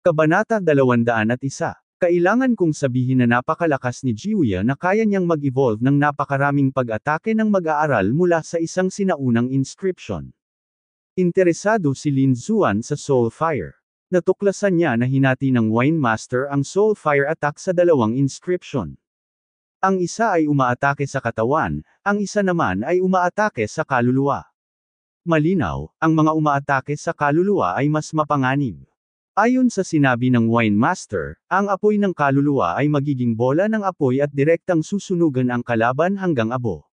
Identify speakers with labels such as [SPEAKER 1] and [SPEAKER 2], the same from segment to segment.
[SPEAKER 1] Kabanata 201. Kailangan kong sabihin na napakalakas ni Jiuya na kaya niyang mag-evolve ng napakaraming pag-atake ng mag-aaral mula sa isang sinaunang inscription. Interesado si Lin Zuan sa Soul Fire. Natuklasan niya na hinati ng Wine Master ang Soul Fire attack sa dalawang inscription. Ang isa ay umaatake sa katawan, ang isa naman ay umaatake sa kaluluwa. Malinaw, ang mga umaatake sa kaluluwa ay mas mapanganib. Ayon sa sinabi ng wine master, ang apoy ng kaluluwa ay magiging bola ng apoy at direktang susunugan ang kalaban hanggang abo.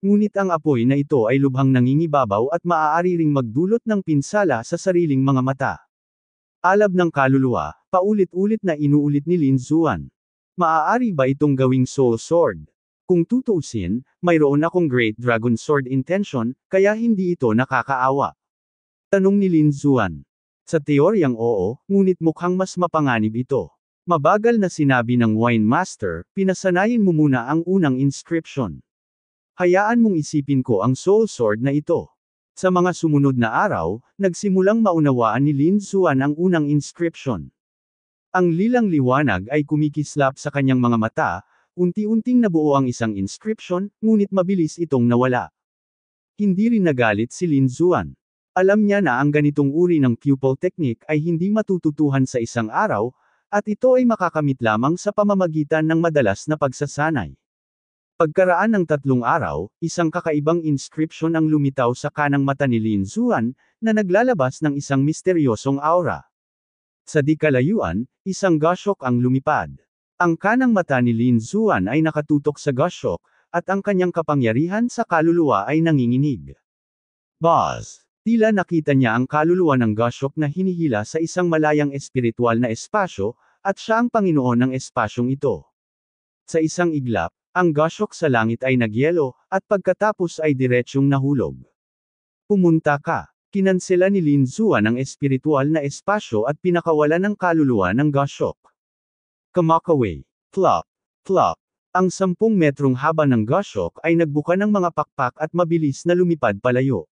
[SPEAKER 1] Ngunit ang apoy na ito ay lubhang nangingibabaw at maaari ring magdulot ng pinsala sa sariling mga mata. Alab ng kaluluwa, paulit-ulit na inuulit ni Lin Zuan. Maaari ba itong gawing soul sword? Kung tutuusin, mayroon akong Great Dragon Sword intention, kaya hindi ito nakakaawa. Tanong ni Lin Zuan. Sa teoryang oo, ngunit mukhang mas mapanganib ito. Mabagal na sinabi ng wine master, pinasanayin mo muna ang unang inscription. Hayaan mong isipin ko ang soul sword na ito. Sa mga sumunod na araw, nagsimulang maunawaan ni Lin Suan ang unang inscription. Ang lilang liwanag ay kumikislap sa kanyang mga mata, unti-unting nabuo ang isang inscription, ngunit mabilis itong nawala. Hindi rin nagalit si Lin Zuan. Alam niya na ang ganitong uri ng pupil technique ay hindi matututuhan sa isang araw, at ito ay makakamit lamang sa pamamagitan ng madalas na pagsasanay. Pagkaraan ng tatlong araw, isang kakaibang inscription ang lumitaw sa kanang mata ni Lin Zuan, na naglalabas ng isang misteryosong aura. Sa di kalayuan, isang gashok ang lumipad. Ang kanang mata ni Lin Zuan ay nakatutok sa gashok, at ang kanyang kapangyarihan sa kaluluwa ay nanginginig. Buzz Tila nakita niya ang kaluluwa ng Gashok na hinihila sa isang malayang espiritual na espasyo, at siya ang Panginoon ng espasyong ito. Sa isang iglap, ang Gashok sa langit ay nagyelo, at pagkatapos ay diretsyong nahulog. Pumunta ka. Kinansela ni Lin Zua ng espiritual na espasyo at pinakawalan ng kaluluwa ng Gashok. Kamakaway. Plop. Plop. Ang sampung metrong haba ng Gashok ay nagbuka ng mga pakpak at mabilis na lumipad palayo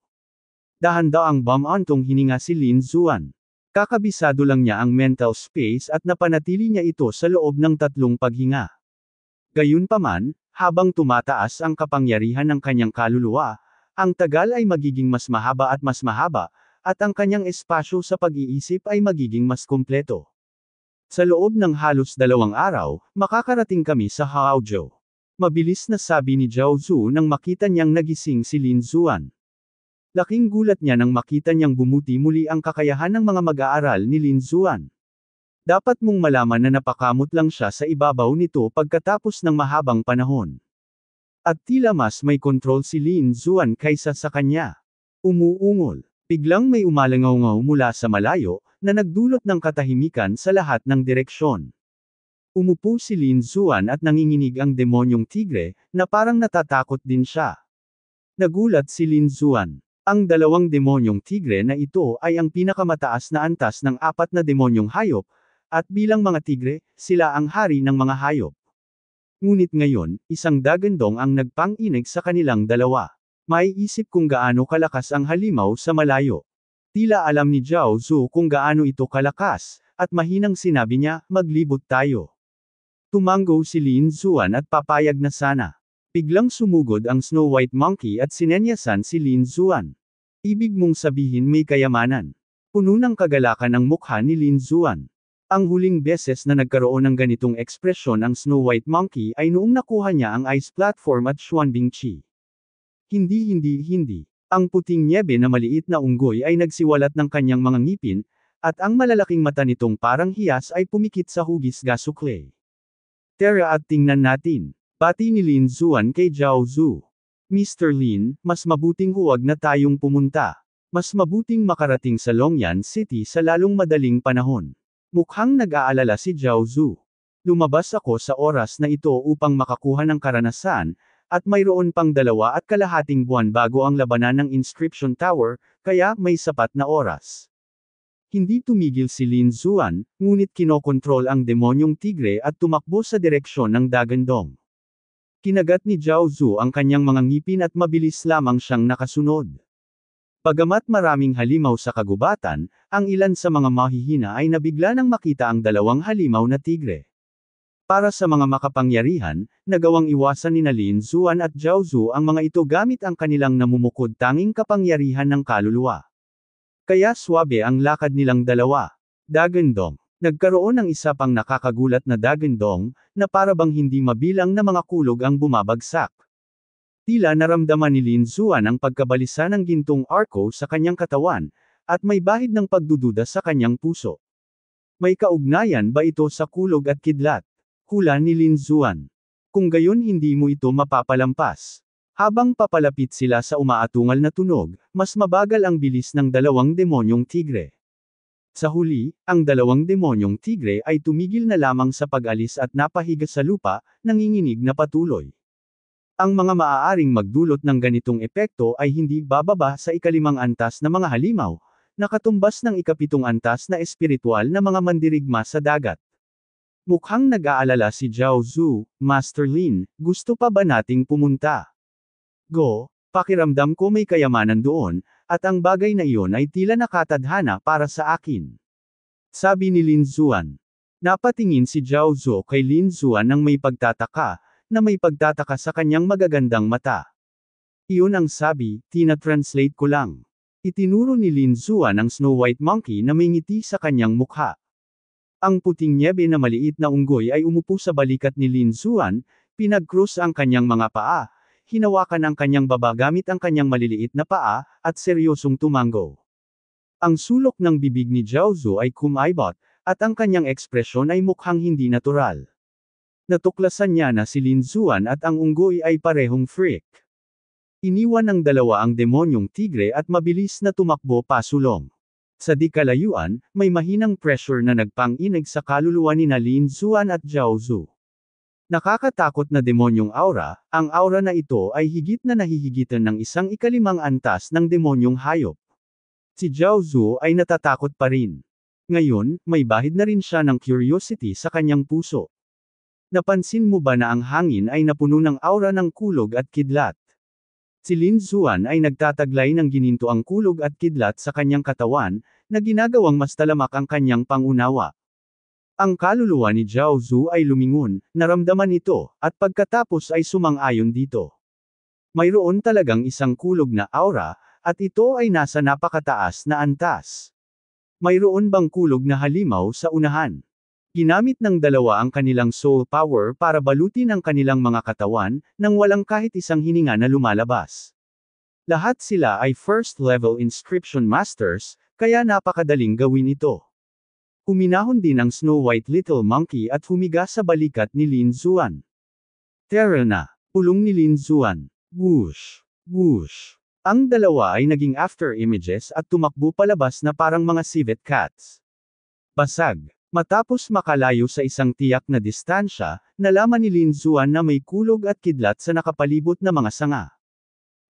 [SPEAKER 1] dahan Dahanda ang bamantong hininga si Lin Zuan. Kakabisado lang niya ang mental space at napanatili niya ito sa loob ng tatlong paghinga. Gayunpaman, habang tumataas ang kapangyarihan ng kanyang kaluluwa, ang tagal ay magiging mas mahaba at mas mahaba, at ang kanyang espasyo sa pag-iisip ay magiging mas kumpleto. Sa loob ng halos dalawang araw, makakarating kami sa Haozhou. Mabilis na sabi ni Zhao Zhu nang makita niyang nagising si Lin Zuan. Laking gulat niya nang makita niyang bumuti muli ang kakayahan ng mga mag-aaral ni Lin Zuan. Dapat mong malaman na napakamot lang siya sa ibabaw nito pagkatapos ng mahabang panahon. At tila mas may kontrol si Lin Zuan kaysa sa kanya. Umuungol. Biglang may umalangaw mula sa malayo, na nagdulot ng katahimikan sa lahat ng direksyon. Umupo si Lin Zuan at nanginginig ang demonyong tigre, na parang natatakot din siya. Nagulat si Lin Zuan. Ang dalawang demonyong tigre na ito ay ang pinakamataas na antas ng apat na demonyong hayop, at bilang mga tigre, sila ang hari ng mga hayop. Ngunit ngayon, isang dagandong ang nagpanginig sa kanilang dalawa. May isip kung gaano kalakas ang halimaw sa malayo. Tila alam ni Zhao Zhu kung gaano ito kalakas, at mahinang sinabi niya, maglibot tayo. Tumanggo si Lin Zuan at papayag na sana. Biglang sumugod ang Snow White Monkey at sinenyasan si Lin Zuan. Ibig mong sabihin may kayamanan. Puno ng kagalakan ang mukha ni Lin Zuan. Ang huling beses na nagkaroon ng ganitong ekspresyon ang Snow White Monkey ay noong nakuha niya ang ice platform at Xuan Chi. Hindi hindi hindi, ang puting niebe na maliit na unggoy ay nagsiwalat ng kanyang mga ngipin, at ang malalaking mata nitong parang hiyas ay pumikit sa hugis gasukle. Tara at tingnan natin. Pati ni Lin Zuan kay Zhao Zhu. Mr. Lin, mas mabuting huwag na tayong pumunta. Mas mabuting makarating sa Longyan City sa lalong madaling panahon. Mukhang nag-aalala si Zhao Zhu. Lumabas ako sa oras na ito upang makakuha ng karanasan, at mayroon pang dalawa at kalahating buwan bago ang labanan ng Inscription Tower, kaya may sapat na oras. Hindi tumigil si Lin Zuan, ngunit kinokontrol ang demonyong tigre at tumakbo sa direksyon ng Dagandong. Kinagat ni Zhao Zhu ang kanyang mga ngipin at mabilis lamang siyang nakasunod. Pagamat maraming halimaw sa kagubatan, ang ilan sa mga mahihina ay nabigla nang makita ang dalawang halimaw na tigre. Para sa mga makapangyarihan, nagawang iwasan ni Nalin Zuan at Zhao Zhu ang mga ito gamit ang kanilang namumukod tanging kapangyarihan ng kaluluwa. Kaya swabe ang lakad nilang dalawa. Dagandong. Nagkaroon ng isa pang nakakagulat na dagandong, na parabang hindi mabilang na mga kulog ang bumabagsak. Tila naramdaman ni Lin Zuan ang pagkabalisa ng gintong arco sa kanyang katawan, at may bahid ng pagdududa sa kanyang puso. May kaugnayan ba ito sa kulog at kidlat? Hula ni Lin Zuan. Kung gayon hindi mo ito mapapalampas. Habang papalapit sila sa umaatungal na tunog, mas mabagal ang bilis ng dalawang demonyong tigre. Sa huli, ang dalawang demonyong tigre ay tumigil na lamang sa pag-alis at napahiga sa lupa, nanginginig na patuloy. Ang mga maaaring magdulot ng ganitong epekto ay hindi bababa sa ikalimang antas na mga halimaw, nakatumbas ng ikapitong antas na espiritual na mga mandirigma sa dagat. Mukhang nag-aalala si Zhao Zhu, Master Lin, gusto pa ba nating pumunta? Go, pakiramdam ko may kayamanan doon, at ang bagay na iyon ay tila nakatadhana para sa akin. Sabi ni Lin Zuan. Napatingin si Zhao Zuo kay Lin Zuan ng may pagtataka, na may pagtataka sa kanyang magagandang mata. Iyon ang sabi, tina-translate ko lang. Itinuro ni Lin Zuan ang Snow White Monkey na may ngiti sa kanyang mukha. Ang puting nyebe na maliit na unggoy ay umupo sa balikat ni Lin Zuan, pinag-cross ang kanyang mga paa, hinawakan ang kanyang baba gamit ang kanyang maliliit na paa, at seryosong tumango. Ang sulok ng bibig ni Jiaozu ay kumaibot, at ang kanyang ekspresyon ay mukhang hindi natural. Natuklasan niya na si Lin Zuan at ang unggoy ay parehong freak. Iniwan ng dalawa ang demonyong tigre at mabilis na tumakbo pasulong. Sa dikalayuan, may mahinang pressure na nagpanginig sa kaluluwa ni na Lin Zuan at Jiaozu. Nakakatakot na demonyong aura, ang aura na ito ay higit na nahihigitan ng isang ikalimang antas ng demonyong hayop. Si Zhao Zhu ay natatakot pa rin. Ngayon, may bahid na rin siya ng curiosity sa kanyang puso. Napansin mo ba na ang hangin ay napuno ng aura ng kulog at kidlat? Si Lin Zuan ay nagtataglay ng gininto kulog at kidlat sa kanyang katawan, na ginagawang mas talamak ang kanyang pangunawa. Ang kaluluwa ni Zhao Zhu ay lumingon, naramdaman ito, at pagkatapos ay sumang-ayon dito. Mayroon talagang isang kulog na aura, at ito ay nasa napakataas na antas. Mayroon bang kulog na halimaw sa unahan? Ginamit ng dalawa ang kanilang soul power para balutin ang kanilang mga katawan, nang walang kahit isang hininga na lumalabas. Lahat sila ay first level inscription masters, kaya napakadaling gawin ito. Huminahon din ang Snow White Little Monkey at humiga sa balikat ni Lin Zuan. Tara na! Pulong ni Lin Zuan. Whoosh! Whoosh! Ang dalawa ay naging after images at tumakbo palabas na parang mga civet cats. Basag. Matapos makalayo sa isang tiyak na distansya, nalaman ni Lin Zuan na may kulog at kidlat sa nakapalibot na mga sanga.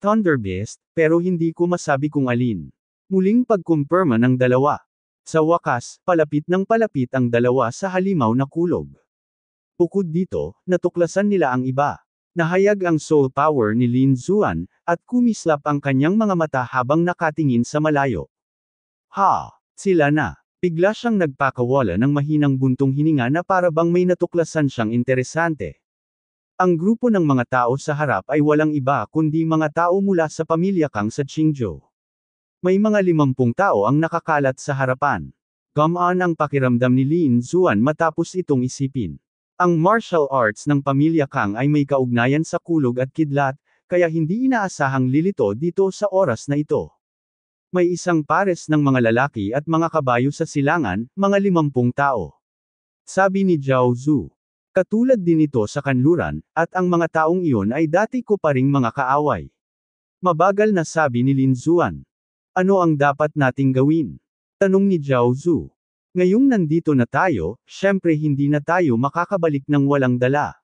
[SPEAKER 1] Thunderbeast, pero hindi ko masabi kung alin. Muling pagkumpirma ng dalawa. Sa wakas, palapit ng palapit ang dalawa sa halimaw na kulog. Bukod dito, natuklasan nila ang iba. Nahayag ang soul power ni Lin Zuan, at kumislap ang kanyang mga mata habang nakatingin sa malayo. Ha! Sila na! Bigla siyang nagpakawala ng mahinang buntong hininga na para bang may natuklasan siyang interesante. Ang grupo ng mga tao sa harap ay walang iba kundi mga tao mula sa pamilya Kang sa Qingzhou. May mga limampung tao ang nakakalat sa harapan. on ang pakiramdam ni Lin Zuan matapos itong isipin. Ang martial arts ng pamilya Kang ay may kaugnayan sa kulog at kidlat, kaya hindi inaasahang lilito dito sa oras na ito. May isang pares ng mga lalaki at mga kabayo sa silangan, mga limampung tao. Sabi ni Zhao Zhu. Katulad din ito sa kanluran, at ang mga taong iyon ay dati ko pa ring mga kaaway. Mabagal na sabi ni Lin Zuan. Ano ang dapat nating gawin? Tanong ni Zhao Zhu. Ngayong nandito na tayo, syempre hindi na tayo makakabalik ng walang dala.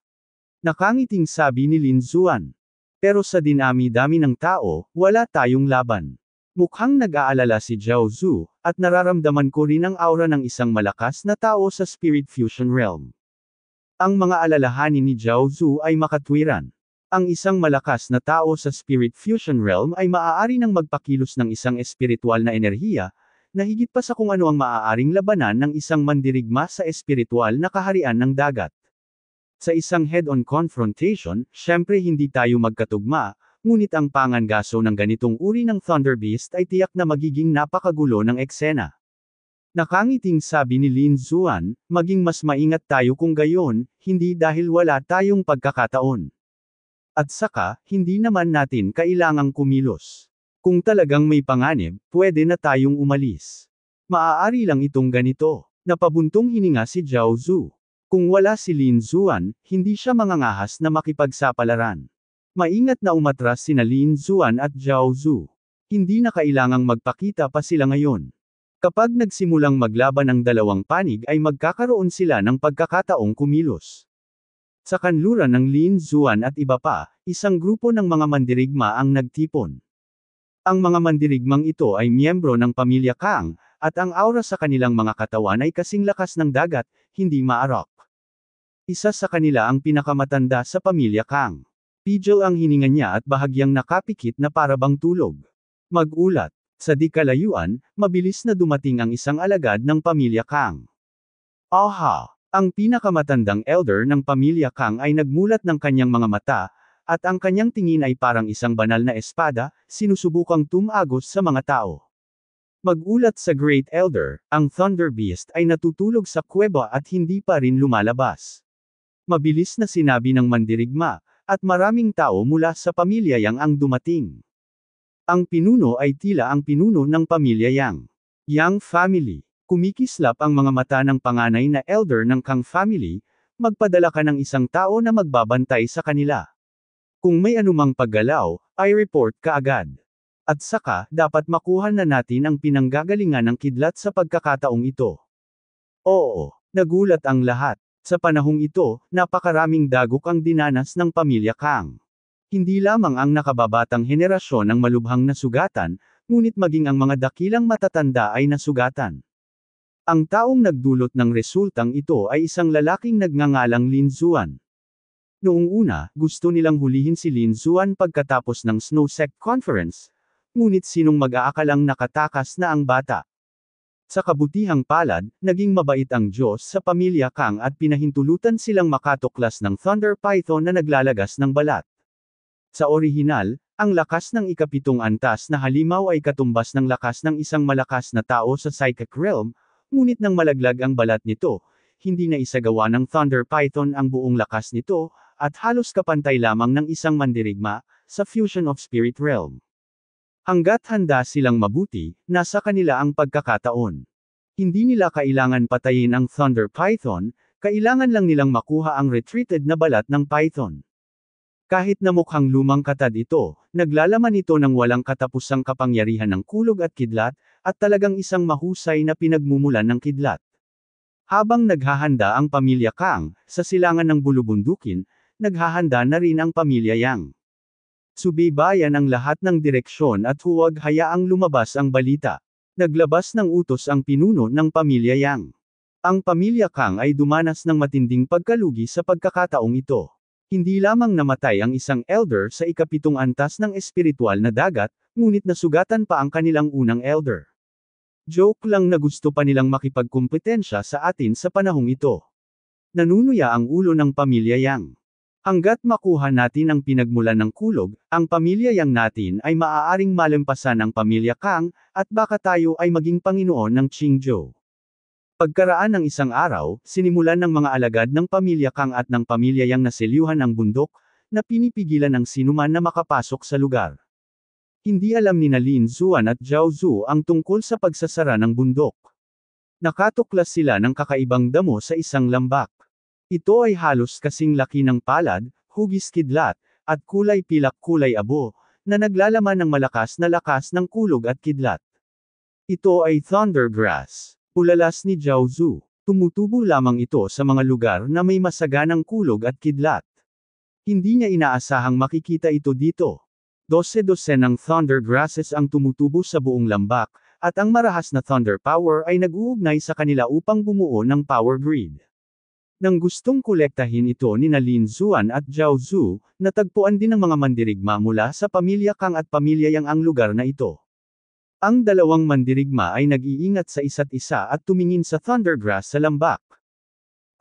[SPEAKER 1] Nakangiting sabi ni Lin Zuan. Pero sa dinami-dami ng tao, wala tayong laban. Mukhang nag-aalala si Zhao Zhu, at nararamdaman ko rin ang aura ng isang malakas na tao sa Spirit Fusion Realm. Ang mga alalahanin ni Zhao Zhu ay makatwiran. Ang isang malakas na tao sa spirit fusion realm ay maaari nang magpakilos ng isang espiritual na enerhiya, na higit pa sa kung ano ang maaaring labanan ng isang mandirigma sa espiritual na kaharian ng dagat. Sa isang head-on confrontation, syempre hindi tayo magkatugma, ngunit ang pangangaso ng ganitong uri ng Thunder Beast ay tiyak na magiging napakagulo ng eksena. Nakangiting sabi ni Lin Zuan, maging mas maingat tayo kung gayon, hindi dahil wala tayong pagkakataon. At saka, hindi naman natin kailangang kumilos. Kung talagang may panganib, pwede na tayong umalis. Maaari lang itong ganito. Napabuntong hininga si Zhao Zhu. Kung wala si Lin Zuan, hindi siya mangangahas na makipagsapalaran. Maingat na umatras sina Lin Zuan at Zhao Zhu. Hindi na kailangang magpakita pa sila ngayon. Kapag nagsimulang maglaban ang dalawang panig ay magkakaroon sila ng pagkakataong kumilos. Sa kanluran ng Lin Zuan at iba pa, isang grupo ng mga mandirigma ang nagtipon. Ang mga mandirigmang ito ay miyembro ng pamilya Kang, at ang aura sa kanilang mga katawan ay kasing lakas ng dagat, hindi maarok. Isa sa kanila ang pinakamatanda sa pamilya Kang. Pijil ang hininga niya at bahagyang nakapikit na parabang tulog. Magulat. Sa di kalayuan, mabilis na dumating ang isang alagad ng pamilya Kang. Aha! Ang pinakamatandang elder ng pamilya Kang ay nagmulat ng kanyang mga mata, at ang kanyang tingin ay parang isang banal na espada, sinusubukang tumagos sa mga tao. Magulat sa Great Elder, ang Thunder Beast ay natutulog sa kuweba at hindi pa rin lumalabas. Mabilis na sinabi ng mandirigma, at maraming tao mula sa pamilya Yang ang dumating. Ang pinuno ay tila ang pinuno ng pamilya Yang. Yang family. Kumikislap ang mga mata ng panganay na elder ng Kang family, magpadala ka ng isang tao na magbabantay sa kanila. Kung may anumang paggalaw, ay report ka agad. At saka, dapat makuha na natin ang pinanggagalingan ng kidlat sa pagkakataong ito. Oo, nagulat ang lahat. Sa panahong ito, napakaraming dagok ang dinanas ng pamilya Kang. Hindi lamang ang nakababatang henerasyon ang malubhang nasugatan, ngunit maging ang mga dakilang matatanda ay nasugatan. Ang taong nagdulot ng resultang ito ay isang lalaking nagngangalang Lin Zuan. Noong una, gusto nilang hulihin si Lin Zuan pagkatapos ng Snowsec Conference, ngunit sinong mag-aakalang nakatakas na ang bata. Sa kabutihang palad, naging mabait ang Diyos sa pamilya Kang at pinahintulutan silang makatuklas ng Thunder Python na naglalagas ng balat. Sa orihinal, ang lakas ng ikapitong antas na halimaw ay katumbas ng lakas ng isang malakas na tao sa psychic realm, ngunit nang malaglag ang balat nito, hindi na isagawa ng Thunder Python ang buong lakas nito, at halos kapantay lamang ng isang mandirigma, sa Fusion of Spirit Realm. Hanggat handa silang mabuti, nasa kanila ang pagkakataon. Hindi nila kailangan patayin ang Thunder Python, kailangan lang nilang makuha ang retreated na balat ng Python. Kahit na mukhang lumang katad ito, naglalaman ito ng walang katapusang kapangyarihan ng kulog at kidlat, at talagang isang mahusay na pinagmumulan ng kidlat. Habang naghahanda ang pamilya Kang, sa silangan ng bulubundukin, naghahanda na rin ang pamilya Yang. Subibayan ang lahat ng direksyon at huwag hayaang lumabas ang balita. Naglabas ng utos ang pinuno ng pamilya Yang. Ang pamilya Kang ay dumanas ng matinding pagkalugi sa pagkakataong ito. Hindi lamang namatay ang isang elder sa ikapitong antas ng espiritual na dagat, ngunit nasugatan pa ang kanilang unang elder. Joke lang na gusto pa nilang makipagkumpetensya sa atin sa panahong ito. Nanunuya ang ulo ng pamilya Yang. Hanggat makuha natin ang pinagmulan ng kulog, ang pamilya Yang natin ay maaaring malampasan ng pamilya Kang, at baka tayo ay maging Panginoon ng Qingzhou. Pagkaraan ng isang araw, sinimulan ng mga alagad ng pamilya Kang at ng pamilya Yang na selyuhan ang bundok, na pinipigilan ng sinuman na makapasok sa lugar. Hindi alam ni Lin Zuan at Zhao Zhu ang tungkol sa pagsasara ng bundok. Nakatuklas sila ng kakaibang damo sa isang lambak. Ito ay halos kasing laki ng palad, hugis kidlat, at kulay pilak kulay abo, na naglalaman ng malakas na lakas ng kulog at kidlat. Ito ay thundergrass, ulalas ni Zhao Zhu. Tumutubo lamang ito sa mga lugar na may masaganang kulog at kidlat. Hindi niya inaasahang makikita ito dito. Dose-dosen ng thunder grasses ang tumutubo sa buong lambak, at ang marahas na thunder power ay nag-uugnay sa kanila upang bumuo ng power grid. Nang gustong kolektahin ito ni Lin Zuan at Zhao Zhu, natagpuan din ng mga mandirigma mula sa pamilya Kang at pamilya Yang ang lugar na ito. Ang dalawang mandirigma ay nag-iingat sa isa't isa at tumingin sa thundergrass sa lambak.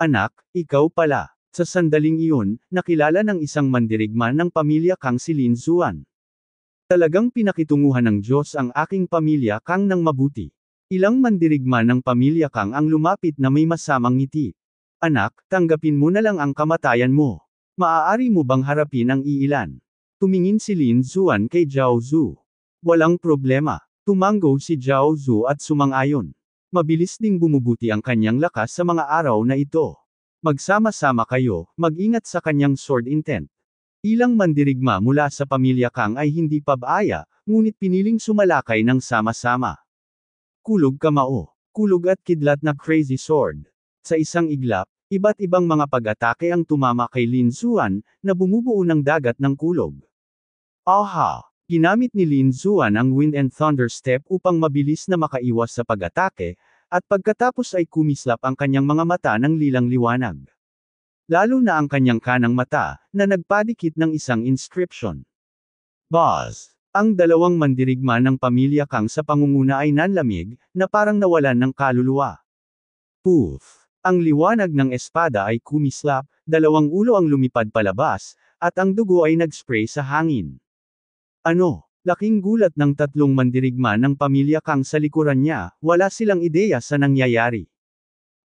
[SPEAKER 1] Anak, ikaw pala. Sa sandaling iyon, nakilala ng isang mandirigma ng pamilya Kang si Lin Zuan. Talagang pinakitunguhan ng Diyos ang aking pamilya Kang ng mabuti. Ilang mandirigma ng pamilya Kang ang lumapit na may masamang ngiti. Anak, tanggapin mo na lang ang kamatayan mo. Maaari mo bang harapin ang iilan? Tumingin si Lin Zuan kay Zhao Zhu. Walang problema. Tumango si Zhao Zhu at sumang-ayon. Mabilis ding bumubuti ang kanyang lakas sa mga araw na ito. Magsama-sama kayo, mag-ingat sa kanyang sword intent. Ilang mandirigma mula sa pamilya Kang ay hindi pabaya, ngunit piniling sumalakay ng sama-sama. Kulog kamao, kulog at kidlat na crazy sword. Sa isang iglap, iba't ibang mga pag-atake ang tumama kay Lin Zuan, na bumubuo ng dagat ng kulog. Aha! Ginamit ni Lin Zuan ang Wind and Thunder Step upang mabilis na makaiwas sa pag-atake, at pagkatapos ay kumislap ang kanyang mga mata ng lilang liwanag. Lalo na ang kanyang kanang mata, na nagpadikit ng isang inscription. Boss! Ang dalawang mandirigma ng pamilya Kang sa pangunguna ay nanlamig, na parang nawalan ng kaluluwa. Poof! Ang liwanag ng espada ay kumislap, dalawang ulo ang lumipad palabas, at ang dugo ay nagspray sa hangin. Ano? Laking gulat ng tatlong mandirigma ng pamilya Kang sa likuran niya, wala silang ideya sa nangyayari.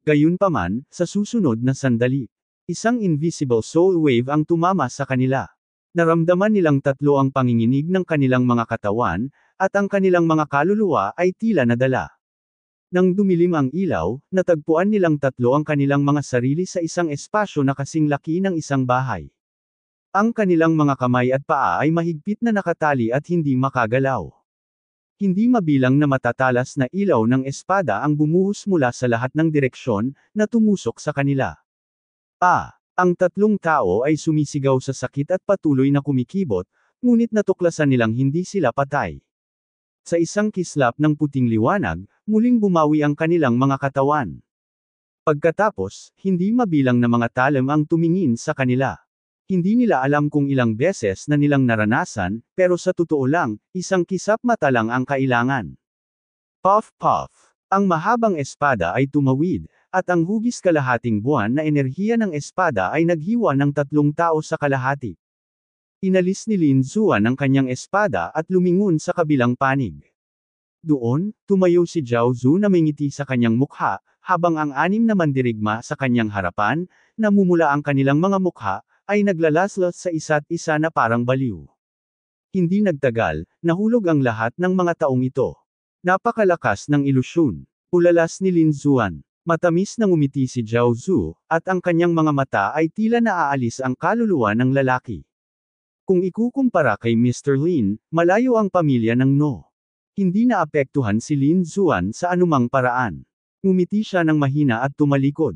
[SPEAKER 1] Gayunpaman, sa susunod na sandali. Isang invisible soul wave ang tumama sa kanila. Naramdaman nilang tatlo ang panginginig ng kanilang mga katawan, at ang kanilang mga kaluluwa ay tila nadala. Nang dumilim ang ilaw, natagpuan nilang tatlo ang kanilang mga sarili sa isang espasyo na kasing laki ng isang bahay. Ang kanilang mga kamay at paa ay mahigpit na nakatali at hindi makagalaw. Hindi mabilang na matatalas na ilaw ng espada ang bumuhos mula sa lahat ng direksyon na tumusok sa kanila. Ah, ang tatlong tao ay sumisigaw sa sakit at patuloy na kumikibot, ngunit natuklasan nilang hindi sila patay. Sa isang kislap ng puting liwanag, muling bumawi ang kanilang mga katawan. Pagkatapos, hindi mabilang na mga talam ang tumingin sa kanila. Hindi nila alam kung ilang beses na nilang naranasan, pero sa totoo lang, isang kisap mata lang ang kailangan. Puff puff. Ang mahabang espada ay tumawid, at ang hugis kalahating buwan na enerhiya ng espada ay naghiwa ng tatlong tao sa kalahati. Inalis ni Lin Zuan ang kanyang espada at lumingon sa kabilang panig. Doon, tumayo si Zhao Zhu na may ngiti sa kanyang mukha, habang ang anim na mandirigma sa kanyang harapan, namumula ang kanilang mga mukha, ay naglalaslas sa isa't isa na parang baliw. Hindi nagtagal, nahulog ang lahat ng mga taong ito. Napakalakas ng ilusyon. Ulalas ni Lin Zuan. Matamis na umiti si Zhao Zhu, at ang kanyang mga mata ay tila naaalis ang kaluluwa ng lalaki. Kung ikukumpara kay Mr. Lin, malayo ang pamilya ng No. Hindi naapektuhan si Lin Zuan sa anumang paraan. Ngumiti siya ng mahina at tumalikod.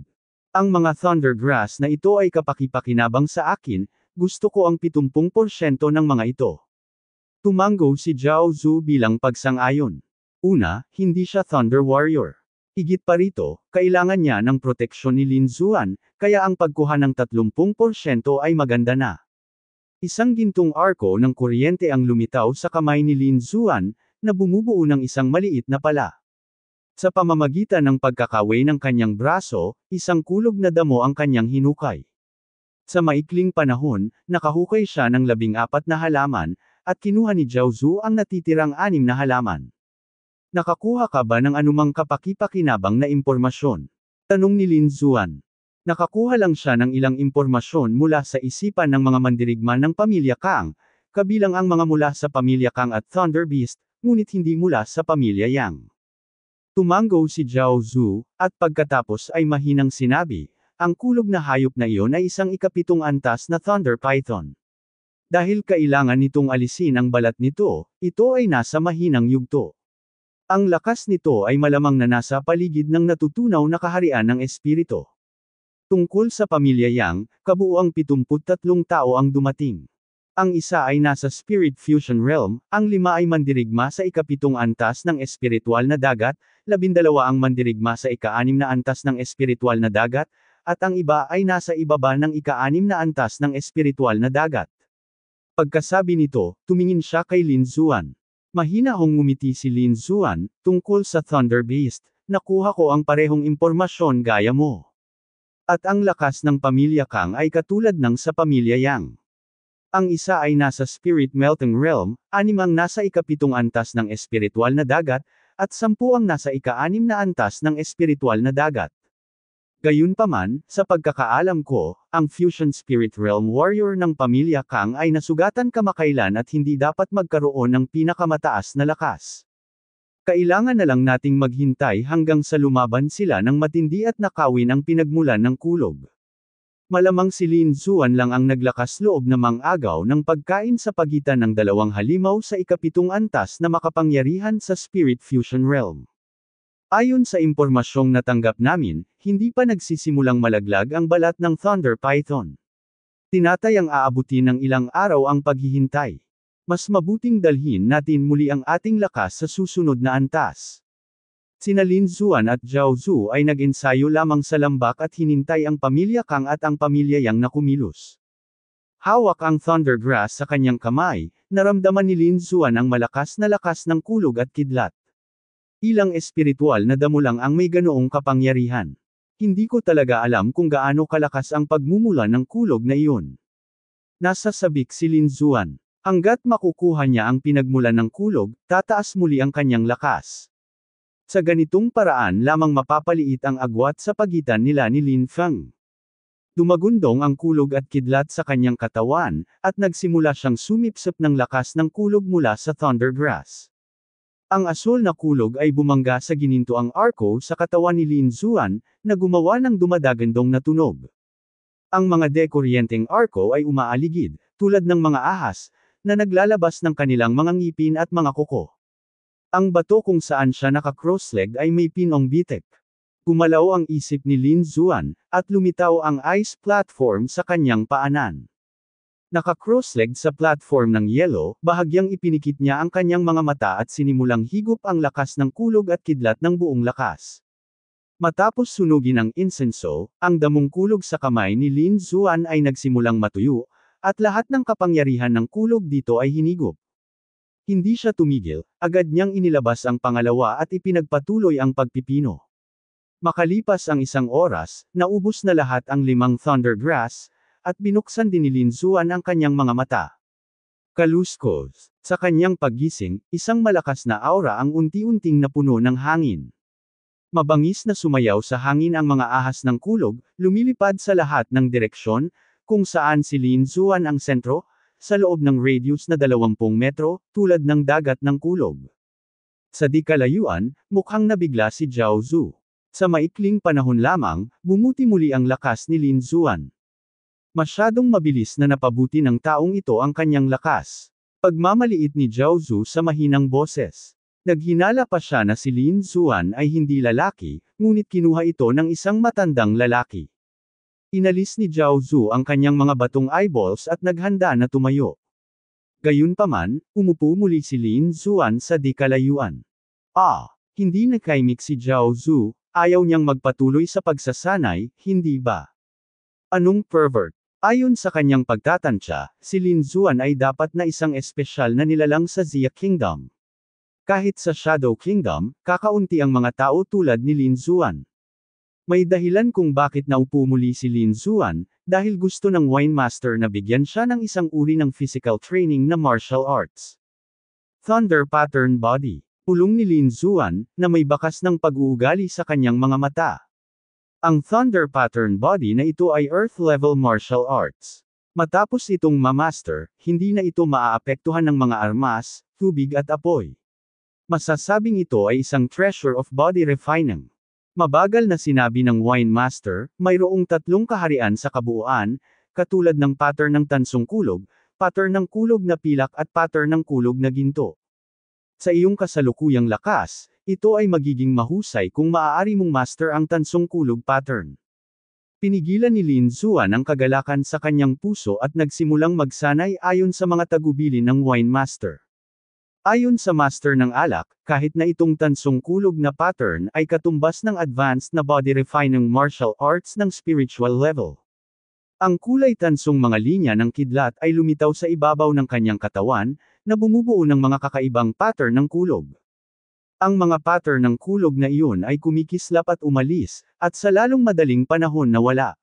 [SPEAKER 1] Ang mga Thundergrass na ito ay kapakipakinabang sa akin, gusto ko ang 70% ng mga ito. Tumango si Zhao Zhu bilang pagsang-ayon. Una, hindi siya Thunder Warrior. Higit pa rito, kailangan niya ng proteksyon ni Lin Zuan, kaya ang pagkuha ng 30% ay maganda na. Isang gintong arko ng kuryente ang lumitaw sa kamay ni Lin Zuan, na bumubuo ng isang maliit na pala. Sa pamamagitan ng pagkakaway ng kanyang braso, isang kulog na damo ang kanyang hinukay. Sa maikling panahon, nakahukay siya ng labing apat na halaman, at kinuha ni Zhao Zhu ang natitirang anim na halaman. Nakakuha ka ba ng anumang kapakipakinabang na impormasyon? Tanong ni Lin Zuan. Nakakuha lang siya ng ilang impormasyon mula sa isipan ng mga mandirigma ng pamilya Kang, kabilang ang mga mula sa pamilya Kang at Thunder Beast, ngunit hindi mula sa pamilya Yang. Tumanggo si Zhao Zhu, at pagkatapos ay mahinang sinabi, ang kulog na hayop na iyon ay isang ikapitong antas na Thunder Python. Dahil kailangan nitong alisin ang balat nito, ito ay nasa mahinang yugto. Ang lakas nito ay malamang na nasa paligid ng natutunaw na kaharian ng espirito. Tungkol sa pamilya Yang, kabuuang 73 tao ang dumating. Ang isa ay nasa Spirit Fusion Realm, ang lima ay mandirigma sa ikapitong antas ng espiritual na dagat, labindalawa ang mandirigma sa ikaanim na antas ng espiritual na dagat, at ang iba ay nasa ibaba ng ikaanim na antas ng espiritual na dagat. Pagkasabi nito, tumingin siya kay Lin Zuan. Mahinahong ngumiti si Lin Zuan, tungkol sa Thunder Beast, nakuha ko ang parehong impormasyon gaya mo. At ang lakas ng pamilya Kang ay katulad ng sa pamilya Yang. Ang isa ay nasa Spirit Melting Realm, anim ang nasa ikapitong antas ng espiritual na dagat, at sampu ang nasa ika ikaanim na antas ng espiritual na dagat. Gayunpaman, sa pagkakaalam ko, ang Fusion Spirit Realm Warrior ng pamilya Kang ay nasugatan kamakailan at hindi dapat magkaroon ng pinakamataas na lakas. Kailangan na lang nating maghintay hanggang sa lumaban sila ng matindi at nakawin ang pinagmulan ng kulog. Malamang si Lin Zuan lang ang naglakas loob na mangagaw ng pagkain sa pagitan ng dalawang halimaw sa ikapitong antas na makapangyarihan sa Spirit Fusion Realm. Ayon sa impormasyong natanggap namin, hindi pa nagsisimulang malaglag ang balat ng Thunder Python. Tinatayang aabutin ng ilang araw ang paghihintay. Mas mabuting dalhin natin muli ang ating lakas sa susunod na antas. Sina Lin Zuan at Zhao Zhu ay nag-ensayo lamang sa lambak at hinintay ang pamilya Kang at ang pamilya Yang na kumilos. Hawak ang Thunder Grass sa kanyang kamay, naramdaman ni Lin Zuan ang malakas na lakas ng kulog at kidlat. Ilang espiritual na damo lang ang may ganoong kapangyarihan. Hindi ko talaga alam kung gaano kalakas ang pagmumula ng kulog na iyon. Nasasabik si Lin Zuan. Hanggat makukuha niya ang pinagmulan ng kulog, tataas muli ang kanyang lakas. Sa ganitong paraan lamang mapapaliit ang agwat sa pagitan nila ni Lin Fang. Dumagundong ang kulog at kidlat sa kanyang katawan, at nagsimula siyang sumipsip ng lakas ng kulog mula sa Thundergrass. Ang asul na kulog ay bumangga sa ginintoang arko sa katawan ni Lin Zuan, na gumawa ng dumadagandong na tunog. Ang mga dekoryenteng arko ay umaaligid, tulad ng mga ahas, na naglalabas ng kanilang mga ngipin at mga kuko. Ang bato kung saan siya naka-crossleg ay may pinong bitek. Gumalaw ang isip ni Lin Zuan, at lumitaw ang ice platform sa kanyang paanan. Naka-cross-legged sa platform ng yellow, bahagyang ipinikit niya ang kanyang mga mata at sinimulang higop ang lakas ng kulog at kidlat ng buong lakas. Matapos sunugin ang insenso, ang damong kulog sa kamay ni Lin Zuan ay nagsimulang matuyo, at lahat ng kapangyarihan ng kulog dito ay hinigop. Hindi siya tumigil, agad niyang inilabas ang pangalawa at ipinagpatuloy ang pagpipino. Makalipas ang isang oras, naubos na lahat ang limang Thundergrass, at binuksan din ni Linzuan ang kanyang mga mata. Kaluskos. Sa kanyang paggising, isang malakas na aura ang unti-unting napuno ng hangin. Mabangis na sumayaw sa hangin ang mga ahas ng kulog, lumilipad sa lahat ng direksyon, kung saan si Linzuan ang sentro, sa loob ng radius na 20 metro, tulad ng dagat ng kulog. Sa di kalayuan, mukhang nabigla si Zhao Zhu. Sa maikling panahon lamang, bumuti muli ang lakas ni Lin Zuan. Masyadong mabilis na napabuti ng taong ito ang kanyang lakas. Pagmamaliit ni Zhao Zhu sa mahinang boses. Naghinala pa siya na si Lin Zuan ay hindi lalaki, ngunit kinuha ito ng isang matandang lalaki. Inalis ni Zhao Zhu ang kanyang mga batong eyeballs at naghanda na tumayo. Gayunpaman, umupo muli si Lin Zuan sa di kalayuan. Ah, hindi nakaimik si Zhao Zhu, ayaw niyang magpatuloy sa pagsasanay, hindi ba? Anong pervert? Ayon sa kanyang pagtatansya, si Lin Zuan ay dapat na isang espesyal na nilalang sa Zia Kingdom. Kahit sa Shadow Kingdom, kakaunti ang mga tao tulad ni Lin Zuan. May dahilan kung bakit naupo muli si Lin Zuan, dahil gusto ng Wine Master na bigyan siya ng isang uri ng physical training na martial arts. Thunder Pattern Body. Pulong ni Lin Zuan, na may bakas ng pag-uugali sa kanyang mga mata. Ang Thunder Pattern Body na ito ay Earth-level martial arts. Matapos itong ma-master, hindi na ito maaapektuhan ng mga armas, tubig at apoy. Masasabing ito ay isang treasure of body refining. Mabagal na sinabi ng wine master, mayroong tatlong kaharian sa kabuuan, katulad ng pattern ng tansong kulog, pattern ng kulog na pilak at pattern ng kulog na ginto. Sa iyong kasalukuyang lakas, ito ay magiging mahusay kung maaari mong master ang tansong kulog pattern. Pinigilan ni Lin Zuan ang kagalakan sa kanyang puso at nagsimulang magsanay ayon sa mga tagubilin ng wine master. Ayon sa master ng alak, kahit na itong tansong kulog na pattern ay katumbas ng advanced na body refining martial arts ng spiritual level. Ang kulay tansong mga linya ng kidlat ay lumitaw sa ibabaw ng kanyang katawan, na bumubuo ng mga kakaibang pattern ng kulog. Ang mga pattern ng kulog na iyon ay kumikislap at umalis, at sa lalong madaling panahon nawala.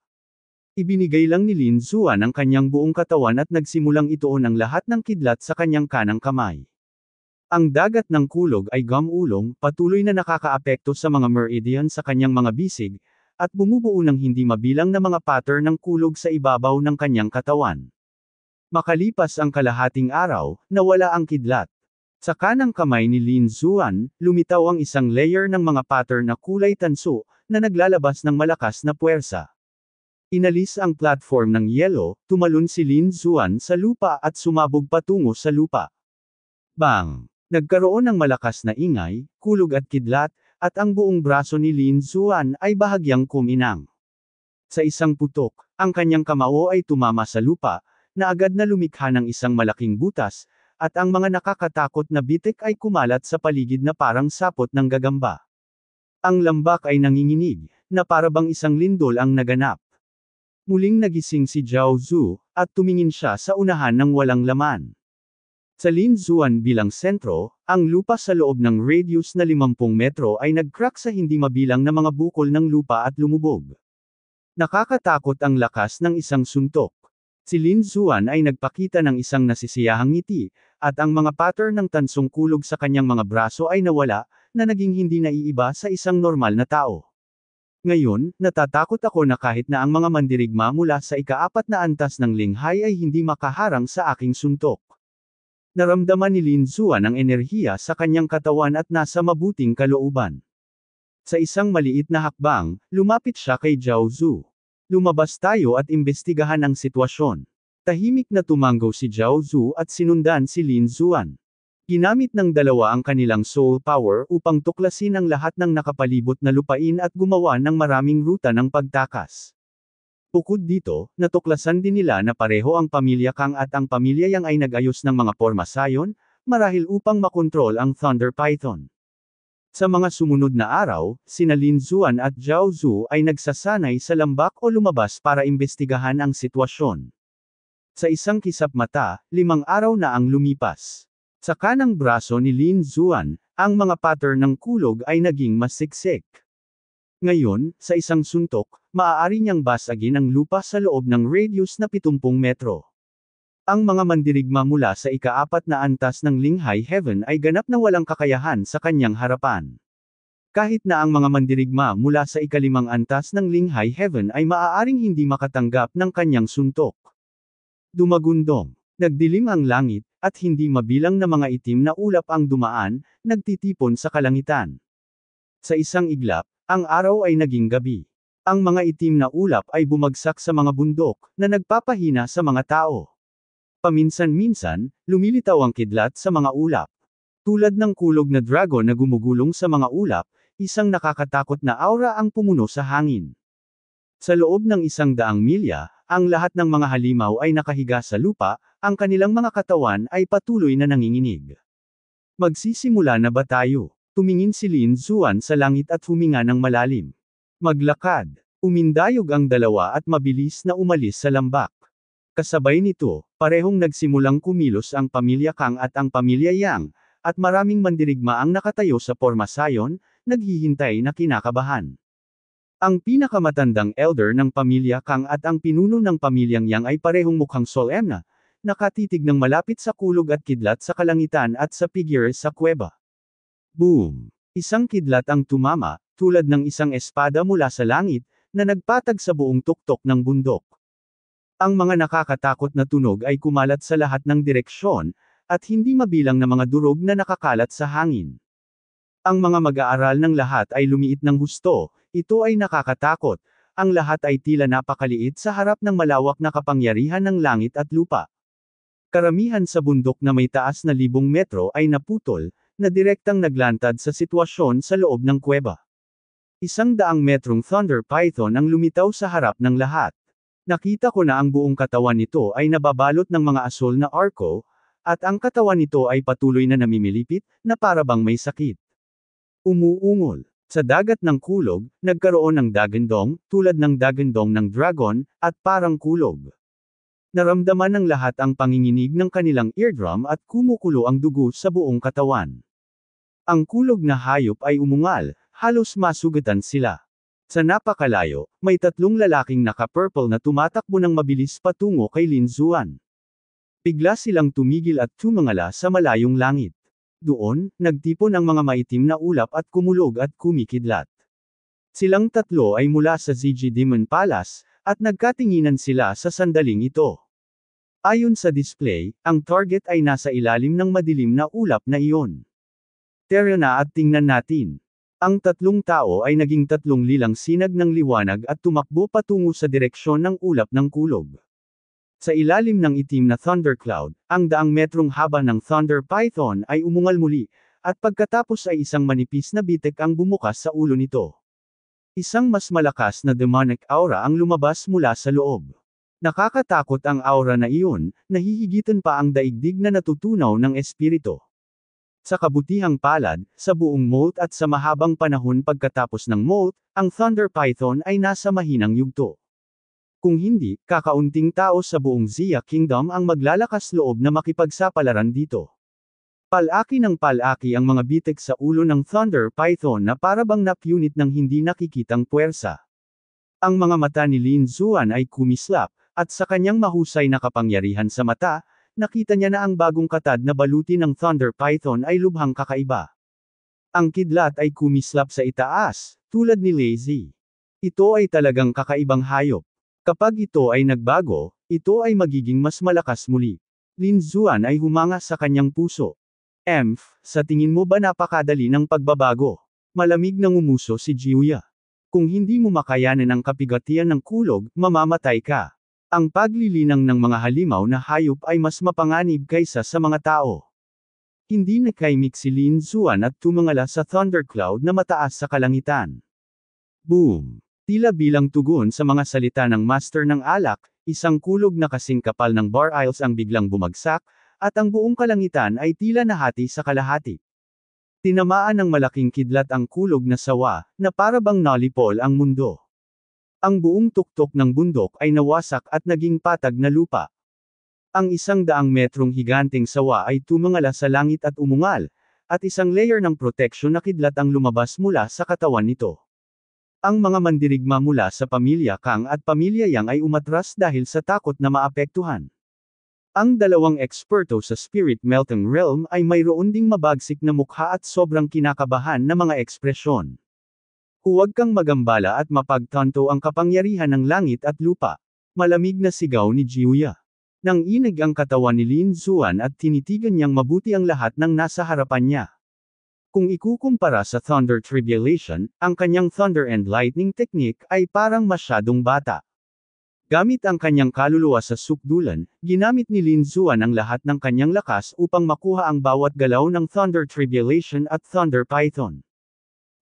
[SPEAKER 1] Ibinigay lang ni Lin Zuan ang kanyang buong katawan at nagsimulang itoon ang lahat ng kidlat sa kanyang kanang kamay. Ang dagat ng kulog ay gamulong, patuloy na nakakaapekto sa mga meridian sa kanyang mga bisig, at bumubuo ng hindi mabilang na mga pattern ng kulog sa ibabaw ng kanyang katawan. Makalipas ang kalahating araw, nawala ang kidlat. Sa kanang kamay ni Lin Zuan, lumitaw ang isang layer ng mga pattern na kulay tanso, na naglalabas ng malakas na puwersa. Inalis ang platform ng yelo, tumalon si Lin Zuan sa lupa at sumabog patungo sa lupa. Bang! Nagkaroon ng malakas na ingay, kulog at kidlat, at ang buong braso ni Lin Zuan ay bahagyang kuminang. Sa isang putok, ang kanyang kamao ay tumama sa lupa, na agad na lumikha ng isang malaking butas, at ang mga nakakatakot na bitik ay kumalat sa paligid na parang sapot ng gagamba. Ang lambak ay nanginginig, na parabang isang lindol ang naganap. Muling nagising si Zhao Zhu, at tumingin siya sa unahan ng walang laman. Sa Lin Zuan bilang sentro, ang lupa sa loob ng radius na 50 metro ay nagcrack sa hindi mabilang na mga bukol ng lupa at lumubog. Nakakatakot ang lakas ng isang suntok. Si Lin Zuan ay nagpakita ng isang nasisiyahang ngiti, at ang mga pattern ng tansong kulog sa kanyang mga braso ay nawala, na naging hindi naiiba sa isang normal na tao. Ngayon, natatakot ako na kahit na ang mga mandirigma mula sa ikaapat na antas ng linghay ay hindi makaharang sa aking suntok. Naramdaman ni Lin Zuan ang enerhiya sa kanyang katawan at nasa mabuting kalooban. Sa isang maliit na hakbang, lumapit siya kay Zhao Zhu. Lumabas tayo at imbestigahan ang sitwasyon. Tahimik na tumanggo si Zhao Zhu at sinundan si Lin Zuan. Ginamit ng dalawa ang kanilang soul power upang tuklasin ang lahat ng nakapalibot na lupain at gumawa ng maraming ruta ng pagtakas. Bukod dito, natuklasan din nila na pareho ang pamilya Kang at ang pamilya Yang ay nagayos ng mga porma sayon, marahil upang makontrol ang Thunder Python. Sa mga sumunod na araw, sina Lin Zuan at Zhao Zhu ay nagsasanay sa lambak o lumabas para imbestigahan ang sitwasyon. Sa isang kisap mata, limang araw na ang lumipas. Sa kanang braso ni Lin Zuan, ang mga pattern ng kulog ay naging mas siksik. Ngayon, sa isang suntok, maaari niyang basagin ang lupa sa loob ng radius na 70 metro. Ang mga mandirigma mula sa ikaapat na antas ng Linghai Heaven ay ganap na walang kakayahan sa kanyang harapan. Kahit na ang mga mandirigma mula sa ikalimang antas ng Linghai Heaven ay maaaring hindi makatanggap ng kanyang suntok. Dumagundong. Nagdilim ang langit, at hindi mabilang na mga itim na ulap ang dumaan, nagtitipon sa kalangitan. Sa isang iglap, ang araw ay naging gabi. Ang mga itim na ulap ay bumagsak sa mga bundok, na nagpapahina sa mga tao. Paminsan-minsan, lumilitaw ang kidlat sa mga ulap. Tulad ng kulog na dragon na gumugulong sa mga ulap, isang nakakatakot na aura ang pumuno sa hangin. Sa loob ng isang daang milya, ang lahat ng mga halimaw ay nakahiga sa lupa, ang kanilang mga katawan ay patuloy na nanginginig. Magsisimula na ba tayo? Tumingin si Lin Zuan sa langit at huminga ng malalim. Maglakad. Umindayog ang dalawa at mabilis na umalis sa lambak. Kasabay nito, parehong nagsimulang kumilos ang pamilya Kang at ang pamilya Yang, at maraming mandirigma ang nakatayo sa pormasayon, naghihintay na kinakabahan. Ang pinakamatandang elder ng pamilya Kang at ang pinuno ng pamilyang Yang ay parehong mukhang solemna, nakatitig ng malapit sa kulog at kidlat sa kalangitan at sa figures sa kuweba. Boom! Isang kidlat ang tumama, tulad ng isang espada mula sa langit, na nagpatag sa buong tuktok ng bundok. Ang mga nakakatakot na tunog ay kumalat sa lahat ng direksyon, at hindi mabilang na mga durog na nakakalat sa hangin. Ang mga mag-aaral ng lahat ay lumiit ng husto, ito ay nakakatakot. Ang lahat ay tila napakaliit sa harap ng malawak na kapangyarihan ng langit at lupa. Karamihan sa bundok na may taas na libong metro ay naputol, na direktang naglantad sa sitwasyon sa loob ng kuweba. Isang daang metrong thunder python ang lumitaw sa harap ng lahat. Nakita ko na ang buong katawan nito ay nababalot ng mga asol na arco, at ang katawan nito ay patuloy na namimilipit, na parabang may sakit. Umuungol. Sa dagat ng kulog, nagkaroon ng dagandong, tulad ng dagandong ng dragon, at parang kulog. Naramdaman ng lahat ang panginginig ng kanilang eardrum at kumukulo ang dugo sa buong katawan. Ang kulog na hayop ay umungal, halos masugatan sila. Sa napakalayo, may tatlong lalaking naka-purple na tumatakbo ng mabilis patungo kay Lin Zuan. Bigla silang tumigil at tumangala sa malayong langit. Doon, nagtipon ang mga maitim na ulap at kumulog at kumikidlat. Silang tatlo ay mula sa Ziji Demon Palace, at nagkatinginan sila sa sandaling ito. Ayon sa display, ang target ay nasa ilalim ng madilim na ulap na iyon. Tara na at tingnan natin. Ang tatlong tao ay naging tatlong lilang sinag ng liwanag at tumakbo patungo sa direksyon ng ulap ng kulog. Sa ilalim ng itim na thundercloud, ang daang metrong haba ng Thunder Python ay umungal muli, at pagkatapos ay isang manipis na bitek ang bumukas sa ulo nito. Isang mas malakas na demonic aura ang lumabas mula sa loob. Nakakatakot ang aura na iyon, nahihigitan pa ang daigdig na natutunaw ng espirito. Sa kabutihang palad, sa buong molt at sa mahabang panahon pagkatapos ng molt, ang Thunder Python ay nasa mahinang yugto. Kung hindi, kakaunting tao sa buong Zia Kingdom ang maglalakas loob na makipagsapalaran dito. Palaki ng palaki ang mga bitik sa ulo ng Thunder Python na parabang napunit ng hindi nakikitang puwersa. Ang mga mata ni Lin Zuan ay kumislap, at sa kanyang mahusay na kapangyarihan sa mata, nakita niya na ang bagong katad na baluti ng Thunder Python ay lubhang kakaiba. Ang kidlat ay kumislap sa itaas, tulad ni Lazy. Ito ay talagang kakaibang hayop. Kapag ito ay nagbago, ito ay magiging mas malakas muli. Lin Zuan ay humanga sa kanyang puso. Emph, sa tingin mo ba napakadali ng pagbabago? Malamig nang umuso si Jiuya. Kung hindi mo makayanan ang kapigatian ng kulog, mamamatay ka. Ang paglilinang ng mga halimaw na hayop ay mas mapanganib kaysa sa mga tao. Hindi nakaimik si Lin Zuan at tumangala sa thundercloud na mataas sa kalangitan. Boom! Tila bilang tugon sa mga salita ng master ng alak, isang kulog na kasing kapal ng bar aisles ang biglang bumagsak, at ang buong kalangitan ay tila nahati sa kalahati. Tinamaan ng malaking kidlat ang kulog na sawa, na parabang nalipol ang mundo. Ang buong tuktok ng bundok ay nawasak at naging patag na lupa. Ang isang daang metrong higanting sawa ay tumangala sa langit at umungal, at isang layer ng proteksyon na kidlat ang lumabas mula sa katawan nito. Ang mga mandirigma mula sa pamilya Kang at pamilya Yang ay umatras dahil sa takot na maapektuhan. Ang dalawang eksperto sa spirit melting realm ay mayroon ding mabagsik na mukha at sobrang kinakabahan na mga ekspresyon. Huwag kang magambala at mapagtanto ang kapangyarihan ng langit at lupa. Malamig na sigaw ni Jiuya. Nang inig ang katawan ni Lin Zuan at tinitigan niyang mabuti ang lahat ng nasa harapan niya. Kung ikukumpara sa Thunder Tribulation, ang kanyang Thunder and Lightning technique ay parang masyadong bata. Gamit ang kanyang kaluluwa sa sukdulan, ginamit ni Lin Zuan ang lahat ng kanyang lakas upang makuha ang bawat galaw ng Thunder Tribulation at Thunder Python.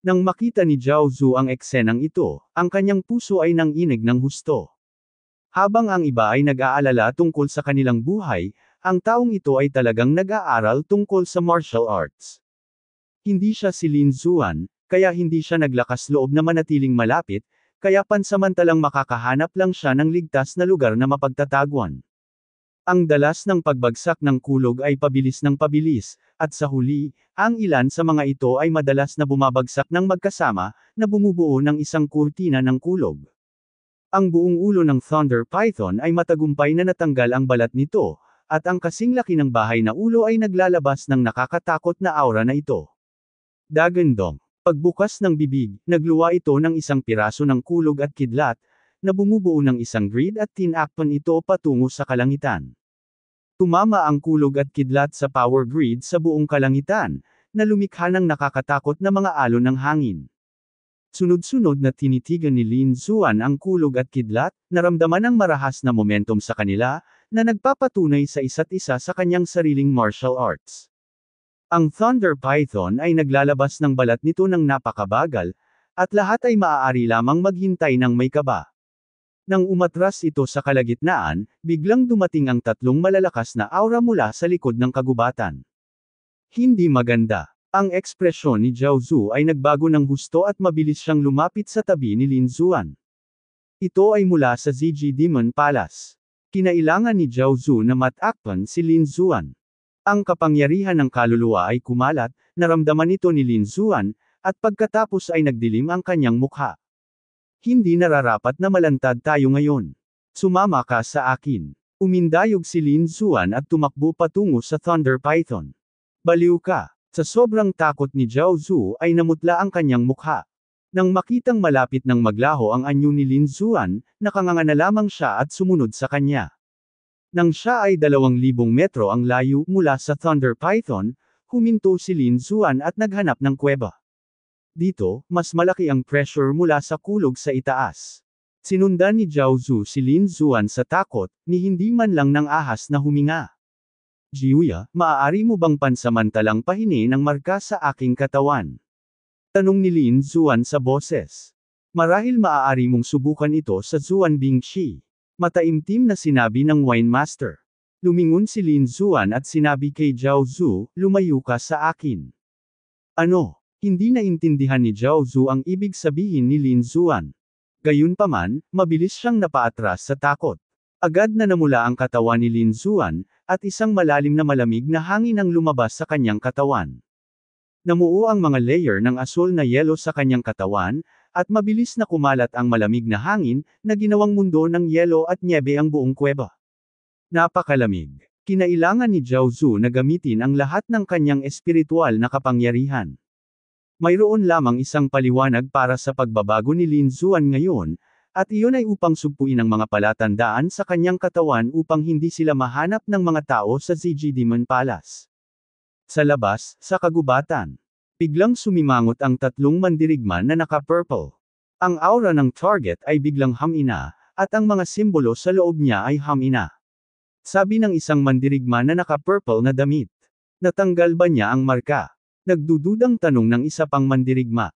[SPEAKER 1] Nang makita ni Zhao Zhu ang eksenang ito, ang kanyang puso ay nanginig ng husto. Habang ang iba ay nag-aalala tungkol sa kanilang buhay, ang taong ito ay talagang nag-aaral tungkol sa martial arts. Hindi siya si Lin Zuan, kaya hindi siya naglakas loob na manatiling malapit, kaya pansamantalang makakahanap lang siya ng ligtas na lugar na mapagtataguan. Ang dalas ng pagbagsak ng kulog ay pabilis ng pabilis, at sa huli, ang ilan sa mga ito ay madalas na bumabagsak ng magkasama, na bumubuo ng isang kurtina ng kulog. Ang buong ulo ng Thunder Python ay matagumpay na natanggal ang balat nito, at ang kasing laki ng bahay na ulo ay naglalabas ng nakakatakot na aura na ito. Dagandong. Pagbukas ng bibig, nagluwa ito ng isang piraso ng kulog at kidlat, na bumubuo ng isang grid at tinakpan ito patungo sa kalangitan. Tumama ang kulog at kidlat sa power grid sa buong kalangitan, na lumikha ng nakakatakot na mga alon ng hangin. Sunod-sunod na tinitigan ni Lin Zuan ang kulog at kidlat, naramdaman ang marahas na momentum sa kanila, na nagpapatunay sa isa't isa sa kanyang sariling martial arts. Ang Thunder Python ay naglalabas ng balat nito ng napakabagal, at lahat ay maaari lamang maghintay ng may kaba. Nang umatras ito sa kalagitnaan, biglang dumating ang tatlong malalakas na aura mula sa likod ng kagubatan. Hindi maganda. Ang ekspresyon ni Zhao Zhu ay nagbago ng gusto at mabilis siyang lumapit sa tabi ni Lin Zuan. Ito ay mula sa ZG Demon Palace. Kinailangan ni Zhao Zhu na matakpan si Lin Zuan. Ang kapangyarihan ng kaluluwa ay kumalat, naramdaman ito ni Lin Zuan, at pagkatapos ay nagdilim ang kanyang mukha. Hindi nararapat na malantad tayo ngayon. Sumama ka sa akin. Umindayog si Lin Zuan at tumakbo patungo sa Thunder Python. Baliw ka. Sa sobrang takot ni Zhao Zhu ay namutla ang kanyang mukha. Nang makitang malapit ng maglaho ang anyo ni Lin Zuan, nakanganga na lamang siya at sumunod sa kanya. Nang siya ay 2,000 metro ang layo mula sa Thunder Python, huminto si Lin Zuan at naghanap ng kuweba. Dito, mas malaki ang pressure mula sa kulog sa itaas. Sinundan ni Zhao Zhu si Lin Zuan sa takot, ni hindi man lang ng ahas na huminga. Jiuya, maaari mo bang pansamantalang pahini ng marka sa aking katawan? Tanong ni Lin Zuan sa boses. Marahil maaari mong subukan ito sa Zuan Bingxi. Mataimtim na sinabi ng wine master. Lumingon si Lin Zuan at sinabi kay Zhao Zhu, lumayo ka sa akin. Ano? Hindi naintindihan ni Zhao Zhu ang ibig sabihin ni Lin Zuan. Gayunpaman, mabilis siyang napaatras sa takot. Agad na namula ang katawan ni Lin Zuan, at isang malalim na malamig na hangin ang lumabas sa kanyang katawan. Namuo ang mga layer ng asul na yelo sa kanyang katawan, at mabilis na kumalat ang malamig na hangin, na ginawang mundo ng yelo at nyebe ang buong kuweba. Napakalamig. Kinailangan ni Zhao Zhu na gamitin ang lahat ng kanyang espiritual na kapangyarihan. Mayroon lamang isang paliwanag para sa pagbabago ni Lin Zuan ngayon, at iyon ay upang sugpuin ang mga palatandaan sa kanyang katawan upang hindi sila mahanap ng mga tao sa ZG Demon Palace. Sa labas, sa kagubatan. Biglang sumimangot ang tatlong mandirigma na naka-purple. Ang aura ng target ay biglang hamina, at ang mga simbolo sa loob niya ay hamina. Sabi ng isang mandirigma na naka-purple na damit. Natanggal ba niya ang marka? Nagdududang tanong ng isa pang mandirigma.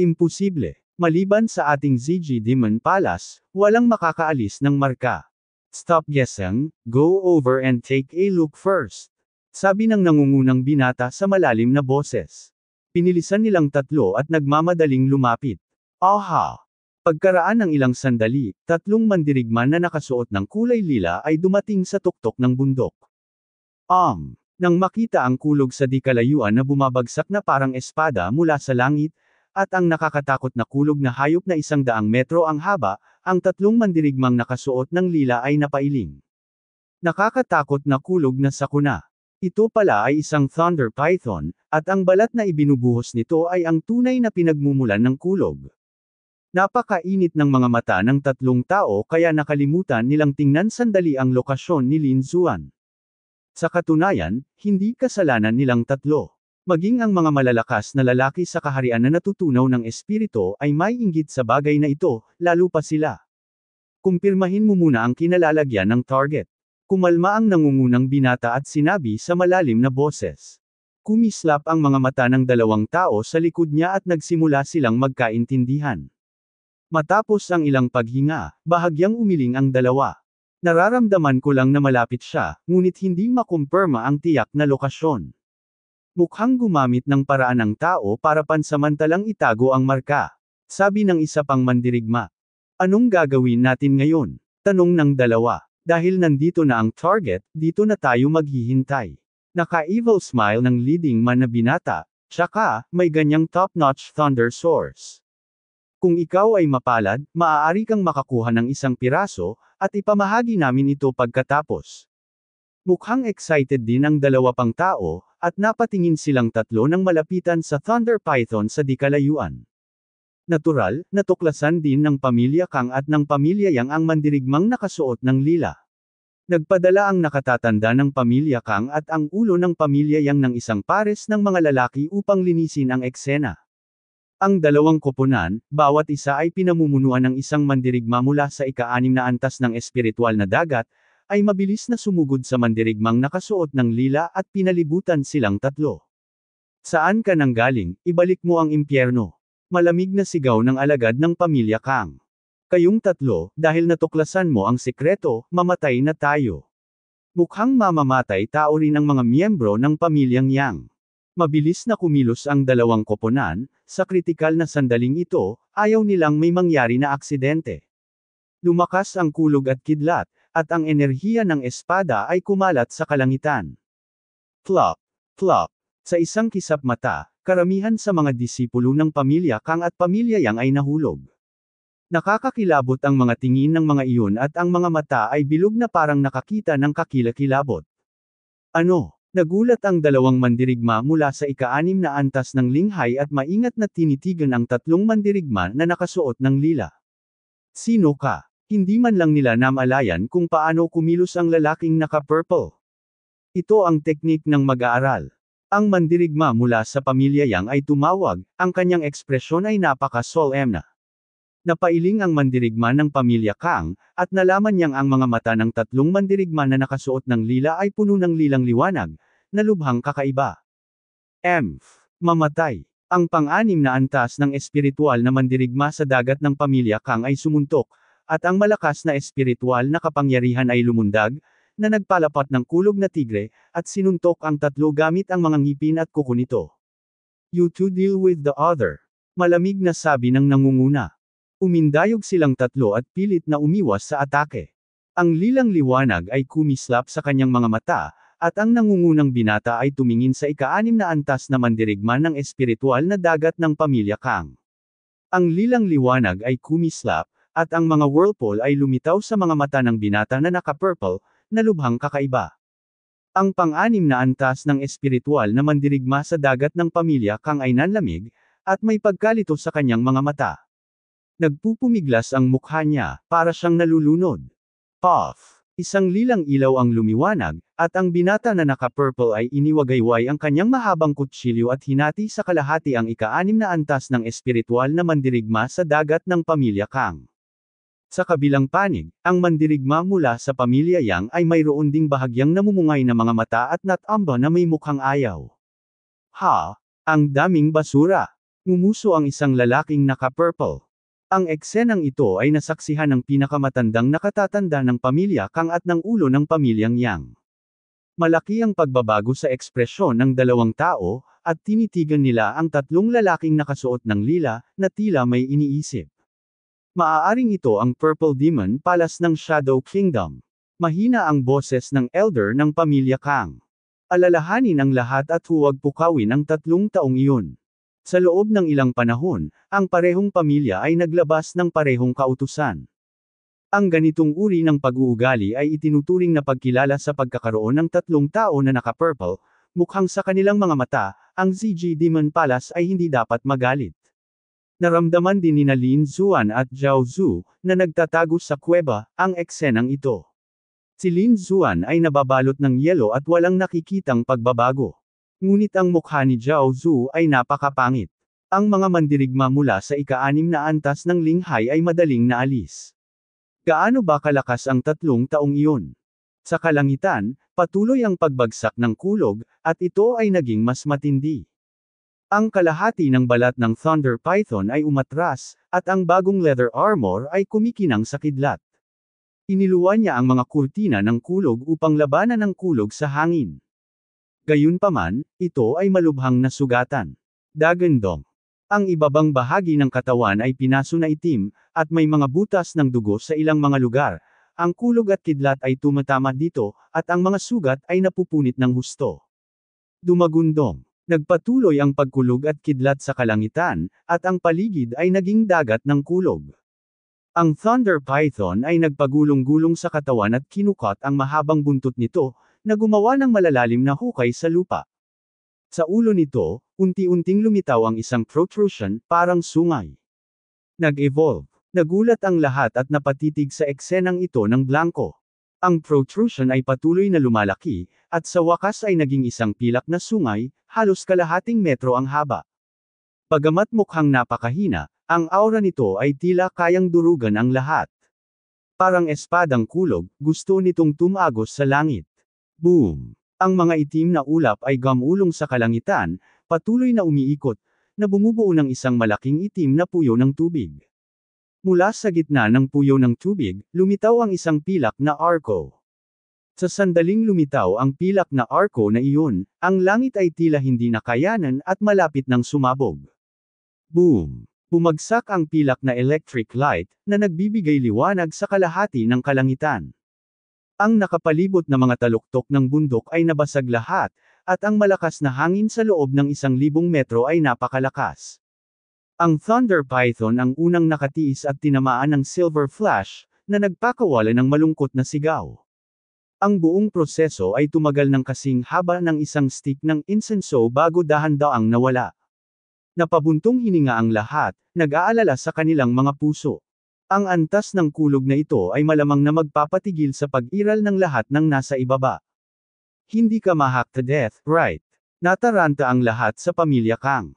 [SPEAKER 1] Imposible. Maliban sa ating ZG Demon Palace, walang makakaalis ng marka. Stop guessing, go over and take a look first. Sabi ng nangungunang binata sa malalim na boses. Pinilisan nilang tatlo at nagmamadaling lumapit. Aha! Pagkaraan ng ilang sandali, tatlong mandirigma na nakasuot ng kulay lila ay dumating sa tuktok ng bundok. Am! Um, nang makita ang kulog sa dikalayuan na bumabagsak na parang espada mula sa langit, at ang nakakatakot na kulog na hayop na isang daang metro ang haba, ang tatlong mandirigmang nakasuot ng lila ay napailing. Nakakatakot na kulog na sakuna. Ito pala ay isang thunder python, at ang balat na ibinubuhos nito ay ang tunay na pinagmumulan ng kulog. Napakainit ng mga mata ng tatlong tao kaya nakalimutan nilang tingnan sandali ang lokasyon ni Lin Zuan. Sa katunayan, hindi kasalanan nilang tatlo. Maging ang mga malalakas na lalaki sa kaharian na natutunaw ng espirito ay may inggit sa bagay na ito, lalo pa sila. Kumpirmahin mo muna ang kinalalagyan ng target. Kumalma ang nangungunang binata at sinabi sa malalim na boses. Kumislap ang mga mata ng dalawang tao sa likod niya at nagsimula silang magkaintindihan. Matapos ang ilang paghinga, bahagyang umiling ang dalawa. Nararamdaman ko lang na malapit siya, ngunit hindi makumpirma ang tiyak na lokasyon. Mukhang gumamit ng paraan ng tao para pansamantalang itago ang marka. Sabi ng isa pang mandirigma. Anong gagawin natin ngayon? Tanong ng dalawa. Dahil nandito na ang target, dito na tayo maghihintay. Naka-evil smile ng leading man na binata, tsaka, may ganyang top-notch thunder source. Kung ikaw ay mapalad, maaari kang makakuha ng isang piraso, at ipamahagi namin ito pagkatapos. Mukhang excited din ang dalawa pang tao, at napatingin silang tatlo ng malapitan sa Thunder Python sa dikalayuan. Natural, natuklasan din ng pamilya Kang at ng pamilya Yang ang mandirigmang nakasuot ng lila. Nagpadala ang nakatatanda ng pamilya Kang at ang ulo ng pamilya Yang ng isang pares ng mga lalaki upang linisin ang eksena. Ang dalawang koponan, bawat isa ay pinamumunuan ng isang mandirigma mula sa ika-anim na antas ng espiritual na dagat, ay mabilis na sumugod sa mandirigmang nakasuot ng lila at pinalibutan silang tatlo. Saan ka nang galing, ibalik mo ang impyerno. Malamig na sigaw ng alagad ng pamilya Kang. Kayong tatlo, dahil natuklasan mo ang sikreto, mamatay na tayo. Mukhang mamamatay tao rin ang mga miyembro ng pamilyang Yang. Mabilis na kumilos ang dalawang koponan, sa kritikal na sandaling ito, ayaw nilang may mangyari na aksidente. Lumakas ang kulog at kidlat, at ang enerhiya ng espada ay kumalat sa kalangitan. Plop! Plop! Sa isang kisap mata, Karamihan sa mga disipulo ng pamilya Kang at pamilya Yang ay nahulog. Nakakakilabot ang mga tingin ng mga iyon at ang mga mata ay bilog na parang nakakita ng kakilakilabot. Ano? Nagulat ang dalawang mandirigma mula sa ikaanim na antas ng linghay at maingat na tinitigan ang tatlong mandirigma na nakasuot ng lila. Sino ka? Hindi man lang nila namalayan kung paano kumilos ang lalaking naka-purple. Ito ang teknik ng mag-aaral. Ang mandirigma mula sa pamilya Yang ay tumawag, ang kanyang ekspresyon ay napaka-solemna. Napailing ang mandirigma ng pamilya Kang, at nalaman niyang ang mga mata ng tatlong mandirigma na nakasuot ng lila ay puno ng lilang liwanag, na lubhang kakaiba. Emph. Mamatay. Ang pang-anim na antas ng espiritual na mandirigma sa dagat ng pamilya Kang ay sumuntok, at ang malakas na espiritual na kapangyarihan ay lumundag, na nagpalapat ng kulog na tigre, at sinuntok ang tatlo gamit ang mga ngipin at kuko nito. You two deal with the other. Malamig na sabi ng nangunguna. Umindayog silang tatlo at pilit na umiwas sa atake. Ang lilang liwanag ay kumislap sa kanyang mga mata, at ang nangungunang binata ay tumingin sa ikaanim na antas na mandirigma ng espiritual na dagat ng pamilya Kang. Ang lilang liwanag ay kumislap, at ang mga whirlpool ay lumitaw sa mga mata ng binata na naka-purple, na lubhang kakaiba. Ang pang-anim na antas ng espiritual na mandirigma sa dagat ng pamilya kang ay nanlamig, at may pagkalito sa kanyang mga mata. Nagpupumiglas ang mukha niya, para siyang nalulunod. Puff! Isang lilang ilaw ang lumiwanag, at ang binata na naka-purple ay iniwagayway ang kanyang mahabang kutsilyo at hinati sa kalahati ang ika anim na antas ng espiritual na mandirigma sa dagat ng pamilya Kang. Sa kabilang panig, ang mandirigma mula sa pamilya Yang ay mayroon ding bahagyang namumungay na mga mata at natamba na may mukhang ayaw. Ha! Ang daming basura! Ngumuso ang isang lalaking naka-purple. Ang eksenang ito ay nasaksihan ng pinakamatandang nakatatanda ng pamilya Kang at ng ulo ng pamilyang Yang. Malaki ang pagbabago sa ekspresyon ng dalawang tao, at tinitigan nila ang tatlong lalaking nakasuot ng lila, na tila may iniisip. Maaaring ito ang Purple Demon Palace ng Shadow Kingdom. Mahina ang boses ng Elder ng Pamilya Kang. Alalahanin ang lahat at huwag pukawin ang tatlong taong iyon. Sa loob ng ilang panahon, ang parehong pamilya ay naglabas ng parehong kautusan. Ang ganitong uri ng pag-uugali ay itinuturing na pagkilala sa pagkakaroon ng tatlong tao na naka-purple, mukhang sa kanilang mga mata, ang ZG Demon Palace ay hindi dapat magalit. Naramdaman din ni Lin Zuan at Zhao Zhu, na nagtatago sa kuweba, ang eksenang ito. Si Lin Zuan ay nababalot ng yelo at walang nakikitang pagbabago. Ngunit ang mukha ni Zhao Zhu ay napakapangit. Ang mga mandirigma mula sa ika-anim na antas ng Linghai ay madaling naalis. Gaano ba kalakas ang tatlong taong iyon? Sa kalangitan, patuloy ang pagbagsak ng kulog, at ito ay naging mas matindi. Ang kalahati ng balat ng Thunder Python ay umatras, at ang bagong leather armor ay kumikinang sa kidlat. Iniluwa niya ang mga kurtina ng kulog upang labanan ang kulog sa hangin. Gayunpaman, ito ay malubhang na sugatan. Dagandong. Ang ibabang bahagi ng katawan ay pinaso na itim, at may mga butas ng dugo sa ilang mga lugar. Ang kulog at kidlat ay tumatama dito, at ang mga sugat ay napupunit ng husto. Dumagundong. Nagpatuloy ang pagkulog at kidlat sa kalangitan, at ang paligid ay naging dagat ng kulog. Ang Thunder Python ay nagpagulong-gulong sa katawan at kinukot ang mahabang buntot nito, na gumawa ng malalalim na hukay sa lupa. Sa ulo nito, unti-unting lumitaw ang isang protrusion, parang sungay. Nag-evolve. Nagulat ang lahat at napatitig sa eksenang ito ng blanco. Ang protrusion ay patuloy na lumalaki, at sa wakas ay naging isang pilak na sungay, halos kalahating metro ang haba. Pagamat mukhang napakahina, ang aura nito ay tila kayang durugan ang lahat. Parang espadang kulog, gusto nitong tumagos sa langit. Boom! Ang mga itim na ulap ay gamulong sa kalangitan, patuloy na umiikot, na bumubuo ng isang malaking itim na puyo ng tubig. Mula sa gitna ng puyo ng tubig, lumitaw ang isang pilak na arko. Sa sandaling lumitaw ang pilak na arko na iyon, ang langit ay tila hindi nakayanan at malapit ng sumabog. Boom! Bumagsak ang pilak na electric light, na nagbibigay liwanag sa kalahati ng kalangitan. Ang nakapalibot na mga taluktok ng bundok ay nabasag lahat, at ang malakas na hangin sa loob ng isang libong metro ay napakalakas. Ang Thunder Python ang unang nakatiis at tinamaan ng Silver Flash, na nagpakawala ng malungkot na sigaw. Ang buong proseso ay tumagal ng kasing haba ng isang stick ng insenso bago dahan-daang nawala. Napabuntong hininga ang lahat, nag-aalala sa kanilang mga puso. Ang antas ng kulog na ito ay malamang na magpapatigil sa pag-iral ng lahat ng nasa ibaba. Hindi ka mahak to death, right? Nataranta ang lahat sa pamilya Kang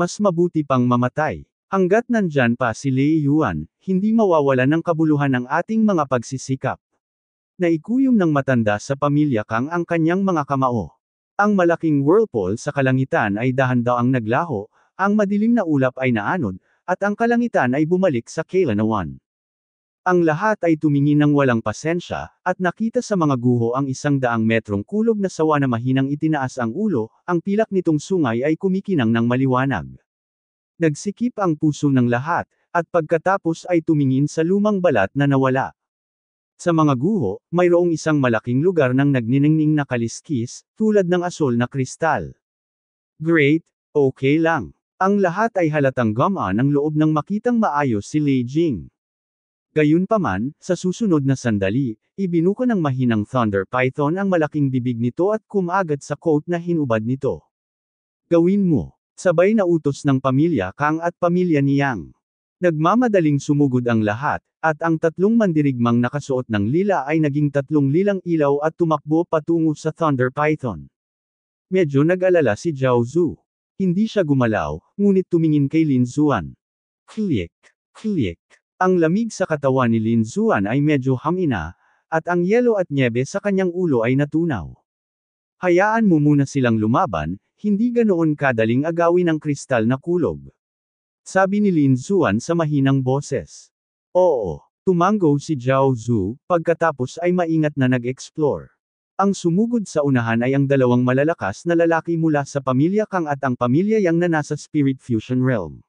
[SPEAKER 1] mas mabuti pang mamatay. Hanggat nandyan pa si Lei Yuan, hindi mawawala ng kabuluhan ang ating mga pagsisikap. Naikuyom ng matanda sa pamilya Kang ang kanyang mga kamao. Ang malaking whirlpool sa kalangitan ay dahan ang naglaho, ang madilim na ulap ay naanod, at ang kalangitan ay bumalik sa kailanawan. Ang lahat ay tumingin ng walang pasensya, at nakita sa mga guho ang isang daang metrong kulog na sawa na mahinang itinaas ang ulo, ang pilak nitong sungay ay kumikinang ng maliwanag. Nagsikip ang puso ng lahat, at pagkatapos ay tumingin sa lumang balat na nawala. Sa mga guho, mayroong isang malaking lugar ng nagniningning na kaliskis, tulad ng asol na kristal. Great, okay lang. Ang lahat ay halatang gama ng loob ng makitang maayos si Lei Jing. Gayunpaman, sa susunod na sandali, ibinuko ng mahinang Thunder Python ang malaking bibig nito at kumagat sa coat na hinubad nito. Gawin mo. Sabay na utos ng pamilya Kang at pamilya ni Yang. Nagmamadaling sumugod ang lahat, at ang tatlong mandirigmang nakasuot ng lila ay naging tatlong lilang ilaw at tumakbo patungo sa Thunder Python. Medyo nag-alala si Zhao Zhu. Hindi siya gumalaw, ngunit tumingin kay Lin Zuan. Click, click. Ang lamig sa katawan ni Lin Zuan ay medyo hamina, at ang yelo at nyebe sa kanyang ulo ay natunaw. Hayaan mo muna silang lumaban, hindi ganoon kadaling agawin ang kristal na kulog. Sabi ni Lin Zuan sa mahinang boses. Oo, tumanggo si Zhao Zhu, pagkatapos ay maingat na nag-explore. Ang sumugod sa unahan ay ang dalawang malalakas na lalaki mula sa pamilya Kang at ang pamilya Yang na nasa Spirit Fusion Realm.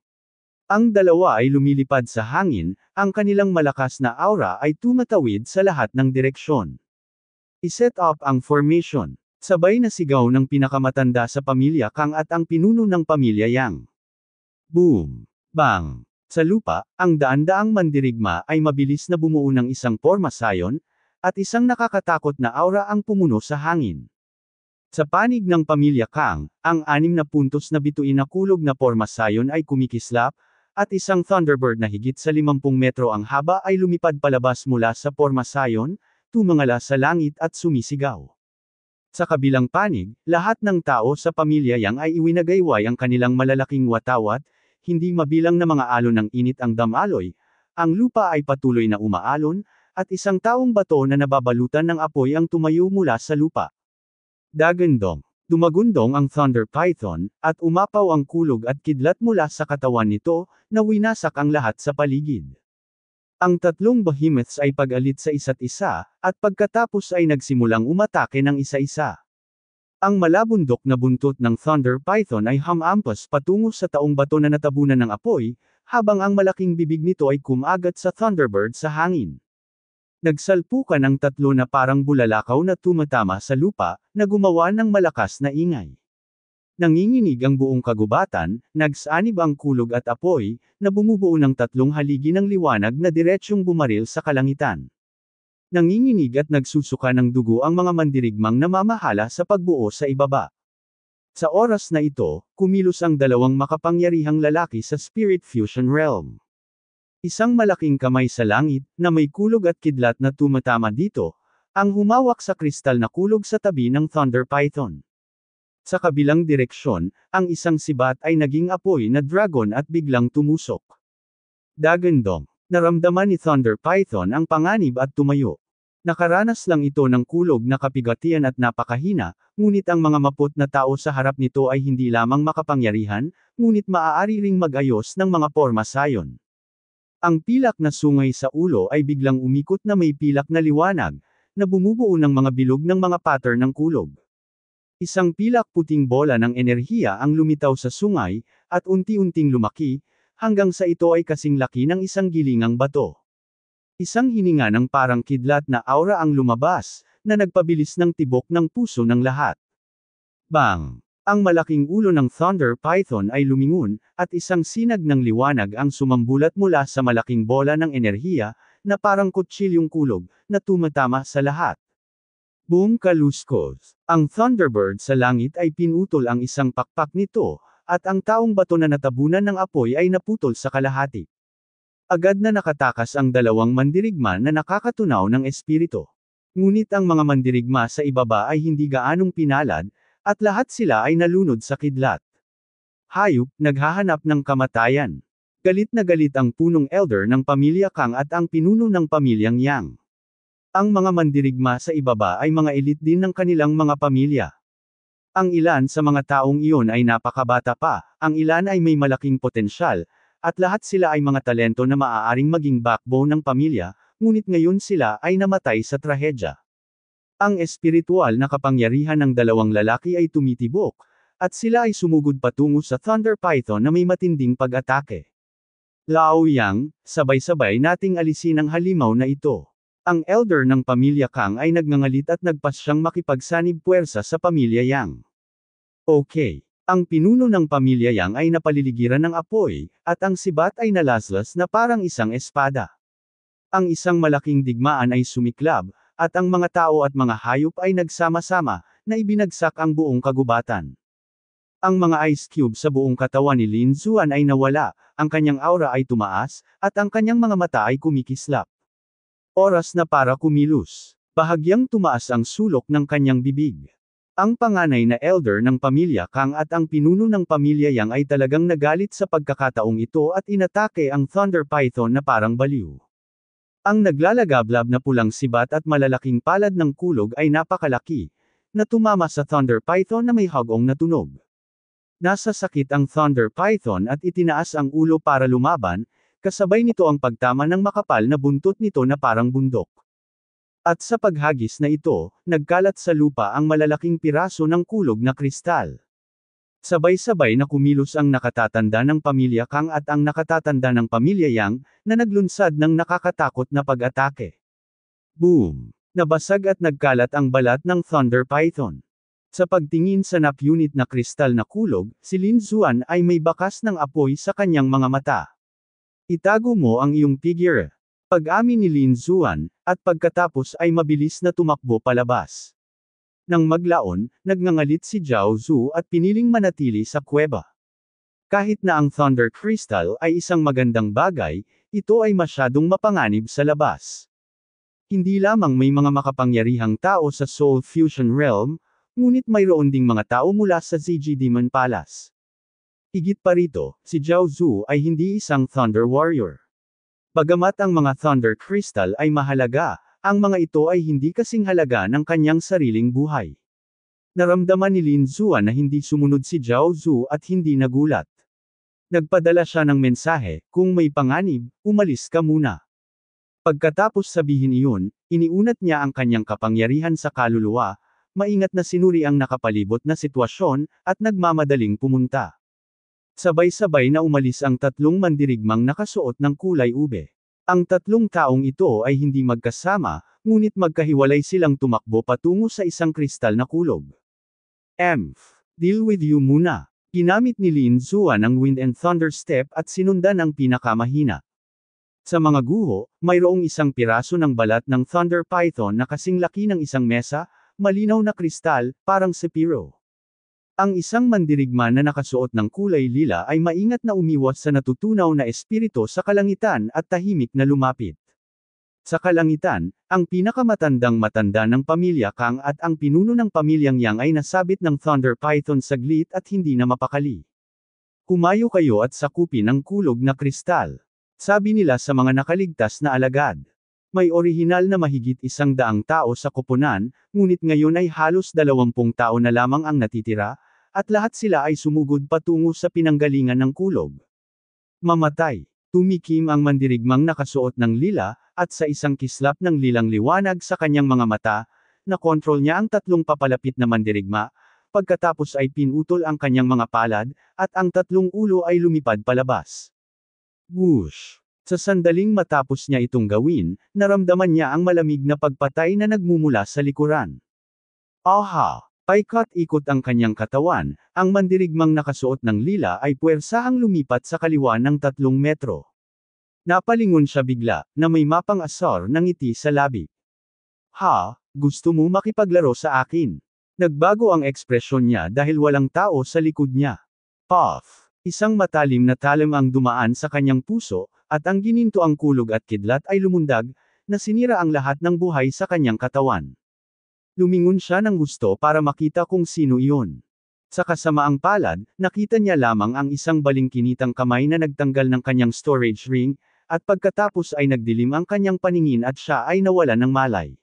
[SPEAKER 1] Ang dalawa ay lumilipad sa hangin, ang kanilang malakas na aura ay tumatawid sa lahat ng direksyon. I-set up ang formation. Sabay na sigaw ng pinakamatanda sa pamilya Kang at ang pinuno ng pamilya Yang. Boom! Bang! Sa lupa, ang daan-daang mandirigma ay mabilis na bumuo ng isang pormasayon, at isang nakakatakot na aura ang pumuno sa hangin. Sa panig ng pamilya Kang, ang anim na puntos na bituin na kulog na pormasayon ay kumikislap, at isang Thunderbird na higit sa 50 metro ang haba ay lumipad palabas mula sa pormasayon, tumangala sa langit at sumisigaw. Sa kabilang panig, lahat ng tao sa pamilya yang ay iwinagayway ang kanilang malalaking watawat, hindi mabilang na mga alon ng init ang damaloy, ang lupa ay patuloy na umaalon, at isang taong bato na nababalutan ng apoy ang tumayo mula sa lupa. Dagandong Dumagundong ang Thunder Python, at umapaw ang kulog at kidlat mula sa katawan nito, na winasak ang lahat sa paligid. Ang tatlong behemoths ay pag-alit sa isa't isa, at pagkatapos ay nagsimulang umatake ng isa-isa. Ang malabundok na buntot ng Thunder Python ay hamampas patungo sa taong bato na natabunan ng apoy, habang ang malaking bibig nito ay kumagat sa Thunderbird sa hangin. Nagsalpukan ang tatlo na parang bulalakaw na tumatama sa lupa, na gumawa ng malakas na ingay. Nanginginig ang buong kagubatan, nagsanib ang kulog at apoy, na bumubuo ng tatlong haligi ng liwanag na diretsyong bumaril sa kalangitan. Nanginginig at nagsusuka ng dugo ang mga mandirigmang namamahala sa pagbuo sa ibaba. Sa oras na ito, kumilos ang dalawang makapangyarihang lalaki sa Spirit Fusion Realm. Isang malaking kamay sa langit, na may kulog at kidlat na tumatama dito, ang humawak sa kristal na kulog sa tabi ng Thunder Python. Sa kabilang direksyon, ang isang sibat ay naging apoy na dragon at biglang tumusok. Dagandong, naramdaman ni Thunder Python ang panganib at tumayo. Nakaranas lang ito ng kulog na kapigatian at napakahina, ngunit ang mga mapot na tao sa harap nito ay hindi lamang makapangyarihan, ngunit maaari ring magayos ng mga porma sayon. Ang pilak na sungay sa ulo ay biglang umikot na may pilak na liwanag, na bumubuo ng mga bilog ng mga pattern ng kulog. Isang pilak puting bola ng enerhiya ang lumitaw sa sungay, at unti-unting lumaki, hanggang sa ito ay kasing laki ng isang gilingang bato. Isang hininga ng parang kidlat na aura ang lumabas, na nagpabilis ng tibok ng puso ng lahat. Bang! Ang malaking ulo ng Thunder Python ay lumingon, at isang sinag ng liwanag ang sumambulat mula sa malaking bola ng enerhiya, na parang kutsilyong kulog, na tumatama sa lahat. Boom kaluskos! Ang Thunderbird sa langit ay pinutol ang isang pakpak nito, at ang taong bato na natabunan ng apoy ay naputol sa kalahati. Agad na nakatakas ang dalawang mandirigma na nakakatunaw ng espirito. Ngunit ang mga mandirigma sa ibaba ay hindi gaanong pinalad, at lahat sila ay nalunod sa kidlat. Hayop, naghahanap ng kamatayan. Galit na galit ang punong elder ng pamilya Kang at ang pinuno ng pamilyang Yang. Ang mga mandirigma sa ibaba ay mga elit din ng kanilang mga pamilya. Ang ilan sa mga taong iyon ay napakabata pa, ang ilan ay may malaking potensyal, at lahat sila ay mga talento na maaaring maging backbone ng pamilya, ngunit ngayon sila ay namatay sa trahedya. Ang espiritual na kapangyarihan ng dalawang lalaki ay tumitibok, at sila ay sumugod patungo sa Thunder Python na may matinding pag-atake. Lao Yang, sabay-sabay nating alisin ang halimaw na ito. Ang elder ng pamilya Kang ay nagngangalit at siyang makipagsanib puwersa sa pamilya Yang. Okay. Ang pinuno ng pamilya Yang ay napaliligiran ng apoy, at ang sibat ay nalaslas na parang isang espada. Ang isang malaking digmaan ay sumiklab, at ang mga tao at mga hayop ay nagsama-sama, na ibinagsak ang buong kagubatan. Ang mga ice cube sa buong katawan ni Lin Zuan ay nawala, ang kanyang aura ay tumaas, at ang kanyang mga mata ay kumikislap. Oras na para kumilos. Bahagyang tumaas ang sulok ng kanyang bibig. Ang panganay na elder ng pamilya Kang at ang pinuno ng pamilya Yang ay talagang nagalit sa pagkakataong ito at inatake ang Thunder Python na parang baliw. Ang naglalagablab na pulang sibat at malalaking palad ng kulog ay napakalaki, na tumama sa Thunder Python na may hagong na tunog. Nasa sakit ang Thunder Python at itinaas ang ulo para lumaban, kasabay nito ang pagtama ng makapal na buntot nito na parang bundok. At sa paghagis na ito, nagkalat sa lupa ang malalaking piraso ng kulog na kristal. Sabay-sabay na kumilos ang nakatatanda ng pamilya Kang at ang nakatatanda ng pamilya Yang, na naglunsad ng nakakatakot na pag-atake. Boom! Nabasag at nagkalat ang balat ng Thunder Python. Sa pagtingin sa nap-unit na kristal na kulog, si Lin Zuan ay may bakas ng apoy sa kanyang mga mata. Itago mo ang iyong figure. Pag-amin ni Lin Zuan, at pagkatapos ay mabilis na tumakbo palabas. Nang maglaon, nagngangalit si Zhao Zhu at piniling manatili sa kuweba. Kahit na ang Thunder Crystal ay isang magandang bagay, ito ay masyadong mapanganib sa labas. Hindi lamang may mga makapangyarihang tao sa Soul Fusion Realm, ngunit mayroon ding mga tao mula sa ZG Demon Palace. Higit pa rito, si Zhao Zhu ay hindi isang Thunder Warrior. Bagamat ang mga Thunder Crystal ay mahalaga, ang mga ito ay hindi kasing halaga ng kanyang sariling buhay. Naramdaman ni Lin Zuan na hindi sumunod si Zhao Zhu at hindi nagulat. Nagpadala siya ng mensahe, kung may panganib, umalis ka muna. Pagkatapos sabihin iyon, iniunat niya ang kanyang kapangyarihan sa kaluluwa, maingat na sinuri ang nakapalibot na sitwasyon, at nagmamadaling pumunta. Sabay-sabay na umalis ang tatlong mandirigmang nakasuot ng kulay ube. Ang tatlong taong ito ay hindi magkasama, ngunit magkahiwalay silang tumakbo patungo sa isang kristal na kulog. Emph, deal with you muna. Ginamit ni Lin Zuan ang Wind and Thunder Step at sinundan ang pinakamahina. Sa mga guho, mayroong isang piraso ng balat ng Thunder Python na kasing laki ng isang mesa, malinaw na kristal, parang sepiro. Ang isang mandirigma na nakasuot ng kulay lila ay maingat na umiwas sa natutunaw na espirito sa kalangitan at tahimik na lumapit. Sa kalangitan, ang pinakamatandang matanda ng pamilya Kang at ang pinuno ng pamilyang Yang ay nasabit ng Thunder Python saglit at hindi na mapakali. Humayo kayo at sakupin ang kulog na kristal. Sabi nila sa mga nakaligtas na alagad. May orihinal na mahigit isang daang tao sa koponan, ngunit ngayon ay halos dalawampung tao na lamang ang natitira, at lahat sila ay sumugod patungo sa pinanggalingan ng kulog. Mamatay. Tumikim ang mandirigmang nakasuot ng lila, at sa isang kislap ng lilang liwanag sa kanyang mga mata, nakontrol niya ang tatlong papalapit na mandirigma, pagkatapos ay pinutol ang kanyang mga palad, at ang tatlong ulo ay lumipad palabas. Whoosh! Sa sandaling matapos niya itong gawin, naramdaman niya ang malamig na pagpatay na nagmumula sa likuran. Aha! Paikot-ikot ang kanyang katawan, ang mandirigmang nakasuot ng lila ay puwersa ang lumipat sa kaliwa ng tatlong metro. Napalingon siya bigla, na may mapang asar ng ngiti sa labi. Ha, gusto mo makipaglaro sa akin? Nagbago ang ekspresyon niya dahil walang tao sa likod niya. Puff! Isang matalim na talim ang dumaan sa kanyang puso, at ang gininto ang kulog at kidlat ay lumundag, na sinira ang lahat ng buhay sa kanyang katawan. Lumingon siya ng gusto para makita kung sino iyon. Sa kasamaang palad, nakita niya lamang ang isang balingkinitang kamay na nagtanggal ng kanyang storage ring, at pagkatapos ay nagdilim ang kanyang paningin at siya ay nawala ng malay.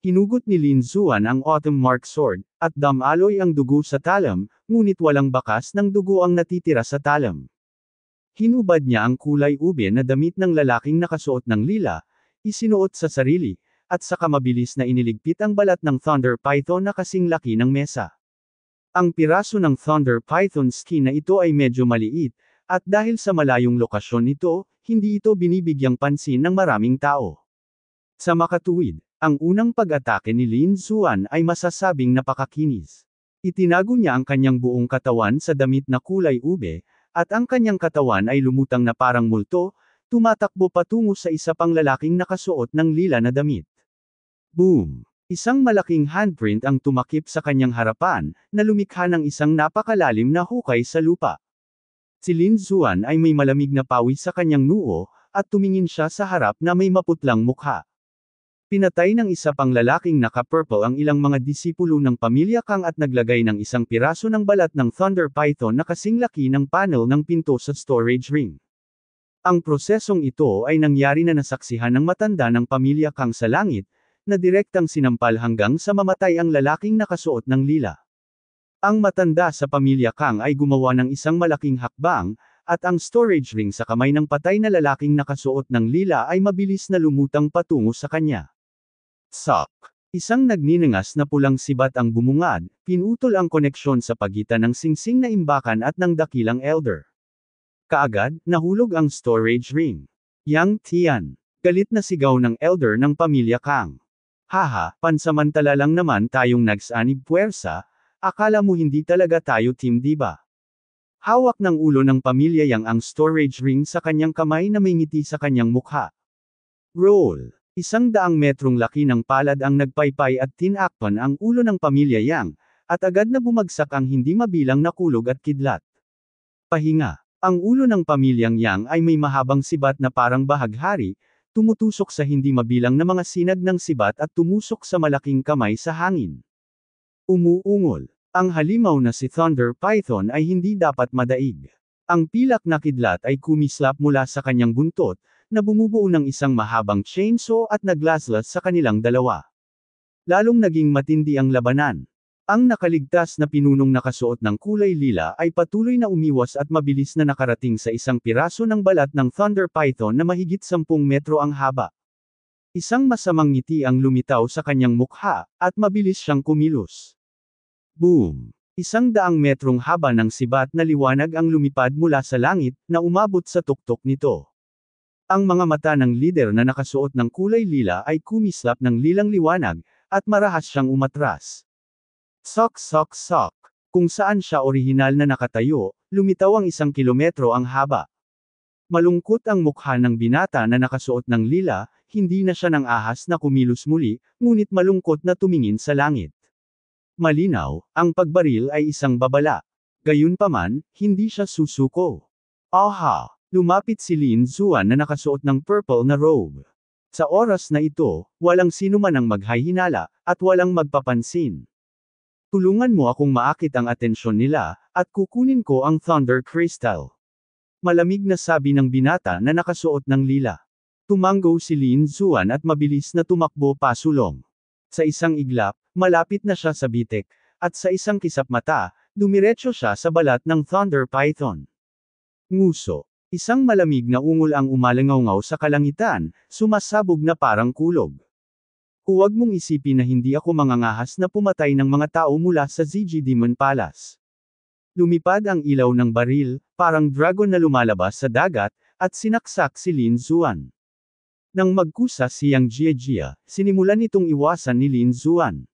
[SPEAKER 1] Hinugot ni Lin Zuan ang Autumn Mark Sword, at damaloy ang dugo sa talam, ngunit walang bakas ng dugo ang natitira sa talam. Hinubad niya ang kulay ube na damit ng lalaking nakasuot ng lila, isinuot sa sarili, at saka mabilis na iniligpit ang balat ng Thunder Python na kasing laki ng mesa. Ang piraso ng Thunder Python skin na ito ay medyo maliit, at dahil sa malayong lokasyon nito, hindi ito binibigyang pansin ng maraming tao. Sa makatuwid, ang unang pag-atake ni Lin Xuan ay masasabing napakakinis. Itinago niya ang kanyang buong katawan sa damit na kulay ube, at ang kanyang katawan ay lumutang na parang multo, tumatakbo patungo sa isa pang lalaking nakasuot ng lila na damit. Boom! Isang malaking handprint ang tumakip sa kanyang harapan, na lumikha ng isang napakalalim na hukay sa lupa. Si Lin Zuan ay may malamig na pawis sa kanyang noo, at tumingin siya sa harap na may maputlang mukha. Pinatay ng isa pang lalaking naka-purple ang ilang mga disipulo ng pamilya Kang at naglagay ng isang piraso ng balat ng Thunder Python na kasing laki ng panel ng pinto sa storage ring. Ang prosesong ito ay nangyari na nasaksihan ng matanda ng pamilya Kang sa langit, na direktang sinampal hanggang sa mamatay ang lalaking nakasuot ng lila. Ang matanda sa pamilya Kang ay gumawa ng isang malaking hakbang, at ang storage ring sa kamay ng patay na lalaking nakasuot ng lila ay mabilis na lumutang patungo sa kanya. Sak! Isang nagniningas na pulang sibat ang bumungad, pinutol ang koneksyon sa pagitan ng singsing na imbakan at ng dakilang elder. Kaagad, nahulog ang storage ring. Yang Tian. Galit na sigaw ng elder ng pamilya Kang. Haha, pansamantala lang naman tayong nagsanib puwersa, akala mo hindi talaga tayo team diba? Hawak ng ulo ng pamilya yang ang storage ring sa kanyang kamay na may ngiti sa kanyang mukha. Roll. Isang daang metrong laki ng palad ang nagpaypay at tinakpan ang ulo ng pamilya Yang, at agad na bumagsak ang hindi mabilang na kulog at kidlat. Pahinga. Ang ulo ng pamilyang Yang ay may mahabang sibat na parang bahaghari, Tumutusok sa hindi mabilang na mga sinag ng sibat at tumusok sa malaking kamay sa hangin. Umuungol. Ang halimaw na si Thunder Python ay hindi dapat madaig. Ang pilak na kidlat ay kumislap mula sa kanyang buntot, na bumubuo ng isang mahabang chainsaw at naglaslas sa kanilang dalawa. Lalong naging matindi ang labanan. Ang nakaligtas na pinunong nakasuot ng kulay lila ay patuloy na umiwas at mabilis na nakarating sa isang piraso ng balat ng Thunder Python na mahigit 10 metro ang haba. Isang masamang ngiti ang lumitaw sa kanyang mukha, at mabilis siyang kumilos. Boom! Isang daang metrong haba ng sibat na liwanag ang lumipad mula sa langit, na umabot sa tuktok nito. Ang mga mata ng lider na nakasuot ng kulay lila ay kumislap ng lilang liwanag, at marahas siyang umatras. Sok sok sok. Kung saan siya orihinal na nakatayo, lumitaw ang isang kilometro ang haba. Malungkot ang mukha ng binata na nakasuot ng lila, hindi na siya ng ahas na kumilos muli, ngunit malungkot na tumingin sa langit. Malinaw, ang pagbaril ay isang babala. Gayunpaman, hindi siya susuko. Aha! Lumapit si Lin Zuan na nakasuot ng purple na robe. Sa oras na ito, walang sino man ang maghahinala, at walang magpapansin. Tulungan mo akong maakit ang atensyon nila, at kukunin ko ang Thunder Crystal. Malamig na sabi ng binata na nakasuot ng lila. Tumanggo si Lin Zuan at mabilis na tumakbo pasulong. Sa isang iglap, malapit na siya sa bitek, at sa isang kisap mata, dumiretso siya sa balat ng Thunder Python. Nguso. Isang malamig na ungol ang umalangaw sa kalangitan, sumasabog na parang kulog. Huwag mong isipin na hindi ako mangangahas na pumatay ng mga tao mula sa ZG Demon Palace. Lumipad ang ilaw ng baril, parang dragon na lumalabas sa dagat, at sinaksak si Lin Zuan. Nang magkusa siyang Jiejia, sinimulan nitong iwasan ni Lin Zuan.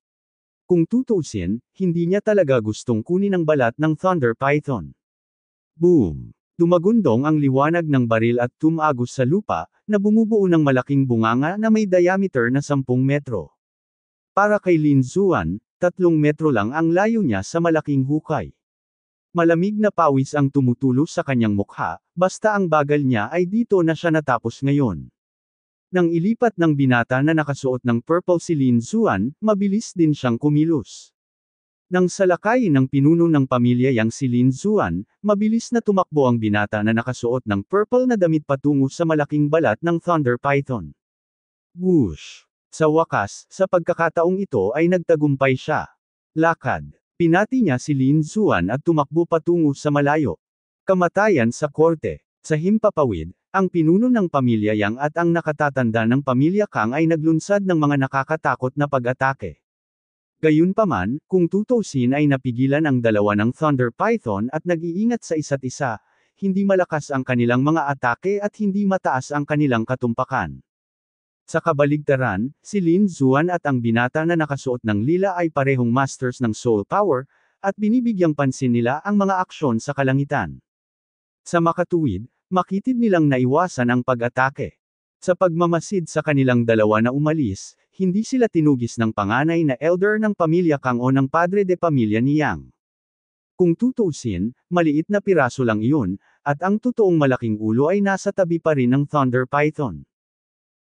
[SPEAKER 1] Kung tutusin, hindi niya talaga gustong kunin ang balat ng Thunder Python. Boom! Dumagundong ang liwanag ng baril at tumagos sa lupa, na bumubuo ng malaking bunganga na may diameter na 10 metro. Para kay Lin Zuan, tatlong metro lang ang layo niya sa malaking hukay. Malamig na pawis ang tumutulo sa kanyang mukha, basta ang bagal niya ay dito na siya natapos ngayon. Nang ilipat ng binata na nakasuot ng purple si Lin Zuan, mabilis din siyang kumilos. Nang salakay ng pinuno ng pamilya yang si Lin Zuan, mabilis na tumakbo ang binata na nakasuot ng purple na damit patungo sa malaking balat ng Thunder Python. Whoosh! Sa wakas, sa pagkakataong ito ay nagtagumpay siya. Lakad. Pinati niya si Lin Zuan at tumakbo patungo sa malayo. Kamatayan sa korte. Sa himpapawid, ang pinuno ng pamilya Yang at ang nakatatanda ng pamilya Kang ay naglunsad ng mga nakakatakot na pag-atake. Gayunpaman, kung tutusin ay napigilan ang dalawa ng Thunder Python at nag-iingat sa isa't isa, hindi malakas ang kanilang mga atake at hindi mataas ang kanilang katumpakan. Sa kabaligtaran, si Lin Zuan at ang binata na nakasuot ng lila ay parehong masters ng soul power, at binibigyang pansin nila ang mga aksyon sa kalangitan. Sa makatuwid, makitid nilang naiwasan ang pag-atake. Sa pagmamasid sa kanilang dalawa na umalis, hindi sila tinugis ng panganay na elder ng pamilya Kang o ng padre de pamilya ni Yang. Kung tutuusin, maliit na piraso lang iyon, at ang totoong malaking ulo ay nasa tabi pa rin ng Thunder Python.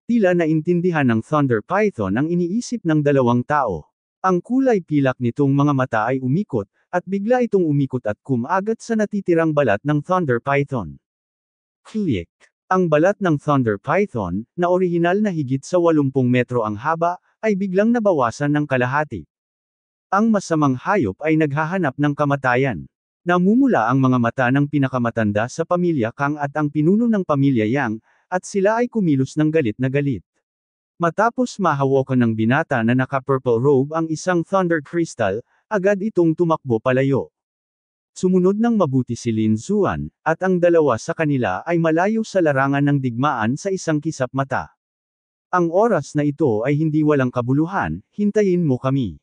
[SPEAKER 1] Tila naintindihan ng Thunder Python ang iniisip ng dalawang tao. Ang kulay pilak nitong mga mata ay umikot, at bigla itong umikot at kumagat sa natitirang balat ng Thunder Python. Click! Ang balat ng Thunder Python, na orihinal na higit sa 80 metro ang haba, ay biglang nabawasan ng kalahati. Ang masamang hayop ay naghahanap ng kamatayan. Namumula ang mga mata ng pinakamatanda sa pamilya Kang at ang pinuno ng pamilya Yang, at sila ay kumilos ng galit na galit. Matapos mahawakan ng binata na naka-purple robe ang isang Thunder Crystal, agad itong tumakbo palayo. Sumunod ng mabuti si Lin Zuan, at ang dalawa sa kanila ay malayo sa larangan ng digmaan sa isang kisap mata. Ang oras na ito ay hindi walang kabuluhan, hintayin mo kami.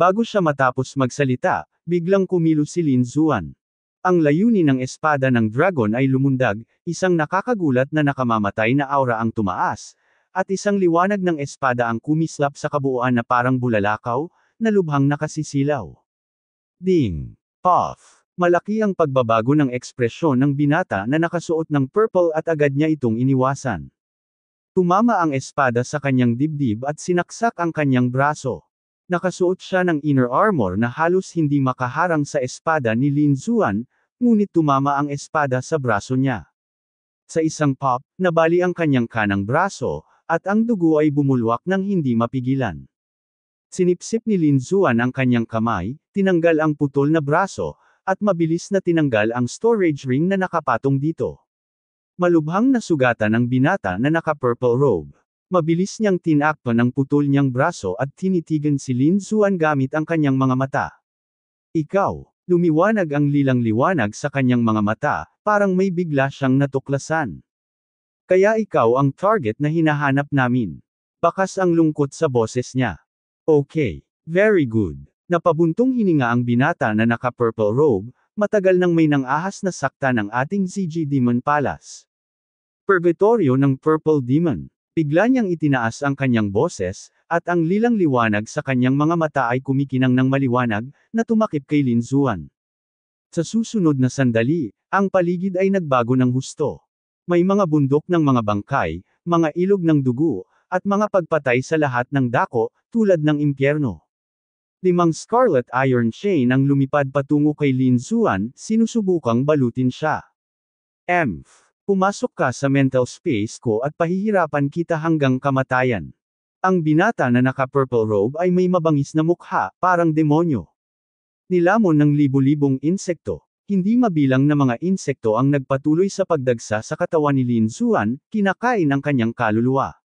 [SPEAKER 1] Bago siya matapos magsalita, biglang kumilo si Lin Zuan. Ang layunin ng espada ng dragon ay lumundag, isang nakakagulat na nakamamatay na aura ang tumaas, at isang liwanag ng espada ang kumislap sa kabuuan na parang bulalakaw, na lubhang nakasisilaw. Ding! Off. Malaki ang pagbabago ng ekspresyon ng binata na nakasuot ng purple at agad niya itong iniwasan. Tumama ang espada sa kanyang dibdib at sinaksak ang kanyang braso. Nakasuot siya ng inner armor na halos hindi makaharang sa espada ni Lin Zuan, ngunit tumama ang espada sa braso niya. Sa isang pop, nabali ang kanyang kanang braso, at ang dugo ay bumulwak ng hindi mapigilan. Sinipsip ni Lin Zuan ang kanyang kamay, tinanggal ang putol na braso, at mabilis na tinanggal ang storage ring na nakapatong dito. Malubhang nasugatan ang binata na naka-purple robe. Mabilis niyang tinakpan ang putol niyang braso at tinitigan si Lin Zuan gamit ang kanyang mga mata. Ikaw, lumiwanag ang lilang liwanag sa kanyang mga mata, parang may bigla siyang natuklasan. Kaya ikaw ang target na hinahanap namin. Bakas ang lungkot sa boses niya. Okay. Very good. Napabuntong hininga ang binata na naka-purple robe, matagal nang may nang ahas na sakta ng ating ZG Demon Palace. Purgatorio ng Purple Demon. Bigla niyang itinaas ang kanyang boses, at ang lilang liwanag sa kanyang mga mata ay kumikinang ng maliwanag, na tumakip kay Lin Zuan. Sa susunod na sandali, ang paligid ay nagbago ng husto. May mga bundok ng mga bangkay, mga ilog ng dugo, at mga pagpatay sa lahat ng dako, tulad ng impyerno. Limang Scarlet Iron Chain ang lumipad patungo kay Lin Zuan, sinusubukang balutin siya. Emph. Pumasok ka sa mental space ko at pahihirapan kita hanggang kamatayan. Ang binata na naka-purple robe ay may mabangis na mukha, parang demonyo. Nilamon ng libu-libong insekto. Hindi mabilang na mga insekto ang nagpatuloy sa pagdagsa sa katawan ni Lin Zuan, kinakain ang kanyang kaluluwa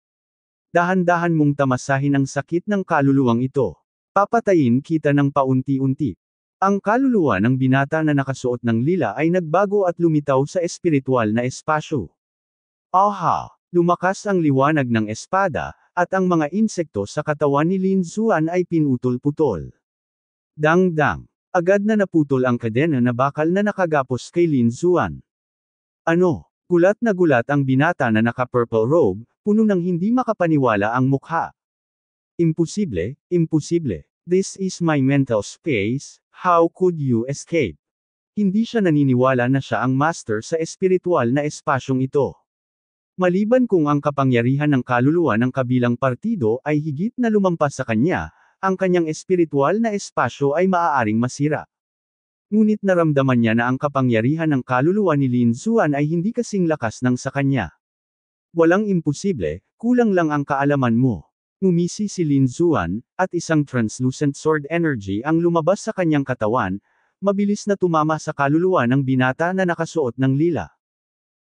[SPEAKER 1] dahan-dahan mong tamasahin ang sakit ng kaluluwang ito. Papatayin kita ng paunti-unti. Ang kaluluwa ng binata na nakasuot ng lila ay nagbago at lumitaw sa espiritual na espasyo. Aha! Lumakas ang liwanag ng espada, at ang mga insekto sa katawan ni Lin Zuan ay pinutol-putol. Dang-dang! Agad na naputol ang kadena na bakal na nakagapos kay Lin Zuan. Ano? Gulat na gulat ang binata na naka-purple robe, Puno ng hindi makapaniwala ang mukha. Imposible, imposible. This is my mental space, how could you escape? Hindi siya naniniwala na siya ang master sa espiritual na espasyong ito. Maliban kung ang kapangyarihan ng kaluluwa ng kabilang partido ay higit na lumampas sa kanya, ang kanyang espiritual na espasyo ay maaaring masira. Ngunit naramdaman niya na ang kapangyarihan ng kaluluwa ni Lin Zuan ay hindi kasing lakas ng sa kanya. Walang imposible, kulang lang ang kaalaman mo. Umisi si Lin Zuan, at isang translucent sword energy ang lumabas sa kanyang katawan, mabilis na tumama sa kaluluwa ng binata na nakasuot ng lila.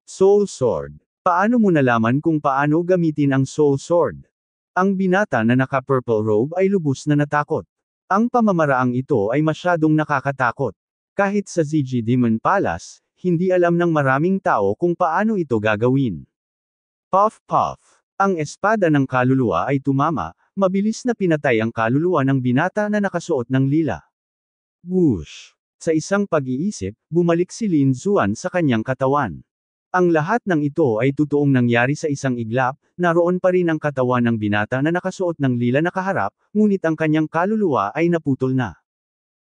[SPEAKER 1] Soul Sword. Paano mo nalaman kung paano gamitin ang Soul Sword? Ang binata na naka-purple robe ay lubos na natakot. Ang pamamaraang ito ay masyadong nakakatakot. Kahit sa ZG Demon Palace, hindi alam ng maraming tao kung paano ito gagawin. Puff puff. Ang espada ng kaluluwa ay tumama, mabilis na pinatay ang kaluluwa ng binata na nakasuot ng lila. Whoosh! Sa isang pag-iisip, bumalik si Lin Zuan sa kanyang katawan. Ang lahat ng ito ay totoong nangyari sa isang iglap, naroon pa rin ang katawan ng binata na nakasuot ng lila na kaharap, ngunit ang kanyang kaluluwa ay naputol na.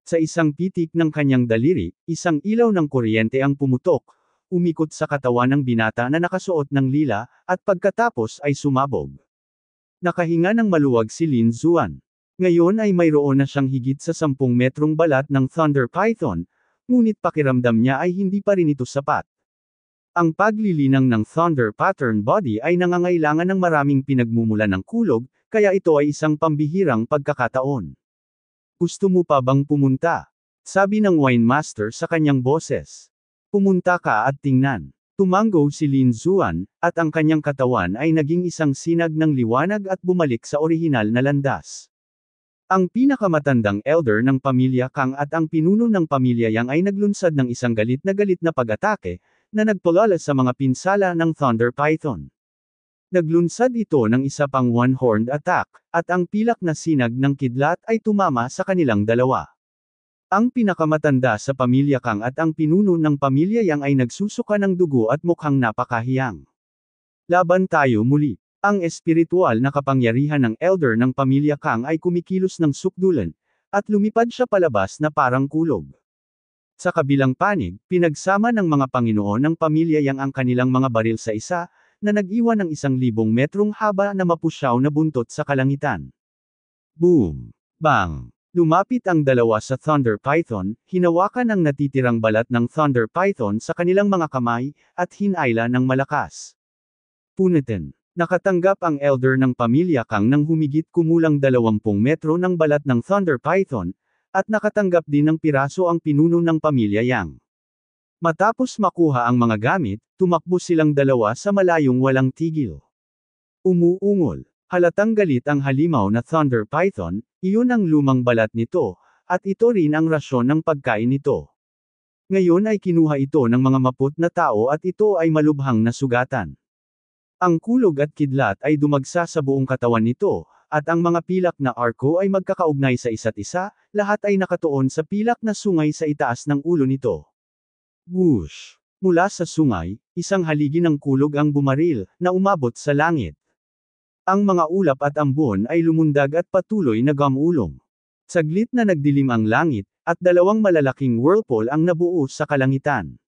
[SPEAKER 1] Sa isang pitik ng kanyang daliri, isang ilaw ng kuryente ang pumutok, umikot sa katawan ng binata na nakasuot ng lila, at pagkatapos ay sumabog. Nakahinga ng maluwag si Lin Zuan. Ngayon ay mayroon na siyang higit sa 10 metrong balat ng Thunder Python, ngunit pakiramdam niya ay hindi pa rin ito sapat. Ang paglilinang ng Thunder Pattern Body ay nangangailangan ng maraming pinagmumula ng kulog, kaya ito ay isang pambihirang pagkakataon. Gusto mo pa bang pumunta? Sabi ng wine master sa kanyang boses. Pumunta ka at tingnan. Tumango si Lin Zuan, at ang kanyang katawan ay naging isang sinag ng liwanag at bumalik sa orihinal na landas. Ang pinakamatandang elder ng pamilya Kang at ang pinuno ng pamilya Yang ay naglunsad ng isang galit na galit na pag-atake, na nagpulala sa mga pinsala ng Thunder Python. Naglunsad ito ng isa pang one-horned attack, at ang pilak na sinag ng kidlat ay tumama sa kanilang dalawa. Ang pinakamatanda sa pamilya Kang at ang pinuno ng pamilya Yang ay nagsusuka ng dugo at mukhang napakahiyang. Laban tayo muli. Ang espiritual na kapangyarihan ng elder ng pamilya Kang ay kumikilos ng sukdulan, at lumipad siya palabas na parang kulog. Sa kabilang panig, pinagsama ng mga Panginoon ng pamilya Yang ang kanilang mga baril sa isa, na nag-iwan ng isang libong metrong haba na mapusyaw na buntot sa kalangitan. Boom! Bang! Lumapit ang dalawa sa Thunder Python, hinawakan ang natitirang balat ng Thunder Python sa kanilang mga kamay, at hinaila ng malakas. Punitin. Nakatanggap ang elder ng pamilya Kang nang humigit kumulang 20 metro ng balat ng Thunder Python, at nakatanggap din ng piraso ang pinuno ng pamilya Yang. Matapos makuha ang mga gamit, tumakbo silang dalawa sa malayong walang tigil. Umuungol. Halatang galit ang halimaw na Thunder Python, iyon ang lumang balat nito, at ito rin ang rasyon ng pagkain nito. Ngayon ay kinuha ito ng mga maput na tao at ito ay malubhang nasugatan. Ang kulog at kidlat ay dumagsa sa buong katawan nito, at ang mga pilak na arko ay magkakaugnay sa isa't isa, lahat ay nakatuon sa pilak na sungay sa itaas ng ulo nito. Whoosh! Mula sa sungay, isang haligi ng kulog ang bumaril, na umabot sa langit. Ang mga ulap at ambon ay lumundag at patuloy na gamulong. Saglit na nagdilim ang langit, at dalawang malalaking whirlpool ang nabuo sa kalangitan.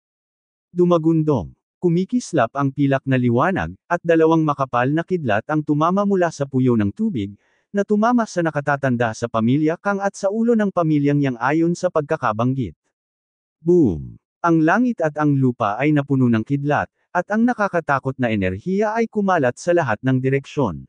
[SPEAKER 1] Dumagundong. Kumikislap ang pilak na liwanag, at dalawang makapal na kidlat ang tumama mula sa puyo ng tubig, na tumama sa nakatatanda sa pamilya Kang at sa ulo ng pamilyang yang ayon sa pagkakabanggit. Boom! Ang langit at ang lupa ay napuno ng kidlat, at ang nakakatakot na enerhiya ay kumalat sa lahat ng direksyon.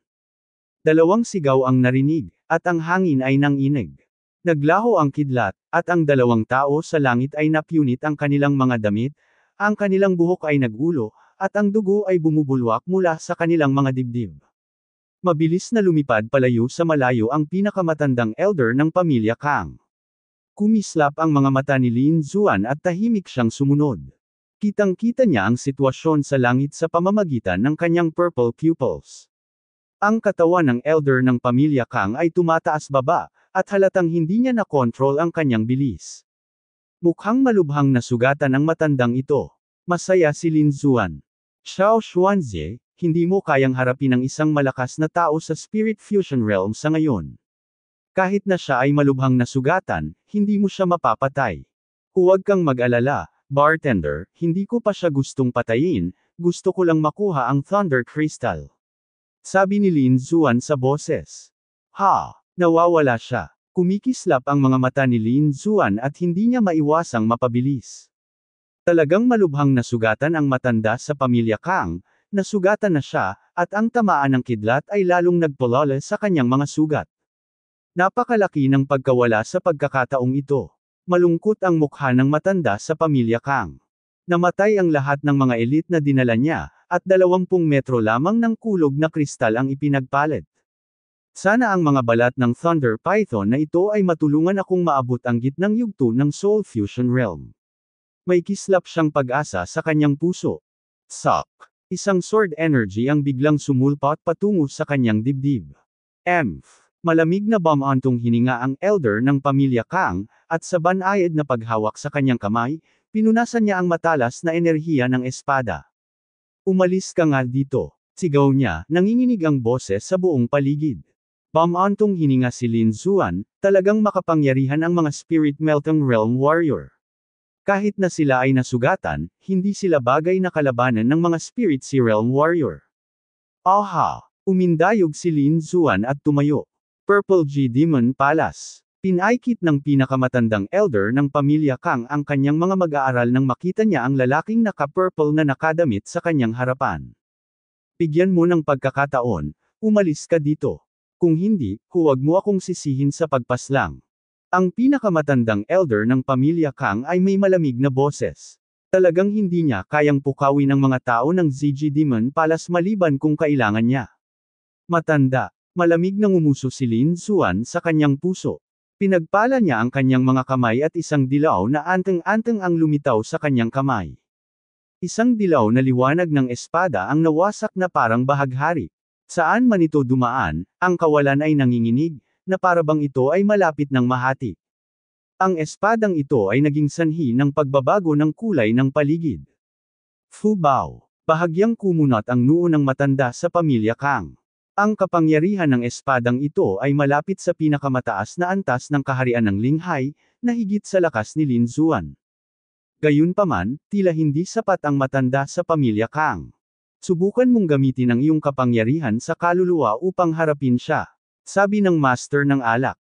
[SPEAKER 1] Dalawang sigaw ang narinig, at ang hangin ay nanginig. Naglaho ang kidlat, at ang dalawang tao sa langit ay napunit ang kanilang mga damit, ang kanilang buhok ay nagulo, at ang dugo ay bumubulwak mula sa kanilang mga dibdib. Mabilis na lumipad palayo sa malayo ang pinakamatandang elder ng pamilya Kang. Kumislap ang mga mata ni Lin Zuan at tahimik siyang sumunod. Kitang-kita niya ang sitwasyon sa langit sa pamamagitan ng kanyang purple pupils. Ang katawan ng elder ng pamilya Kang ay tumataas-baba, at halatang hindi niya na-control ang kanyang bilis. Mukhang malubhang nasugatan ang matandang ito. Masaya si Lin Zuan. Xiao Xuanze, hindi mo kayang harapin ang isang malakas na tao sa Spirit Fusion Realm sa ngayon. Kahit na siya ay malubhang nasugatan, hindi mo siya mapapatay. Huwag kang mag-alala, Bartender, hindi ko pa siya gustong patayin, gusto ko lang makuha ang Thunder Crystal. Sabi ni Lin Zuan sa boses. Ha! Nawawala siya. Kumikislap ang mga mata ni Lin Zuan at hindi niya maiwasang mapabilis. Talagang malubhang nasugatan ang matanda sa pamilya Kang, nasugatan na siya, at ang tamaan ng kidlat ay lalong nagpolole sa kanyang mga sugat. Napakalaki ng pagkawala sa pagkakataong ito. Malungkot ang mukha ng matanda sa pamilya Kang. Namatay ang lahat ng mga elite na dinala niya, at 20 metro lamang ng kulog na kristal ang ipinagpalit. Sana ang mga balat ng Thunder Python na ito ay matulungan akong maabot ang gitnang yugto ng Soul Fusion Realm. May kislap siyang pag-asa sa kanyang puso. Sak! Isang sword energy ang biglang sumulpot patungo sa kanyang dibdib. Emph! Malamig na bamantong hininga ang elder ng pamilya Kang, at sa banayad na paghawak sa kanyang kamay, pinunasan niya ang matalas na enerhiya ng espada. Umalis ka nga dito, sigaw niya, nanginginig ang boses sa buong paligid. Bamantong hininga si Lin Zuan, talagang makapangyarihan ang mga spirit Melting realm warrior. Kahit na sila ay nasugatan, hindi sila bagay na kalabanan ng mga spirit si realm warrior. Aha! Umindayog si Lin Zuan at tumayo. Purple G Demon Palace. Pinaikit ng pinakamatandang elder ng pamilya Kang ang kanyang mga mag-aaral nang makita niya ang lalaking naka-purple na nakadamit sa kanyang harapan. Bigyan mo ng pagkakataon, umalis ka dito. Kung hindi, huwag mo akong sisihin sa pagpaslang. Ang pinakamatandang elder ng pamilya Kang ay may malamig na boses. Talagang hindi niya kayang pukawin ang mga tao ng ZG Demon Palace maliban kung kailangan niya. Matanda, Malamig nang umuso si Lin Xuan sa kanyang puso. Pinagpala niya ang kanyang mga kamay at isang dilaw na anteng-anteng ang lumitaw sa kanyang kamay. Isang dilaw na liwanag ng espada ang nawasak na parang bahaghari. Saan man ito dumaan, ang kawalan ay nanginginig, na parabang ito ay malapit ng mahati. Ang espadang ito ay naging sanhi ng pagbabago ng kulay ng paligid. Fu Bao, bahagyang kumunot ang noo ng matanda sa pamilya Kang. Ang kapangyarihan ng espadang ito ay malapit sa pinakamataas na antas ng kaharian ng Linghai, na higit sa lakas ni Lin Zuan. Gayunpaman, tila hindi sapat ang matanda sa pamilya Kang. Subukan mong gamitin ang iyong kapangyarihan sa kaluluwa upang harapin siya. Sabi ng master ng alak.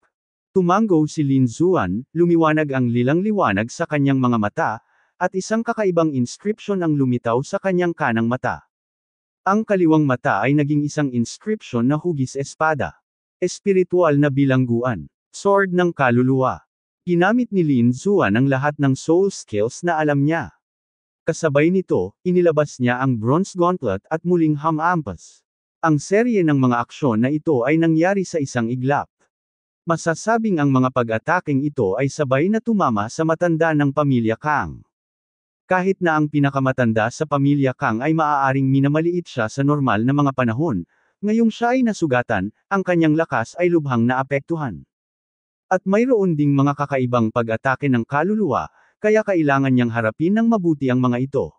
[SPEAKER 1] Tumango si Lin Zuan, lumiwanag ang lilang liwanag sa kanyang mga mata, at isang kakaibang inscription ang lumitaw sa kanyang kanang mata. Ang kaliwang mata ay naging isang inscription na hugis espada. Espiritual na bilangguan. Sword ng kaluluwa. Ginamit ni Lin Zuan ang lahat ng soul skills na alam niya. Kasabay nito, inilabas niya ang bronze gauntlet at muling hamampas. Ang serye ng mga aksyon na ito ay nangyari sa isang iglap. Masasabing ang mga pag-ataking ito ay sabay na tumama sa matanda ng pamilya Kang. Kahit na ang pinakamatanda sa pamilya Kang ay maaaring minamaliit siya sa normal na mga panahon, ngayong siya ay nasugatan, ang kanyang lakas ay lubhang naapektuhan. At mayroon ding mga kakaibang pag-atake ng kaluluwa, kaya kailangan niyang harapin ng mabuti ang mga ito.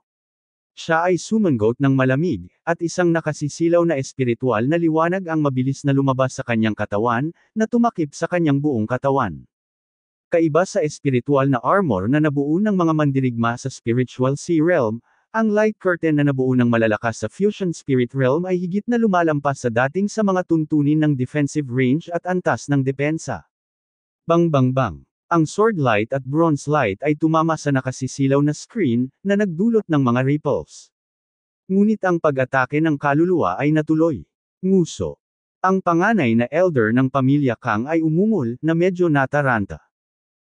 [SPEAKER 1] Siya ay sumanggot ng malamig, at isang nakasisilaw na espiritual na liwanag ang mabilis na lumabas sa kanyang katawan, na tumakip sa kanyang buong katawan. Kaiba sa espiritual na armor na nabuo ng mga mandirigma sa spiritual sea realm, ang light curtain na nabuo ng malalakas sa fusion spirit realm ay higit na lumalampas sa dating sa mga tuntunin ng defensive range at antas ng depensa. Bang bang bang! Ang sword light at bronze light ay tumama sa nakasisilaw na screen, na nagdulot ng mga ripples. Ngunit ang pag-atake ng kaluluwa ay natuloy. Nguso. Ang panganay na elder ng pamilya Kang ay umungol na medyo nataranta.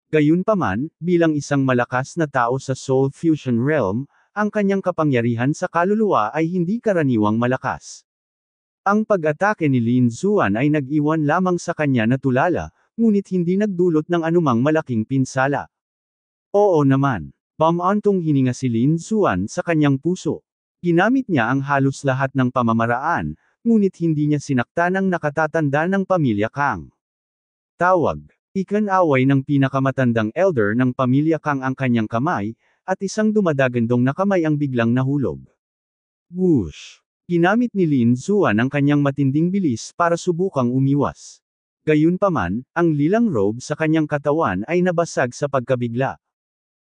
[SPEAKER 1] Gayunpaman, bilang isang malakas na tao sa Soul Fusion Realm, ang kanyang kapangyarihan sa kaluluwa ay hindi karaniwang malakas. Ang pag-atake ni Lin Zuan ay nag-iwan lamang sa kanya na tulala, ngunit hindi nagdulot ng anumang malaking pinsala. Oo naman, pamantong hininga si Lin Zuan sa kanyang puso. Ginamit niya ang halos lahat ng pamamaraan, ngunit hindi niya sinaktan ang nakatatanda ng pamilya Kang. Tawag Ikan-away ng pinakamatandang elder ng pamilya Kang ang kanyang kamay, at isang dumadagandong na kamay ang biglang nahulog. Whoosh! Ginamit ni Lin Zuan ang kanyang matinding bilis para subukang umiwas. Gayunpaman, ang lilang robe sa kanyang katawan ay nabasag sa pagkabigla.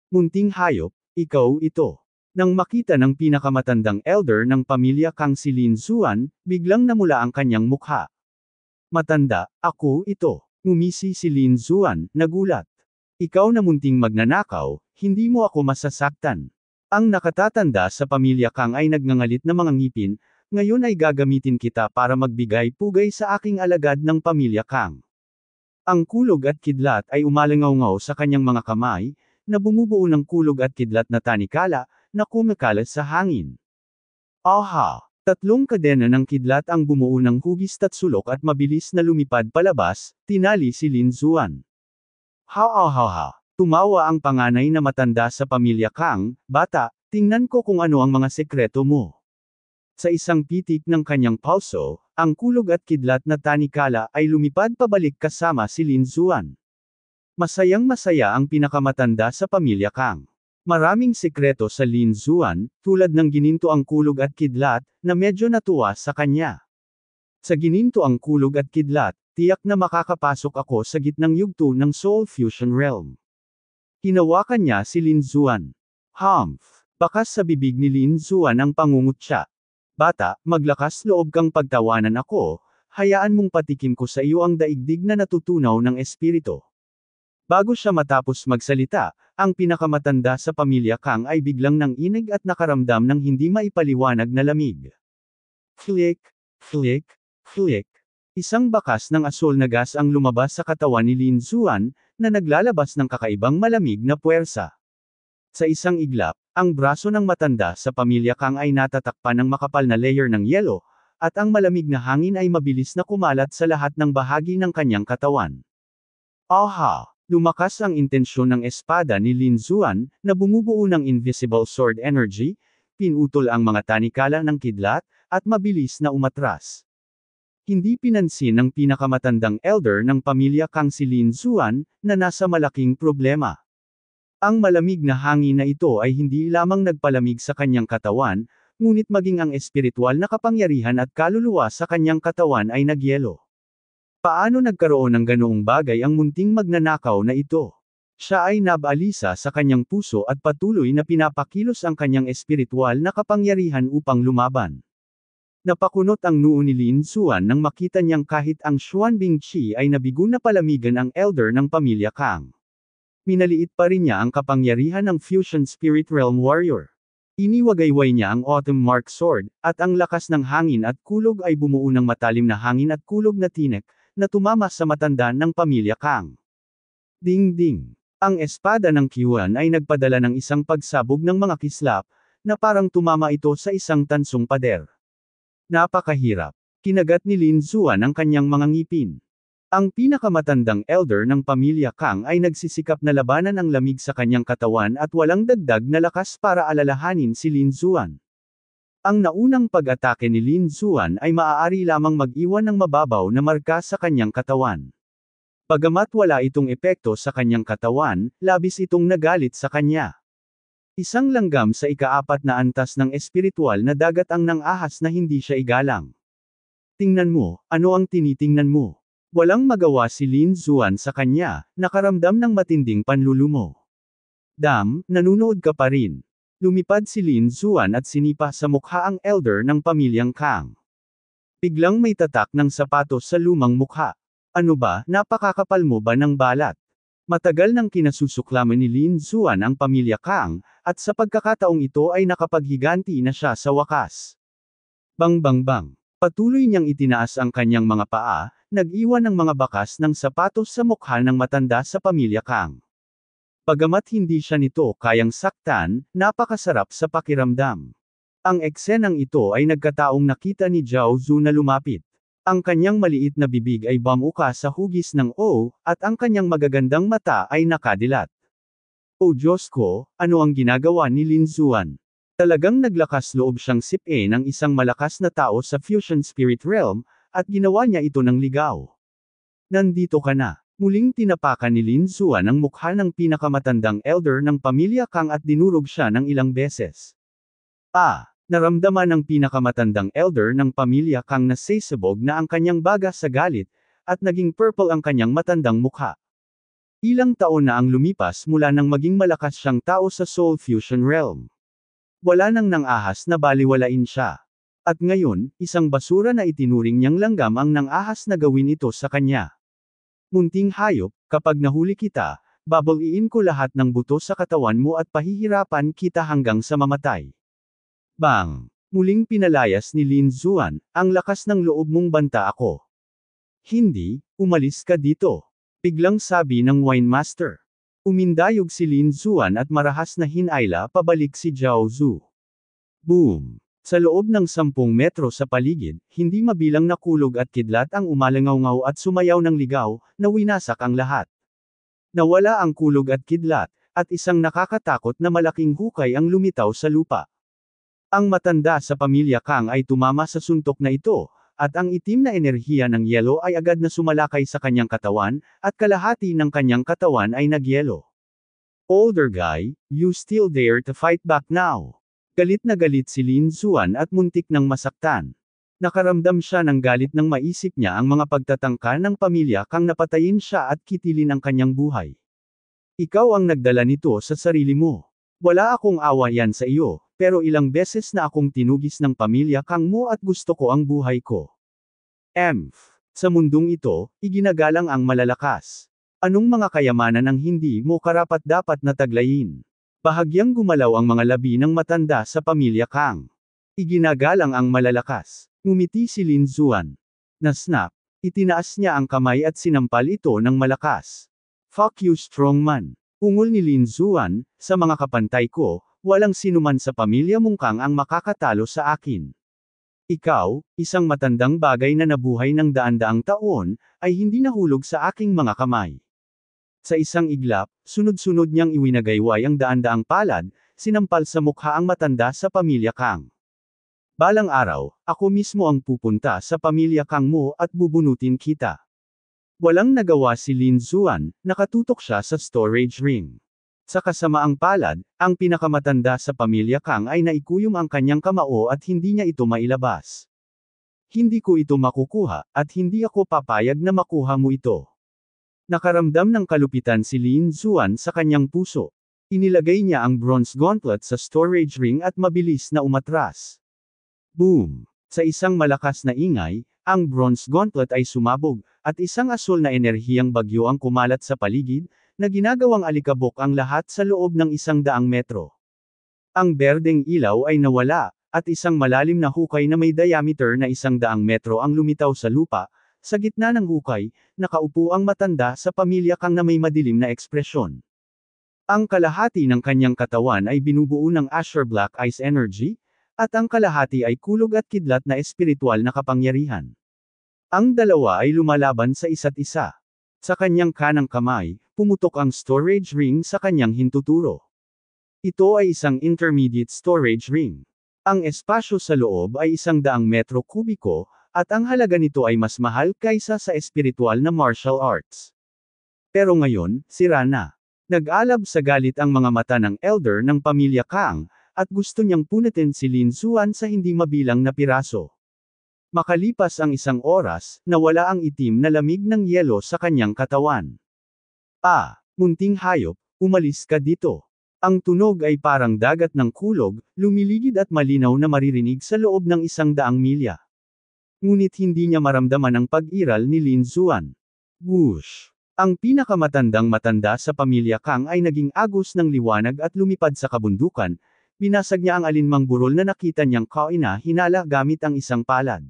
[SPEAKER 1] Munting hayop, ikaw ito. Nang makita ng pinakamatandang elder ng pamilya Kang si Lin Zuan, biglang namula ang kanyang mukha. Matanda, ako ito. Ngumisi si Lin Zuan, nagulat. Ikaw na munting magnanakaw, hindi mo ako masasaktan. Ang nakatatanda sa pamilya Kang ay nagngangalit na mga ngipin, ngayon ay gagamitin kita para magbigay pugay sa aking alagad ng pamilya Kang. Ang kulog at kidlat ay umalangaw ngaw sa kanyang mga kamay, na bumubuo ng kulog at kidlat na tanikala, na kumakalat sa hangin. Aha! Tatlong kadena ng kidlat ang bumuo ng hugis tatsulok at mabilis na lumipad palabas, tinali si Lin Zuan. Ha ha ha ha. Tumawa ang panganay na matanda sa pamilya Kang, bata, tingnan ko kung ano ang mga sekreto mo. Sa isang pitik ng kanyang pulso, ang kulog at kidlat na tanikala ay lumipad pabalik kasama si Lin Zuan. Masayang masaya ang pinakamatanda sa pamilya Kang. Maraming sikreto sa Lin Zuan, tulad ng gininto ang kulog at kidlat, na medyo natuwa sa kanya. Sa gininto ang kulog at kidlat, tiyak na makakapasok ako sa gitnang yugto ng Soul Fusion Realm. Hinawakan niya si Lin Zuan. Humph! Bakas sa bibig ni Lin Zuan ang pangungutya. Bata, maglakas loob kang pagtawanan ako, hayaan mong patikim ko sa iyo ang daigdig na natutunaw ng espirito. Bago siya matapos magsalita, ang pinakamatanda sa pamilya Kang ay biglang nang inig at nakaramdam ng hindi maipaliwanag na lamig. Flick, flick, flick. Isang bakas ng asul na gas ang lumabas sa katawan ni Lin Zuan, na naglalabas ng kakaibang malamig na puwersa. Sa isang iglap, ang braso ng matanda sa pamilya Kang ay natatakpan ng makapal na layer ng yelo, at ang malamig na hangin ay mabilis na kumalat sa lahat ng bahagi ng kanyang katawan. Aha! Lumakas ang intensyon ng espada ni Lin Zuan, na bumubuo ng invisible sword energy, pinutol ang mga tanikala ng kidlat, at mabilis na umatras. Hindi pinansin ng pinakamatandang elder ng pamilya Kang si Lin Zuan, na nasa malaking problema. Ang malamig na hangin na ito ay hindi lamang nagpalamig sa kanyang katawan, ngunit maging ang espiritual na kapangyarihan at kaluluwa sa kanyang katawan ay nagyelo. Paano nagkaroon ng ganoong bagay ang munting magnanakaw na ito? Siya ay nabalisa sa kanyang puso at patuloy na pinapakilos ang kanyang espiritual na kapangyarihan upang lumaban. Napakunot ang noo ni Lin Suan nang makita niyang kahit ang Xuan Bingqi ay nabigo na palamigan ang elder ng pamilya Kang. Minaliit pa rin niya ang kapangyarihan ng Fusion Spirit Realm Warrior. Iniwagayway niya ang Autumn Mark Sword, at ang lakas ng hangin at kulog ay bumuo ng matalim na hangin at kulog na tinek, na tumama sa matanda ng pamilya Kang. Ding-ding! Ang espada ng Kiwan ay nagpadala ng isang pagsabog ng mga kislap, na parang tumama ito sa isang tansong pader. Napakahirap. Kinagat ni Lin Zuan ang kanyang mga ngipin. Ang pinakamatandang elder ng pamilya Kang ay nagsisikap na labanan ang lamig sa kanyang katawan at walang dagdag na lakas para alalahanin si Lin Zuan. Ang naunang pag-atake ni Lin Zuan ay maaari lamang mag-iwan ng mababaw na marka sa kanyang katawan. Bagamat wala itong epekto sa kanyang katawan, labis itong nagalit sa kanya. Isang langgam sa ikaapat na antas ng espiritual na dagat ang nang ahas na hindi siya igalang. Tingnan mo, ano ang tinitingnan mo? Walang magawa si Lin Zuan sa kanya, nakaramdam ng matinding panlulumo. Dam, nanunood ka pa rin. Lumipad si Lin Zuan at sinipa sa mukha ang elder ng pamilyang Kang. Biglang may tatak ng sapatos sa lumang mukha. Ano ba, napakakapal mo ba ng balat? Matagal nang kinasusuklaman ni Lin Zuan ang pamilya Kang, at sa pagkakataong ito ay nakapaghiganti na siya sa wakas. Bang bang bang. Patuloy niyang itinaas ang kanyang mga paa, nag-iwan ng mga bakas ng sapatos sa mukha ng matanda sa pamilya Kang. Pagamat hindi siya nito kayang saktan, napakasarap sa pakiramdam. Ang eksenang ito ay nagkataong nakita ni Zhao Zhu na lumapit. Ang kanyang maliit na bibig ay bamuka sa hugis ng O, at ang kanyang magagandang mata ay nakadilat. O Diyos ko, ano ang ginagawa ni Lin Zuan? Talagang naglakas loob siyang sipe ng isang malakas na tao sa Fusion Spirit Realm, at ginawa niya ito ng ligaw. Nandito ka na. Muling tinapakan ni Lin Xuan ang mukha ng pinakamatandang elder ng pamilya Kang at dinurog siya ng ilang beses. Ah! Naramdaman ng pinakamatandang elder ng pamilya Kang na sasabog na ang kanyang baga sa galit, at naging purple ang kanyang matandang mukha. Ilang taon na ang lumipas mula nang maging malakas siyang tao sa Soul Fusion Realm. Wala nang nangahas na baliwalain siya. At ngayon, isang basura na itinuring niyang langgam ang nangahas na gawin ito sa kanya. Munting hayop, kapag nahuli kita, babaliin ko lahat ng buto sa katawan mo at pahihirapan kita hanggang sa mamatay. Bang! Muling pinalayas ni Lin Zuan, ang lakas ng loob mong banta ako. Hindi, umalis ka dito. Biglang sabi ng wine master. Umindayog si Lin Zuan at marahas na hinayla pabalik si Zhao Zu. Boom! Sa loob ng 10 metro sa paligid, hindi mabilang nakulog at kidlat ang umalangaw ngaw at sumayaw ng ligaw, na winasak ang lahat. Nawala ang kulog at kidlat, at isang nakakatakot na malaking hukay ang lumitaw sa lupa. Ang matanda sa pamilya Kang ay tumama sa suntok na ito, at ang itim na enerhiya ng yelo ay agad na sumalakay sa kanyang katawan, at kalahati ng kanyang katawan ay nagyelo. Older guy, you still dare to fight back now. Galit na galit si Lin Zuan at muntik ng masaktan. Nakaramdam siya ng galit nang maisip niya ang mga pagtatangka ng pamilya kang napatayin siya at kitilin ang kanyang buhay. Ikaw ang nagdala nito sa sarili mo. Wala akong awa yan sa iyo, pero ilang beses na akong tinugis ng pamilya kang mo at gusto ko ang buhay ko. Emf, Sa mundong ito, iginagalang ang malalakas. Anong mga kayamanan ang hindi mo karapat dapat na taglayin? Bahagyang gumalaw ang mga labi ng matanda sa pamilya Kang. Iginagalang ang malalakas. Ngumiti si Lin Zuan. Na snap, itinaas niya ang kamay at sinampal ito ng malakas. Fuck you strong man. Ungol ni Lin Zuan, sa mga kapantay ko, walang sinuman sa pamilya mong Kang ang makakatalo sa akin. Ikaw, isang matandang bagay na nabuhay ng daan-daang taon, ay hindi nahulog sa aking mga kamay. Sa isang iglap, sunod-sunod niyang iwinagayway ang daan-daang palad, sinampal sa mukha ang matanda sa pamilya Kang. Balang araw, ako mismo ang pupunta sa pamilya Kang mo at bubunutin kita. Walang nagawa si Lin Zuan, nakatutok siya sa storage ring. Sa kasamaang palad, ang pinakamatanda sa pamilya Kang ay naikuyom ang kanyang kamao at hindi niya ito mailabas. Hindi ko ito makukuha, at hindi ako papayag na makuha mo ito. Nakaramdam ng kalupitan si Lin Zuan sa kanyang puso. Inilagay niya ang bronze gauntlet sa storage ring at mabilis na umatras. Boom! Sa isang malakas na ingay, ang bronze gauntlet ay sumabog, at isang asul na enerhiyang bagyo ang kumalat sa paligid, na ginagawang alikabok ang lahat sa loob ng isang daang metro. Ang berdeng ilaw ay nawala, at isang malalim na hukay na may diameter na isang daang metro ang lumitaw sa lupa, sa gitna ng hukay, nakaupo ang matanda sa pamilya Kang na may madilim na ekspresyon. Ang kalahati ng kanyang katawan ay binubuo ng Asher Black Ice Energy, at ang kalahati ay kulog at kidlat na espiritual na kapangyarihan. Ang dalawa ay lumalaban sa isa't isa. Sa kanyang kanang kamay, pumutok ang storage ring sa kanyang hintuturo. Ito ay isang intermediate storage ring. Ang espasyo sa loob ay isang daang metro kubiko, at ang halaga nito ay mas mahal kaysa sa espiritual na martial arts. Pero ngayon, sira na. Nag-alab sa galit ang mga mata ng elder ng pamilya Kang, at gusto niyang punitin si Lin Suan sa hindi mabilang na piraso. Makalipas ang isang oras, nawala ang itim na lamig ng yelo sa kanyang katawan. Ah, munting hayop, umalis ka dito. Ang tunog ay parang dagat ng kulog, lumiligid at malinaw na maririnig sa loob ng isang daang milya. Ngunit hindi niya maramdaman ang pag-iral ni Lin Zuan. Whoosh! Ang pinakamatandang matanda sa pamilya Kang ay naging agos ng liwanag at lumipad sa kabundukan, binasag niya ang alinmang burol na nakita niyang kaina hinala gamit ang isang palad.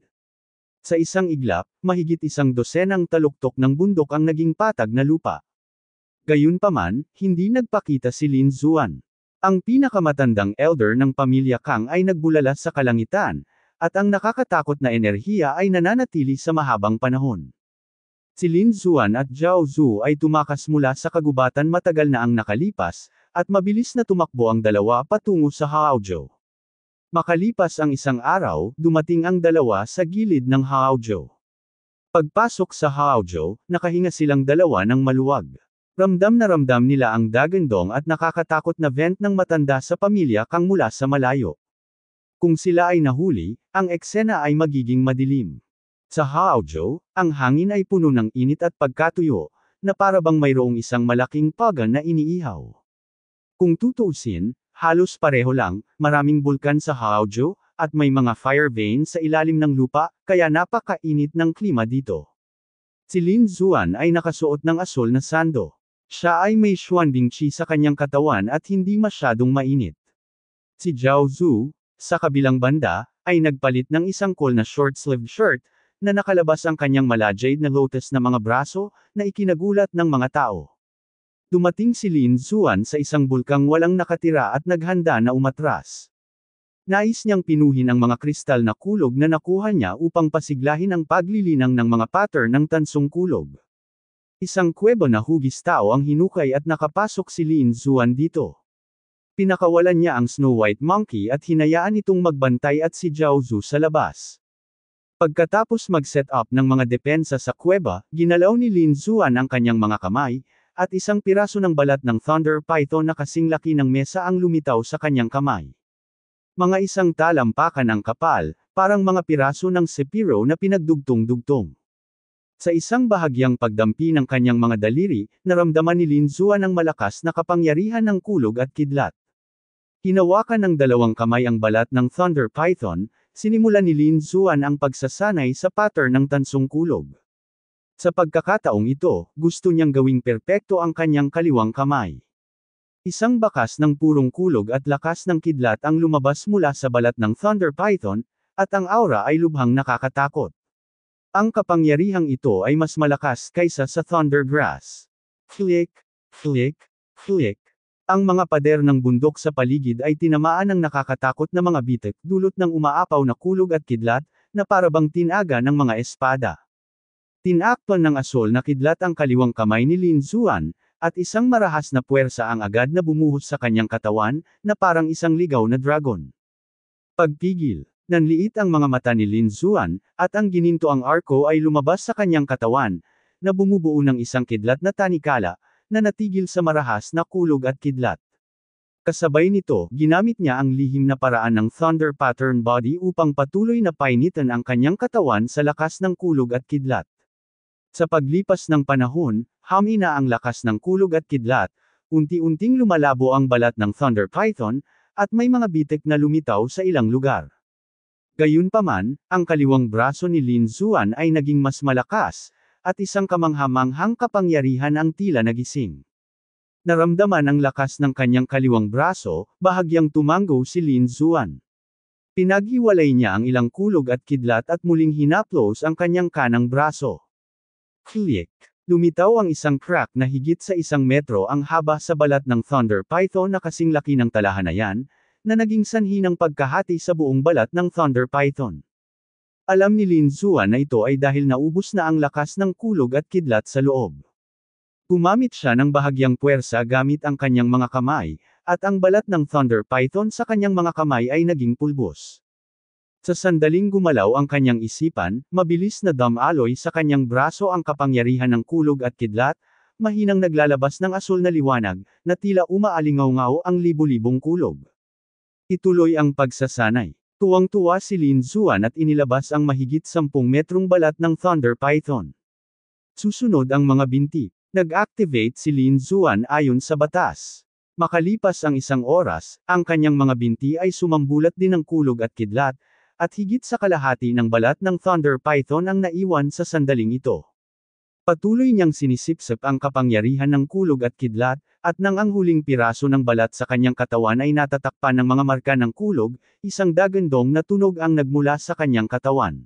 [SPEAKER 1] Sa isang iglap, mahigit isang dosenang taluktok ng bundok ang naging patag na lupa. Gayunpaman, hindi nagpakita si Lin Zuan. Ang pinakamatandang elder ng pamilya Kang ay nagbulala sa kalangitan, at ang nakakatakot na enerhiya ay nananatili sa mahabang panahon. Si Lin Zuan at Zhao Zhu ay tumakas mula sa kagubatan matagal na ang nakalipas, at mabilis na tumakbo ang dalawa patungo sa Haozhou. Makalipas ang isang araw, dumating ang dalawa sa gilid ng Haozhou. Pagpasok sa Haozhou, nakahinga silang dalawa ng maluwag. Ramdam na ramdam nila ang dagandong at nakakatakot na vent ng matanda sa pamilya kang mula sa malayo. Kung sila ay nahuli, ang eksena ay magiging madilim. Sa Haojo, ang hangin ay puno ng init at pagkatuyo, na parabang mayroong isang malaking paga na iniihaw. Kung tutuusin, halos pareho lang, maraming bulkan sa Haojo, at may mga fire veins sa ilalim ng lupa, kaya napakainit ng klima dito. Si Lin Zuan ay nakasuot ng asul na sando. Siya ay may xuanbingchi sa kanyang katawan at hindi masyadong mainit. Si Zhao Zhu, sa kabilang banda, ay nagpalit ng isang cool na short-sleeved shirt, na nakalabas ang kanyang mala jade na lotus na mga braso, na ikinagulat ng mga tao. Dumating si Lin Zuan sa isang bulkang walang nakatira at naghanda na umatras. Nais niyang pinuhin ang mga kristal na kulog na nakuha niya upang pasiglahin ang paglilinang ng mga pattern ng tansong kulog. Isang kuweba na hugis tao ang hinukay at nakapasok si Lin Zuan dito. Pinakawalan niya ang Snow White Monkey at hinayaan itong magbantay at si Jiaozu sa labas. Pagkatapos mag-set up ng mga depensa sa kuweba, ginalaw ni Lin Zuan ang kanyang mga kamay, at isang piraso ng balat ng Thunder Python na kasing laki ng mesa ang lumitaw sa kanyang kamay. Mga isang talampakan ang kapal, parang mga piraso ng sepiro na pinagdugtong-dugtong. Sa isang bahagyang pagdampi ng kanyang mga daliri, naramdaman ni Lin Zuan ang malakas na kapangyarihan ng kulog at kidlat. Hinawakan ng dalawang kamay ang balat ng Thunder Python, sinimula ni Lin Zuan ang pagsasanay sa pattern ng tansong kulog. Sa pagkakataong ito, gusto niyang gawing perpekto ang kanyang kaliwang kamay. Isang bakas ng purong kulog at lakas ng kidlat ang lumabas mula sa balat ng Thunder Python, at ang aura ay lubhang nakakatakot. Ang kapangyarihang ito ay mas malakas kaysa sa Thunder Grass. Flick, flick, flick. Ang mga pader ng bundok sa paligid ay tinamaan ng nakakatakot na mga bitek dulot ng umaapaw na kulog at kidlat, na parabang tinaga ng mga espada. Tinakpan ng asol na kidlat ang kaliwang kamay ni Lin Zuan, at isang marahas na puwersa ang agad na bumuhos sa kanyang katawan, na parang isang ligaw na dragon. Pagpigil, nanliit ang mga mata ni Lin Zuan, at ang gininto ang arko ay lumabas sa kanyang katawan, na bumubuo ng isang kidlat na tanikala, na natigil sa marahas na kulog at kidlat. Kasabay nito, ginamit niya ang lihim na paraan ng thunder pattern body upang patuloy na painitan ang kanyang katawan sa lakas ng kulog at kidlat. Sa paglipas ng panahon, hami na ang lakas ng kulog at kidlat, unti-unting lumalabo ang balat ng thunder python, at may mga bitik na lumitaw sa ilang lugar. Gayunpaman, ang kaliwang braso ni Lin Zuan ay naging mas malakas, at isang kamanghamanghang kapangyarihan ang tila nagising. Naramdaman ang lakas ng kanyang kaliwang braso, bahagyang tumango si Lin Zuan. Pinaghiwalay niya ang ilang kulog at kidlat at muling hinaplos ang kanyang kanang braso. Click! Lumitaw ang isang crack na higit sa isang metro ang haba sa balat ng Thunder Python na kasing laki ng talahanayan, na naging sanhi ng pagkahati sa buong balat ng Thunder Python. Alam ni Lin Zuan na ito ay dahil naubos na ang lakas ng kulog at kidlat sa loob. Gumamit siya ng bahagyang puwersa gamit ang kanyang mga kamay, at ang balat ng Thunder Python sa kanyang mga kamay ay naging pulbos. Sa sandaling gumalaw ang kanyang isipan, mabilis na damaloy sa kanyang braso ang kapangyarihan ng kulog at kidlat, mahinang naglalabas ng asul na liwanag, na tila umaalingaw-ngaw ang libu-libong kulog. Ituloy ang pagsasanay. Tuwang-tuwa si Lin Zuan at inilabas ang mahigit 10 metrong balat ng Thunder Python. Susunod ang mga binti. Nag-activate si Lin Zuan ayon sa batas. Makalipas ang isang oras, ang kanyang mga binti ay sumambulat din ng kulog at kidlat, at higit sa kalahati ng balat ng Thunder Python ang naiwan sa sandaling ito. Patuloy niyang sinisipsep ang kapangyarihan ng kulog at kidlat, at nang ang huling piraso ng balat sa kanyang katawan ay natatakpan ng mga marka ng kulog, isang dagandong na tunog ang nagmula sa kanyang katawan.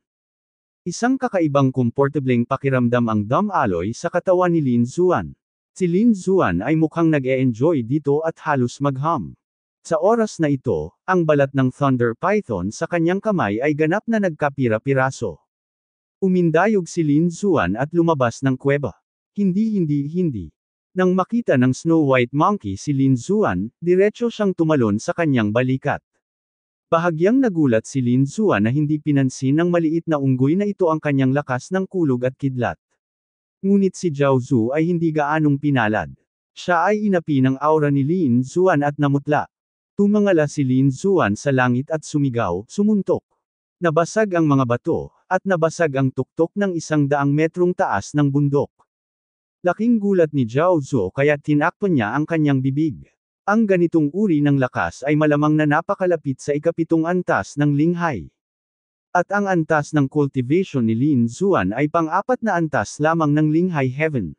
[SPEAKER 1] Isang kakaibang komportableng pakiramdam ang dumb alloy sa katawan ni Lin Zuan. Si Lin Zuan ay mukhang nag-e-enjoy dito at halos magham. Sa oras na ito, ang balat ng Thunder Python sa kanyang kamay ay ganap na nagkapira-piraso. Umindayog si Lin Zuan at lumabas ng kuweba. Hindi hindi hindi. Nang makita ng Snow White Monkey si Lin Zuan, diretsyo siyang tumalon sa kanyang balikat. Bahagyang nagulat si Lin Zuan na hindi pinansin ng maliit na unggoy na ito ang kanyang lakas ng kulog at kidlat. Ngunit si Zhao Zhu ay hindi gaanong pinalad. Siya ay inapi ng aura ni Lin Zuan at namutla. Tumangala si Lin Zuan sa langit at sumigaw, sumuntok. Nabasag ang mga bato, at nabasag ang tuktok ng isang daang metrong taas ng bundok. Laking gulat ni Zhao Zuo kaya tinakpan niya ang kanyang bibig. Ang ganitong uri ng lakas ay malamang na napakalapit sa ikapitong antas ng Linghai. At ang antas ng cultivation ni Lin Zuan ay pang-apat na antas lamang ng Linghai Heaven.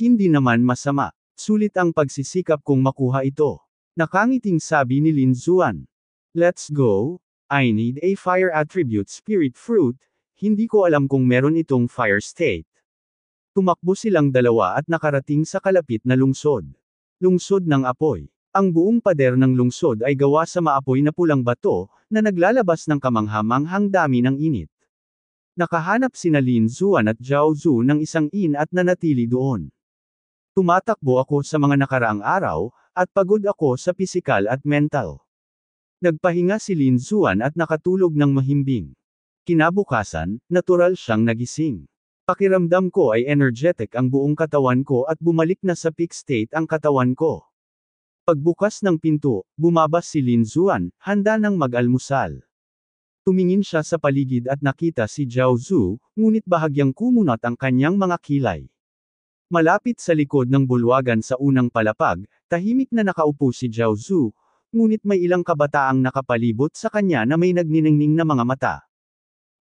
[SPEAKER 1] Hindi naman masama. Sulit ang pagsisikap kung makuha ito. Nakangiting sabi ni Lin Zuan. Let's go, I need a fire attribute spirit fruit, hindi ko alam kung meron itong fire state. Tumakbo silang dalawa at nakarating sa kalapit na lungsod. Lungsod ng apoy. Ang buong pader ng lungsod ay gawa sa maapoy na pulang bato, na naglalabas ng kamanghamanghang dami ng init. Nakahanap sina Lin Zuan at Zhao Zhu ng isang in at nanatili doon. Tumatakbo ako sa mga nakaraang araw, at pagod ako sa pisikal at mental. Nagpahinga si Lin Zuan at nakatulog ng mahimbing. Kinabukasan, natural siyang nagising. Pakiramdam ko ay energetic ang buong katawan ko at bumalik na sa peak state ang katawan ko. Pagbukas ng pinto, bumabas si Lin Zuan, handa ng mag-almusal. Tumingin siya sa paligid at nakita si Zhao Zhu, ngunit bahagyang kumunat ang kanyang mga kilay. Malapit sa likod ng bulwagan sa unang palapag, tahimik na nakaupo si Zhao Zhu, ngunit may ilang kabataang nakapalibot sa kanya na may nagniningning na mga mata.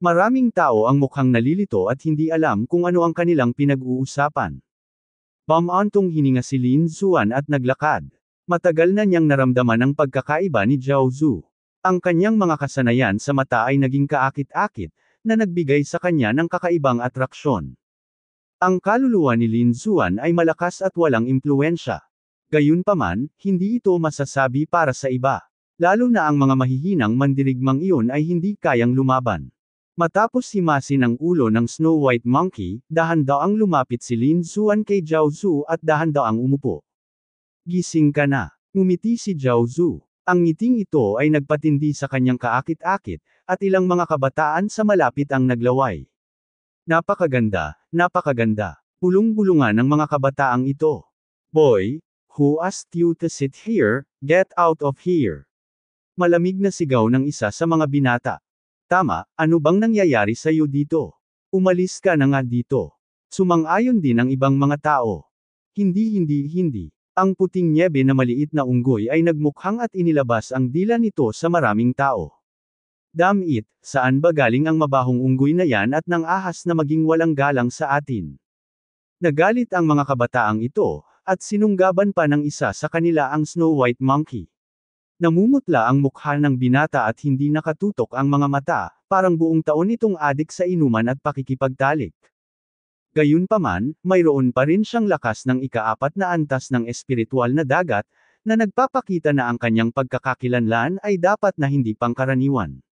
[SPEAKER 1] Maraming tao ang mukhang nalilito at hindi alam kung ano ang kanilang pinag-uusapan. Pamantong hininga si Lin Zuan at naglakad. Matagal na niyang naramdaman ang pagkakaiba ni Zhao Zhu. Ang kanyang mga kasanayan sa mata ay naging kaakit-akit, na nagbigay sa kanya ng kakaibang atraksyon. Ang kaluluwa ni Lin Zuan ay malakas at walang impluensya. Gayunpaman, hindi ito masasabi para sa iba. Lalo na ang mga mahihinang mandirigmang iyon ay hindi kayang lumaban. Matapos himasin ang ulo ng Snow White Monkey, dahan ang lumapit si Lin Zuan kay Zhao Zu at dahan ang umupo. Gising ka na. Ngumiti si Zhao Zu. Ang ngiting ito ay nagpatindi sa kanyang kaakit-akit, at ilang mga kabataan sa malapit ang naglaway. Napakaganda, napakaganda. Pulong-bulungan ng mga kabataang ito. Boy, Who asked you to sit here? Get out of here. Malamig na sigaw ng isa sa mga binata. Tama, ano bang nangyayari sa iyo dito? Umalis ka na nga dito. Sumang-ayon din ang ibang mga tao. Hindi hindi hindi. Ang puting nyebe na maliit na unggoy ay nagmukhang at inilabas ang dila nito sa maraming tao. Damn it, saan ba galing ang mabahong unggoy na yan at nang ahas na maging walang galang sa atin? Nagalit ang mga kabataang ito, at sinunggaban pa ng isa sa kanila ang Snow White Monkey. Namumutla ang mukha ng binata at hindi nakatutok ang mga mata, parang buong taon itong adik sa inuman at pakikipagtalik. Gayunpaman, mayroon pa rin siyang lakas ng ikaapat na antas ng espiritual na dagat, na nagpapakita na ang kanyang pagkakakilanlan ay dapat na hindi pangkaraniwan.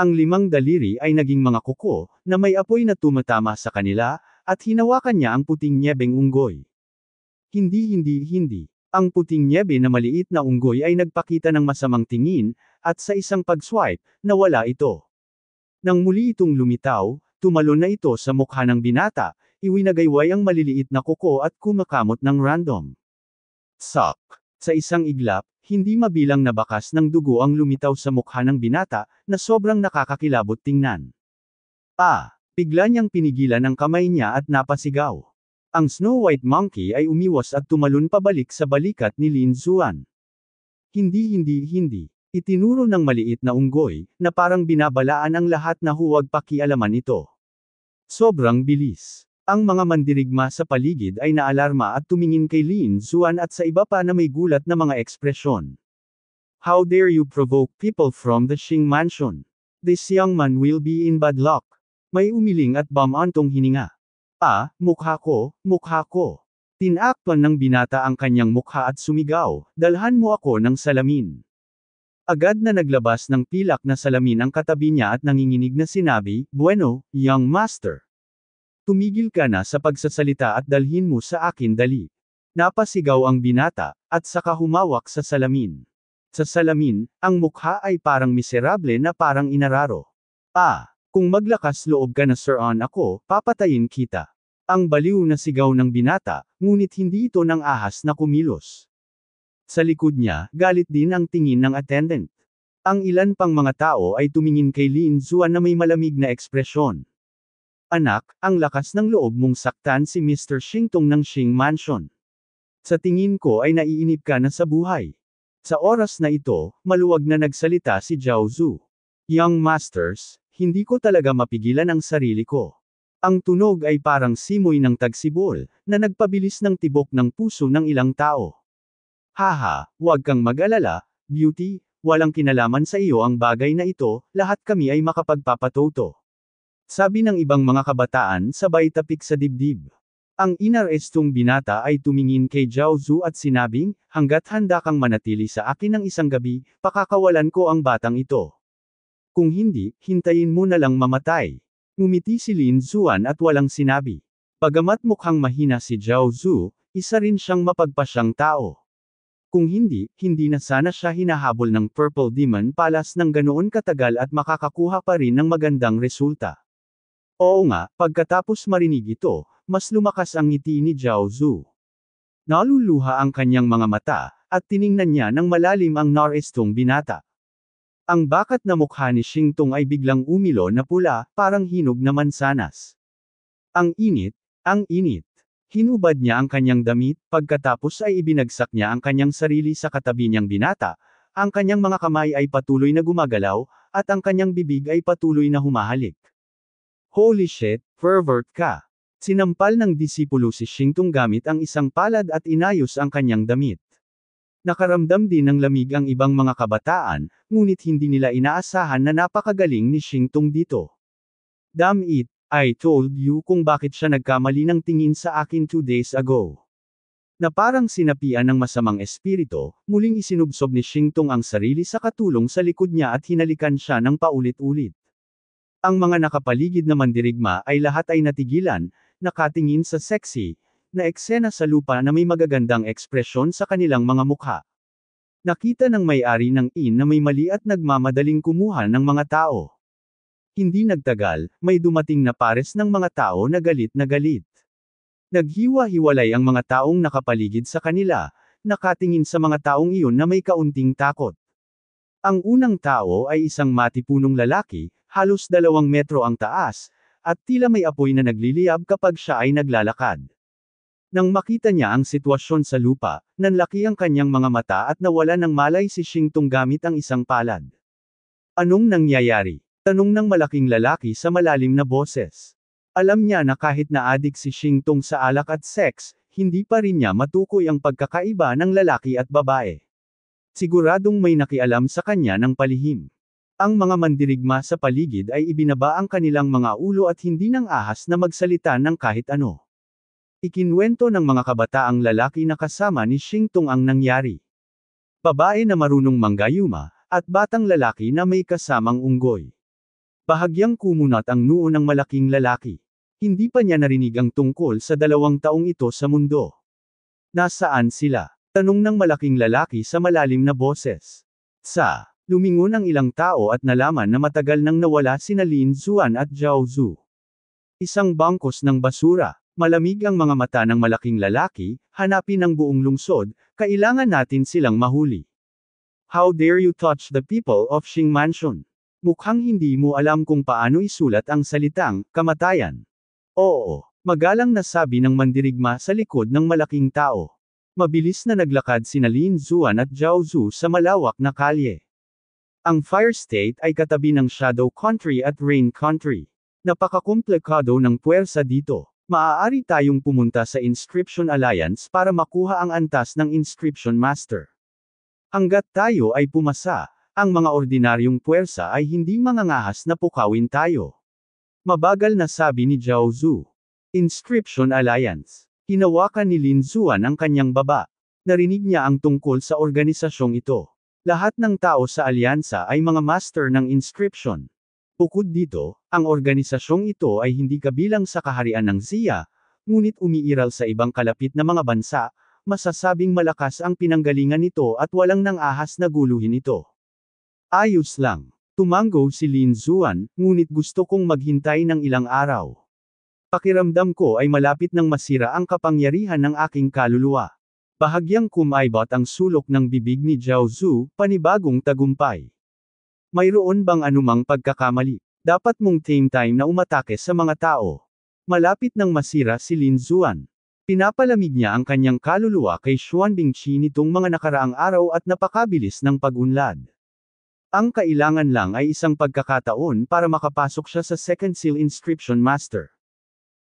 [SPEAKER 1] Ang limang daliri ay naging mga kuko, na may apoy na tumatama sa kanila, at hinawakan niya ang puting nyebeng unggoy. Hindi hindi hindi. Ang puting nyebe na maliit na unggoy ay nagpakita ng masamang tingin, at sa isang pag-swipe, nawala ito. Nang muli itong lumitaw, tumalon na ito sa mukha ng binata, iwinagayway ang maliliit na kuko at kumakamot ng random. Sak! Sa isang iglap, hindi mabilang na bakas ng dugo ang lumitaw sa mukha ng binata, na sobrang nakakakilabot tingnan. Ah! Bigla niyang pinigilan ang kamay niya at napasigaw. Ang Snow White Monkey ay umiwas at tumalon pabalik sa balikat ni Lin Zuan. Hindi hindi hindi. Itinuro ng maliit na unggoy, na parang binabalaan ang lahat na huwag pakialaman ito. Sobrang bilis. Ang mga mandirigma sa paligid ay naalarma at tumingin kay Lin Zuan at sa iba pa na may gulat na mga ekspresyon. How dare you provoke people from the Xing Mansion? This young man will be in bad luck. May umiling at bamantong hininga. Ah, mukha ko, mukha ko. Tinakpan ng binata ang kanyang mukha at sumigaw, dalhan mo ako ng salamin. Agad na naglabas ng pilak na salamin ang katabi niya at nanginginig na sinabi, Bueno, young master. Tumigil ka na sa pagsasalita at dalhin mo sa akin dali. Napasigaw ang binata, at saka humawak sa salamin. Sa salamin, ang mukha ay parang miserable na parang inararo. Ah, kung maglakas loob ka na sir on ako, papatayin kita. Ang baliw na sigaw ng binata, ngunit hindi ito ng ahas na kumilos. Sa likod niya, galit din ang tingin ng attendant. Ang ilan pang mga tao ay tumingin kay Lin Zuan na may malamig na ekspresyon. Anak, ang lakas ng loob mong saktan si Mr. Shingtong ng Shing Mansion. Sa tingin ko ay naiinip ka na sa buhay. Sa oras na ito, maluwag na nagsalita si Zhao Zhu. Young Masters, hindi ko talaga mapigilan ang sarili ko. Ang tunog ay parang simoy ng tagsibol, na nagpabilis ng tibok ng puso ng ilang tao. Haha, huwag kang mag-alala, beauty, walang kinalaman sa iyo ang bagay na ito, lahat kami ay makapagpapatoto. Sabi ng ibang mga kabataan sabay tapik sa dibdib. Ang inarestong binata ay tumingin kay Zhao Zhu at sinabing, hanggat handa kang manatili sa akin ng isang gabi, pakakawalan ko ang batang ito. Kung hindi, hintayin mo na lang mamatay. Ngumiti si Lin Zuan at walang sinabi. Pagamat mukhang mahina si Zhao Zhu, isa rin siyang mapagpasyang tao. Kung hindi, hindi na sana siya hinahabol ng Purple Demon Palace ng ganoon katagal at makakakuha pa rin ng magandang resulta. Oo nga, pagkatapos marinig ito, mas lumakas ang ngiti ni Zhao Zhu. Naluluha ang kanyang mga mata, at tiningnan niya ng malalim ang narestong binata. Ang bakat na mukha ni Shingtong ay biglang umilo na pula, parang hinog na mansanas. Ang init, ang init. Hinubad niya ang kanyang damit, pagkatapos ay ibinagsak niya ang kanyang sarili sa katabi niyang binata, ang kanyang mga kamay ay patuloy na gumagalaw, at ang kanyang bibig ay patuloy na humahalik. Holy shit, pervert ka! Sinampal ng disipulo si Shingtong gamit ang isang palad at inayos ang kanyang damit. Nakaramdam din ng lamig ang ibang mga kabataan, ngunit hindi nila inaasahan na napakagaling ni Shingtong dito. Damn it, I told you kung bakit siya nagkamali ng tingin sa akin two days ago. Na parang sinapian ng masamang espirito, muling isinubsob ni Shingtong ang sarili sa katulong sa likod niya at hinalikan siya ng paulit-ulit. Ang mga nakapaligid na mandirigma ay lahat ay natigilan, nakatingin sa sexy, na eksena sa lupa na may magagandang ekspresyon sa kanilang mga mukha. Nakita ng may-ari ng inn na may mali at nagmamadaling kumuha ng mga tao. Hindi nagtagal, may dumating na pares ng mga tao na galit na galit. Naghiwa-hiwalay ang mga taong nakapaligid sa kanila, nakatingin sa mga taong iyon na may kaunting takot. Ang unang tao ay isang matipunong lalaki, halos dalawang metro ang taas, at tila may apoy na nagliliyab kapag siya ay naglalakad. Nang makita niya ang sitwasyon sa lupa, nanlaki ang kanyang mga mata at nawala ng malay si Shing Tung gamit ang isang palad. Anong nangyayari? Tanong ng malaking lalaki sa malalim na boses. Alam niya na kahit na adik si Shing Tung sa alak at sex, hindi pa rin niya matukoy ang pagkakaiba ng lalaki at babae. Siguradong may nakialam sa kanya ng palihim. Ang mga mandirigma sa paligid ay ibinaba ang kanilang mga ulo at hindi nang ahas na magsalita ng kahit ano. Ikinwento ng mga kabataang lalaki na kasama ni Shing Tong ang nangyari. Babae na marunong manggayuma, at batang lalaki na may kasamang unggoy. Bahagyang kumunat ang noo ng malaking lalaki. Hindi pa niya narinig ang tungkol sa dalawang taong ito sa mundo. Nasaan sila? Tanong ng malaking lalaki sa malalim na boses. Sa, lumingon ang ilang tao at nalaman na matagal nang nawala sina Lin Zuan at Zhao Zhu. Isang bangkos ng basura, Malamig ang mga mata ng malaking lalaki, hanapin ang buong lungsod, kailangan natin silang mahuli. How dare you touch the people of Xing Mansion? Mukhang hindi mo alam kung paano isulat ang salitang, kamatayan. Oo, magalang nasabi ng mandirigma sa likod ng malaking tao. Mabilis na naglakad sina Lin Zuan at Zhao Zhu sa malawak na kalye. Ang Fire State ay katabi ng Shadow Country at Rain Country. Napakakomplikado ng puwersa dito. Maaari tayong pumunta sa Inscription Alliance para makuha ang antas ng Inscription Master. Hanggat tayo ay pumasa, ang mga ordinaryong puwersa ay hindi mangangahas na pukawin tayo. Mabagal na sabi ni Zhao Zhu. Inscription Alliance. Hinawakan ni Lin Zuan ang kanyang baba. Narinig niya ang tungkol sa organisasyong ito. Lahat ng tao sa alyansa ay mga master ng inscription. Bukod dito, ang organisasyong ito ay hindi kabilang sa kaharian ng SIA, ngunit umiiral sa ibang kalapit na mga bansa, masasabing malakas ang pinanggalingan nito at walang nang ahas na guluhin ito. Ayos lang. Tumango si Lin Zuan, ngunit gusto kong maghintay ng ilang araw. Pakiramdam ko ay malapit ng masira ang kapangyarihan ng aking kaluluwa. Bahagyang kumaybot ang sulok ng bibig ni Zhao Zhu, panibagong tagumpay. Mayroon bang anumang pagkakamali? Dapat mong tame time na umatake sa mga tao. Malapit nang masira si Lin Zuan. Pinapalamig niya ang kanyang kaluluwa kay Xuan Bingqi nitong mga nakaraang araw at napakabilis ng pagunlad. Ang kailangan lang ay isang pagkakataon para makapasok siya sa Second Seal Inscription Master.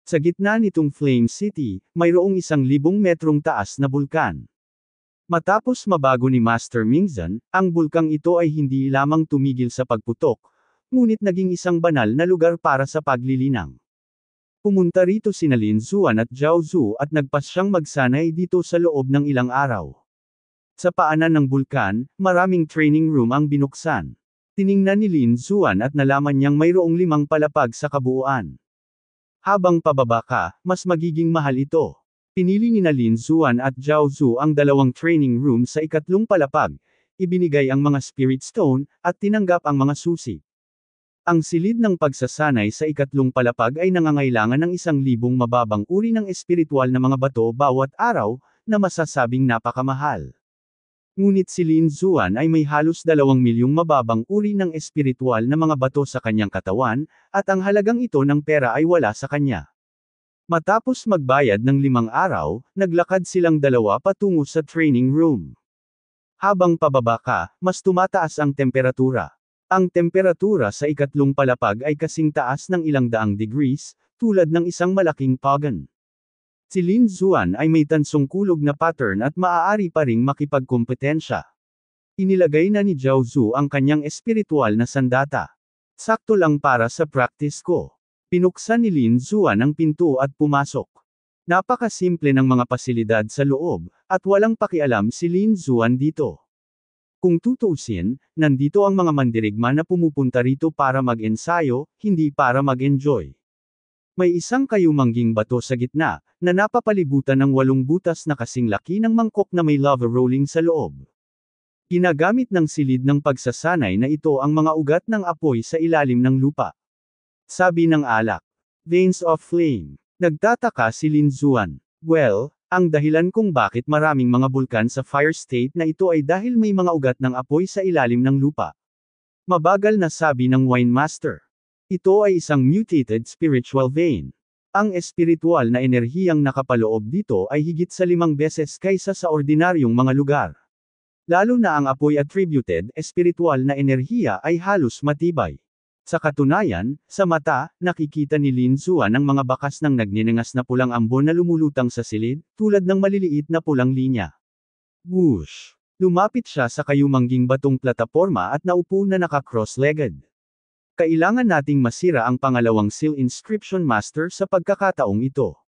[SPEAKER 1] Sa gitna nitong Flame City, mayroong isang libong metrong taas na bulkan. Matapos mabago ni Master Mingzan, ang bulkang ito ay hindi lamang tumigil sa pagputok, ngunit naging isang banal na lugar para sa paglilinang. Pumunta rito sina Lin Zuan at Zhao Zhu at nagpas siyang magsanay dito sa loob ng ilang araw. Sa paanan ng bulkan, maraming training room ang binuksan. Tiningnan ni Lin Zuan at nalaman niyang mayroong limang palapag sa kabuuan. Habang pababa ka, mas magiging mahal ito. Pinili ni Lin Zuan at Zhao Zhu ang dalawang training room sa ikatlong palapag, ibinigay ang mga spirit stone, at tinanggap ang mga susi. Ang silid ng pagsasanay sa ikatlong palapag ay nangangailangan ng isang libong mababang uri ng espiritual na mga bato bawat araw, na masasabing napakamahal. Ngunit si Lin Zuan ay may halos dalawang milyong mababang uri ng espiritual na mga bato sa kanyang katawan, at ang halagang ito ng pera ay wala sa kanya. Matapos magbayad ng limang araw, naglakad silang dalawa patungo sa training room. Habang pababa ka, mas tumataas ang temperatura. Ang temperatura sa ikatlong palapag ay kasing taas ng ilang daang degrees, tulad ng isang malaking pagan. Si Lin Zuan ay may tansong kulog na pattern at maaari pa ring makipagkompetensya. Inilagay na ni Zhao Zhu ang kanyang espiritual na sandata. Sakto lang para sa practice ko. Pinuksan ni Lin Zuan ang pinto at pumasok. Napakasimple ng mga pasilidad sa loob, at walang pakialam si Lin Zuan dito. Kung tutuusin, nandito ang mga mandirigma na pumupunta rito para mag-ensayo, hindi para mag-enjoy. May isang kayumangging bato sa gitna, na napapalibutan ng walong butas na kasing laki ng mangkok na may lava rolling sa loob. Ginagamit ng silid ng pagsasanay na ito ang mga ugat ng apoy sa ilalim ng lupa sabi ng alak. Veins of Flame. Nagtataka si Lin Zuan. Well, ang dahilan kung bakit maraming mga bulkan sa fire state na ito ay dahil may mga ugat ng apoy sa ilalim ng lupa. Mabagal na sabi ng Wine Master. Ito ay isang mutated spiritual vein. Ang espiritual na enerhiyang nakapaloob dito ay higit sa limang beses kaysa sa ordinaryong mga lugar. Lalo na ang apoy attributed espiritual na enerhiya ay halos matibay. Sa katunayan, sa mata, nakikita ni Lin Zuan ang mga bakas ng nagninangas na pulang ambon na lumulutang sa silid, tulad ng maliliit na pulang linya. Whoosh! Lumapit siya sa kayumangging batong plataporma at naupo na naka-cross-legged. Kailangan nating masira ang pangalawang seal inscription master sa pagkakataong ito.